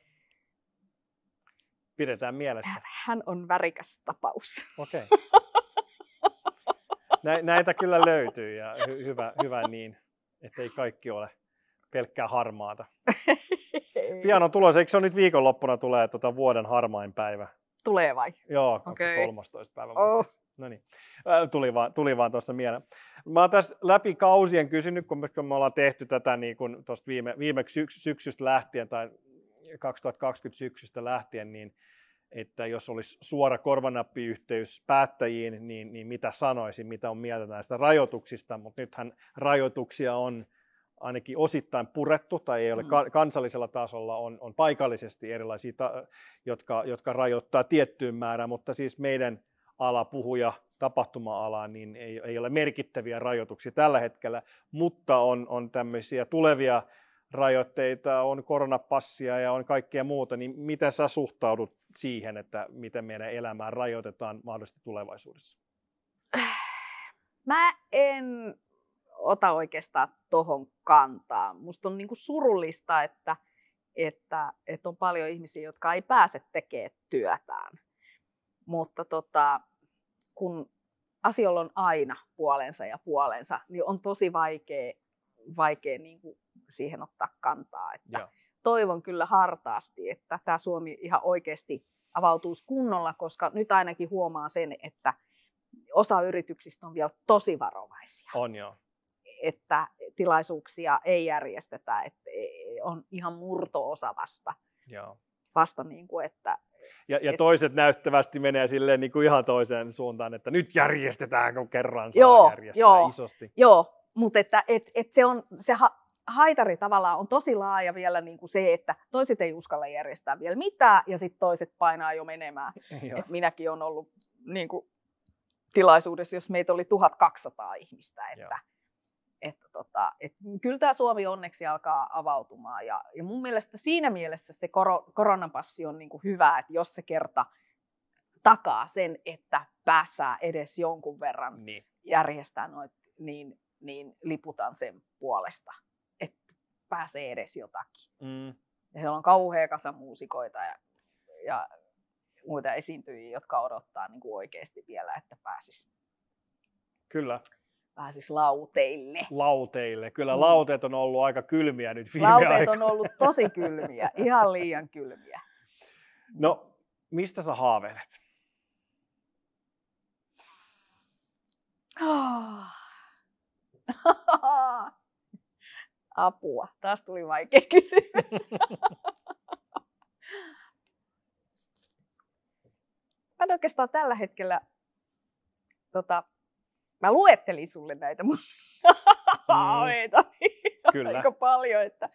Pidetään mielessä.
Hän on värikäs tapaus. Okei. Okay.
Nä, näitä kyllä löytyy ja hy, hyvä, hyvä niin, ettei kaikki ole pelkkää harmaata. Pian on tulossa, eikö se on nyt viikonloppuna tulee tuota vuoden harmain päivä?
Tulee vai? Joo, okay. 13. päivä. Oh. No niin,
tuli vaan, tuli vaan tuossa mieleen. Mä oon tässä läpi kausien kysynyt, kun me ollaan tehty tätä niin kuin tuosta viime, viime syks, syksystä lähtien tai 2020 syksystä lähtien, niin että jos olisi suora korvanappiyhteys päättäjiin, niin, niin mitä sanoisin, mitä on mieltä näistä rajoituksista, mutta nythän rajoituksia on ainakin osittain purettu tai ei ole mm. kansallisella tasolla, on, on paikallisesti erilaisia, ta- jotka, jotka rajoittaa tiettyyn määrään, mutta siis meidän ala, puhuja, tapahtuma niin ei, ei ole merkittäviä rajoituksia tällä hetkellä, mutta on, on tämmöisiä tulevia rajoitteita, on koronapassia ja on kaikkea muuta, niin miten sä suhtaudut siihen, että miten meidän elämää rajoitetaan mahdollisesti tulevaisuudessa?
Mä en ota oikeastaan tohon kantaa. Musta on niinku surullista, että, että, että on paljon ihmisiä, jotka ei pääse tekemään työtään. Mutta tota, kun asioilla on aina puolensa ja puolensa, niin on tosi vaikea vaikea niin kuin siihen ottaa kantaa. Että toivon kyllä hartaasti, että tämä Suomi ihan oikeasti avautuisi kunnolla, koska nyt ainakin huomaa sen, että osa yrityksistä on vielä tosi varovaisia. On joo. Että tilaisuuksia ei järjestetä, että e, on ihan murto-osa vasta. Joo. Vasta niin kuin, että
ja, ja toiset näyttävästi menee silleen niin kuin ihan toiseen suuntaan, että nyt järjestetään, kun kerran saa joo, järjestää joo, isosti.
Joo, mutta että, et, et se, on, se ha, haitari tavallaan on tosi laaja vielä niin kuin se, että toiset ei uskalla järjestää vielä mitään ja sitten toiset painaa jo menemään. (laughs) Et minäkin on ollut niin kuin, tilaisuudessa, jos meitä oli 1200 ihmistä. Että, että, tota, et, kyllä tämä Suomi onneksi alkaa avautumaan ja, ja mun mielestä siinä mielessä se kor- koronapassi on niin kuin hyvä, että jos se kerta takaa sen, että pääsää edes jonkun verran niin. järjestää noita niin niin liputan sen puolesta, että pääsee edes jotakin. Mm. Ja siellä on kauhea kasa muusikoita ja, ja muita esiintyjiä, jotka odottaa niin kuin oikeasti vielä, että pääsis, Kyllä. pääsis lauteille.
Lauteille. Kyllä mm. lauteet on ollut aika kylmiä nyt viime Lauteet aikoina. on ollut
tosi kylmiä, (laughs) ihan liian kylmiä.
No, mistä sä haaveilet?
Oh. (laughs) Apua. Taas tuli vaikea kysymys. (laughs) mä en oikeastaan tällä hetkellä, tota, mä luettelin sulle näitä mun haaveita mm. (laughs) aika paljon, että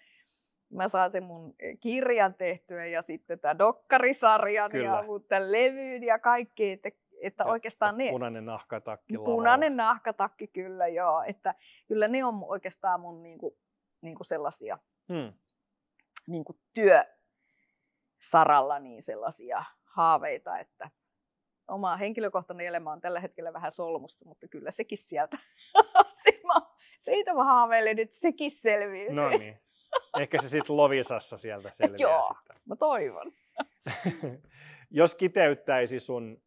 mä saan sen mun eh, kirjan tehtyä ja sitten tämä dokkarisarjan niin Kyllä. ja tämän levyyn ja kaikki, että että ja, oikeastaan ne, punainen
nahkatakki. Punainen
nahkatakki kyllä, joo. Että kyllä ne on oikeastaan mun niinku, niinku sellaisia hmm. niinku työsaralla niin sellaisia haaveita, että oma henkilökohtainen elämä on tällä hetkellä vähän solmussa, mutta kyllä sekin sieltä. (laughs) Siitä mä haaveilen, että sekin selviää. No
niin. Ehkä se sitten Lovisassa sieltä selviää Joo,
sitten. mä toivon.
(laughs) Jos kiteyttäisi sun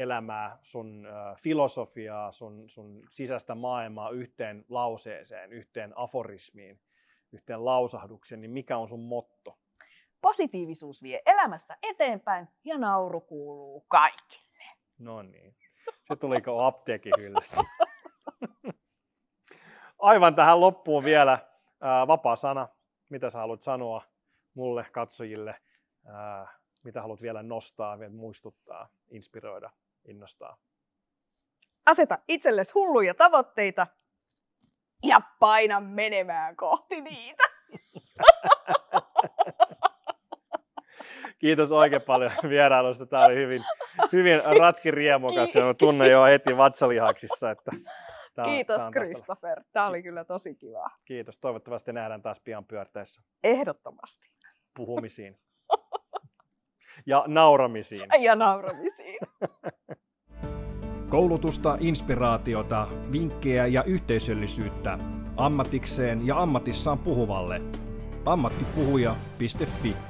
elämää, sun filosofiaa, sun, sun sisäistä maailmaa yhteen lauseeseen, yhteen aforismiin, yhteen lausahdukseen, niin mikä on sun motto?
Positiivisuus vie elämässä eteenpäin ja nauru kuuluu kaikille.
No niin. Se tuliko apteekin hyllystä? Aivan tähän loppuun vielä ää, vapaa sana. Mitä sä haluat sanoa mulle, katsojille? Ää, mitä haluat vielä nostaa, vielä muistuttaa, inspiroida? innostaa.
Aseta itsellesi hulluja tavoitteita ja paina menemään kohti niitä.
Kiitos oikein paljon vierailusta. Tämä oli hyvin, hyvin ratkiriemukas ja tunne jo heti vatsalihaksissa. Että tämä, Kiitos tämä Christopher.
Tämä oli kyllä tosi kivaa.
Kiitos. Toivottavasti nähdään taas pian pyörteissä.
Ehdottomasti.
Puhumisiin. Ja nauramisiin. Ja
nauramisiin. (laughs)
Koulutusta, inspiraatiota, vinkkejä ja yhteisöllisyyttä ammatikseen ja ammatissaan puhuvalle. ammattipuhuja.fi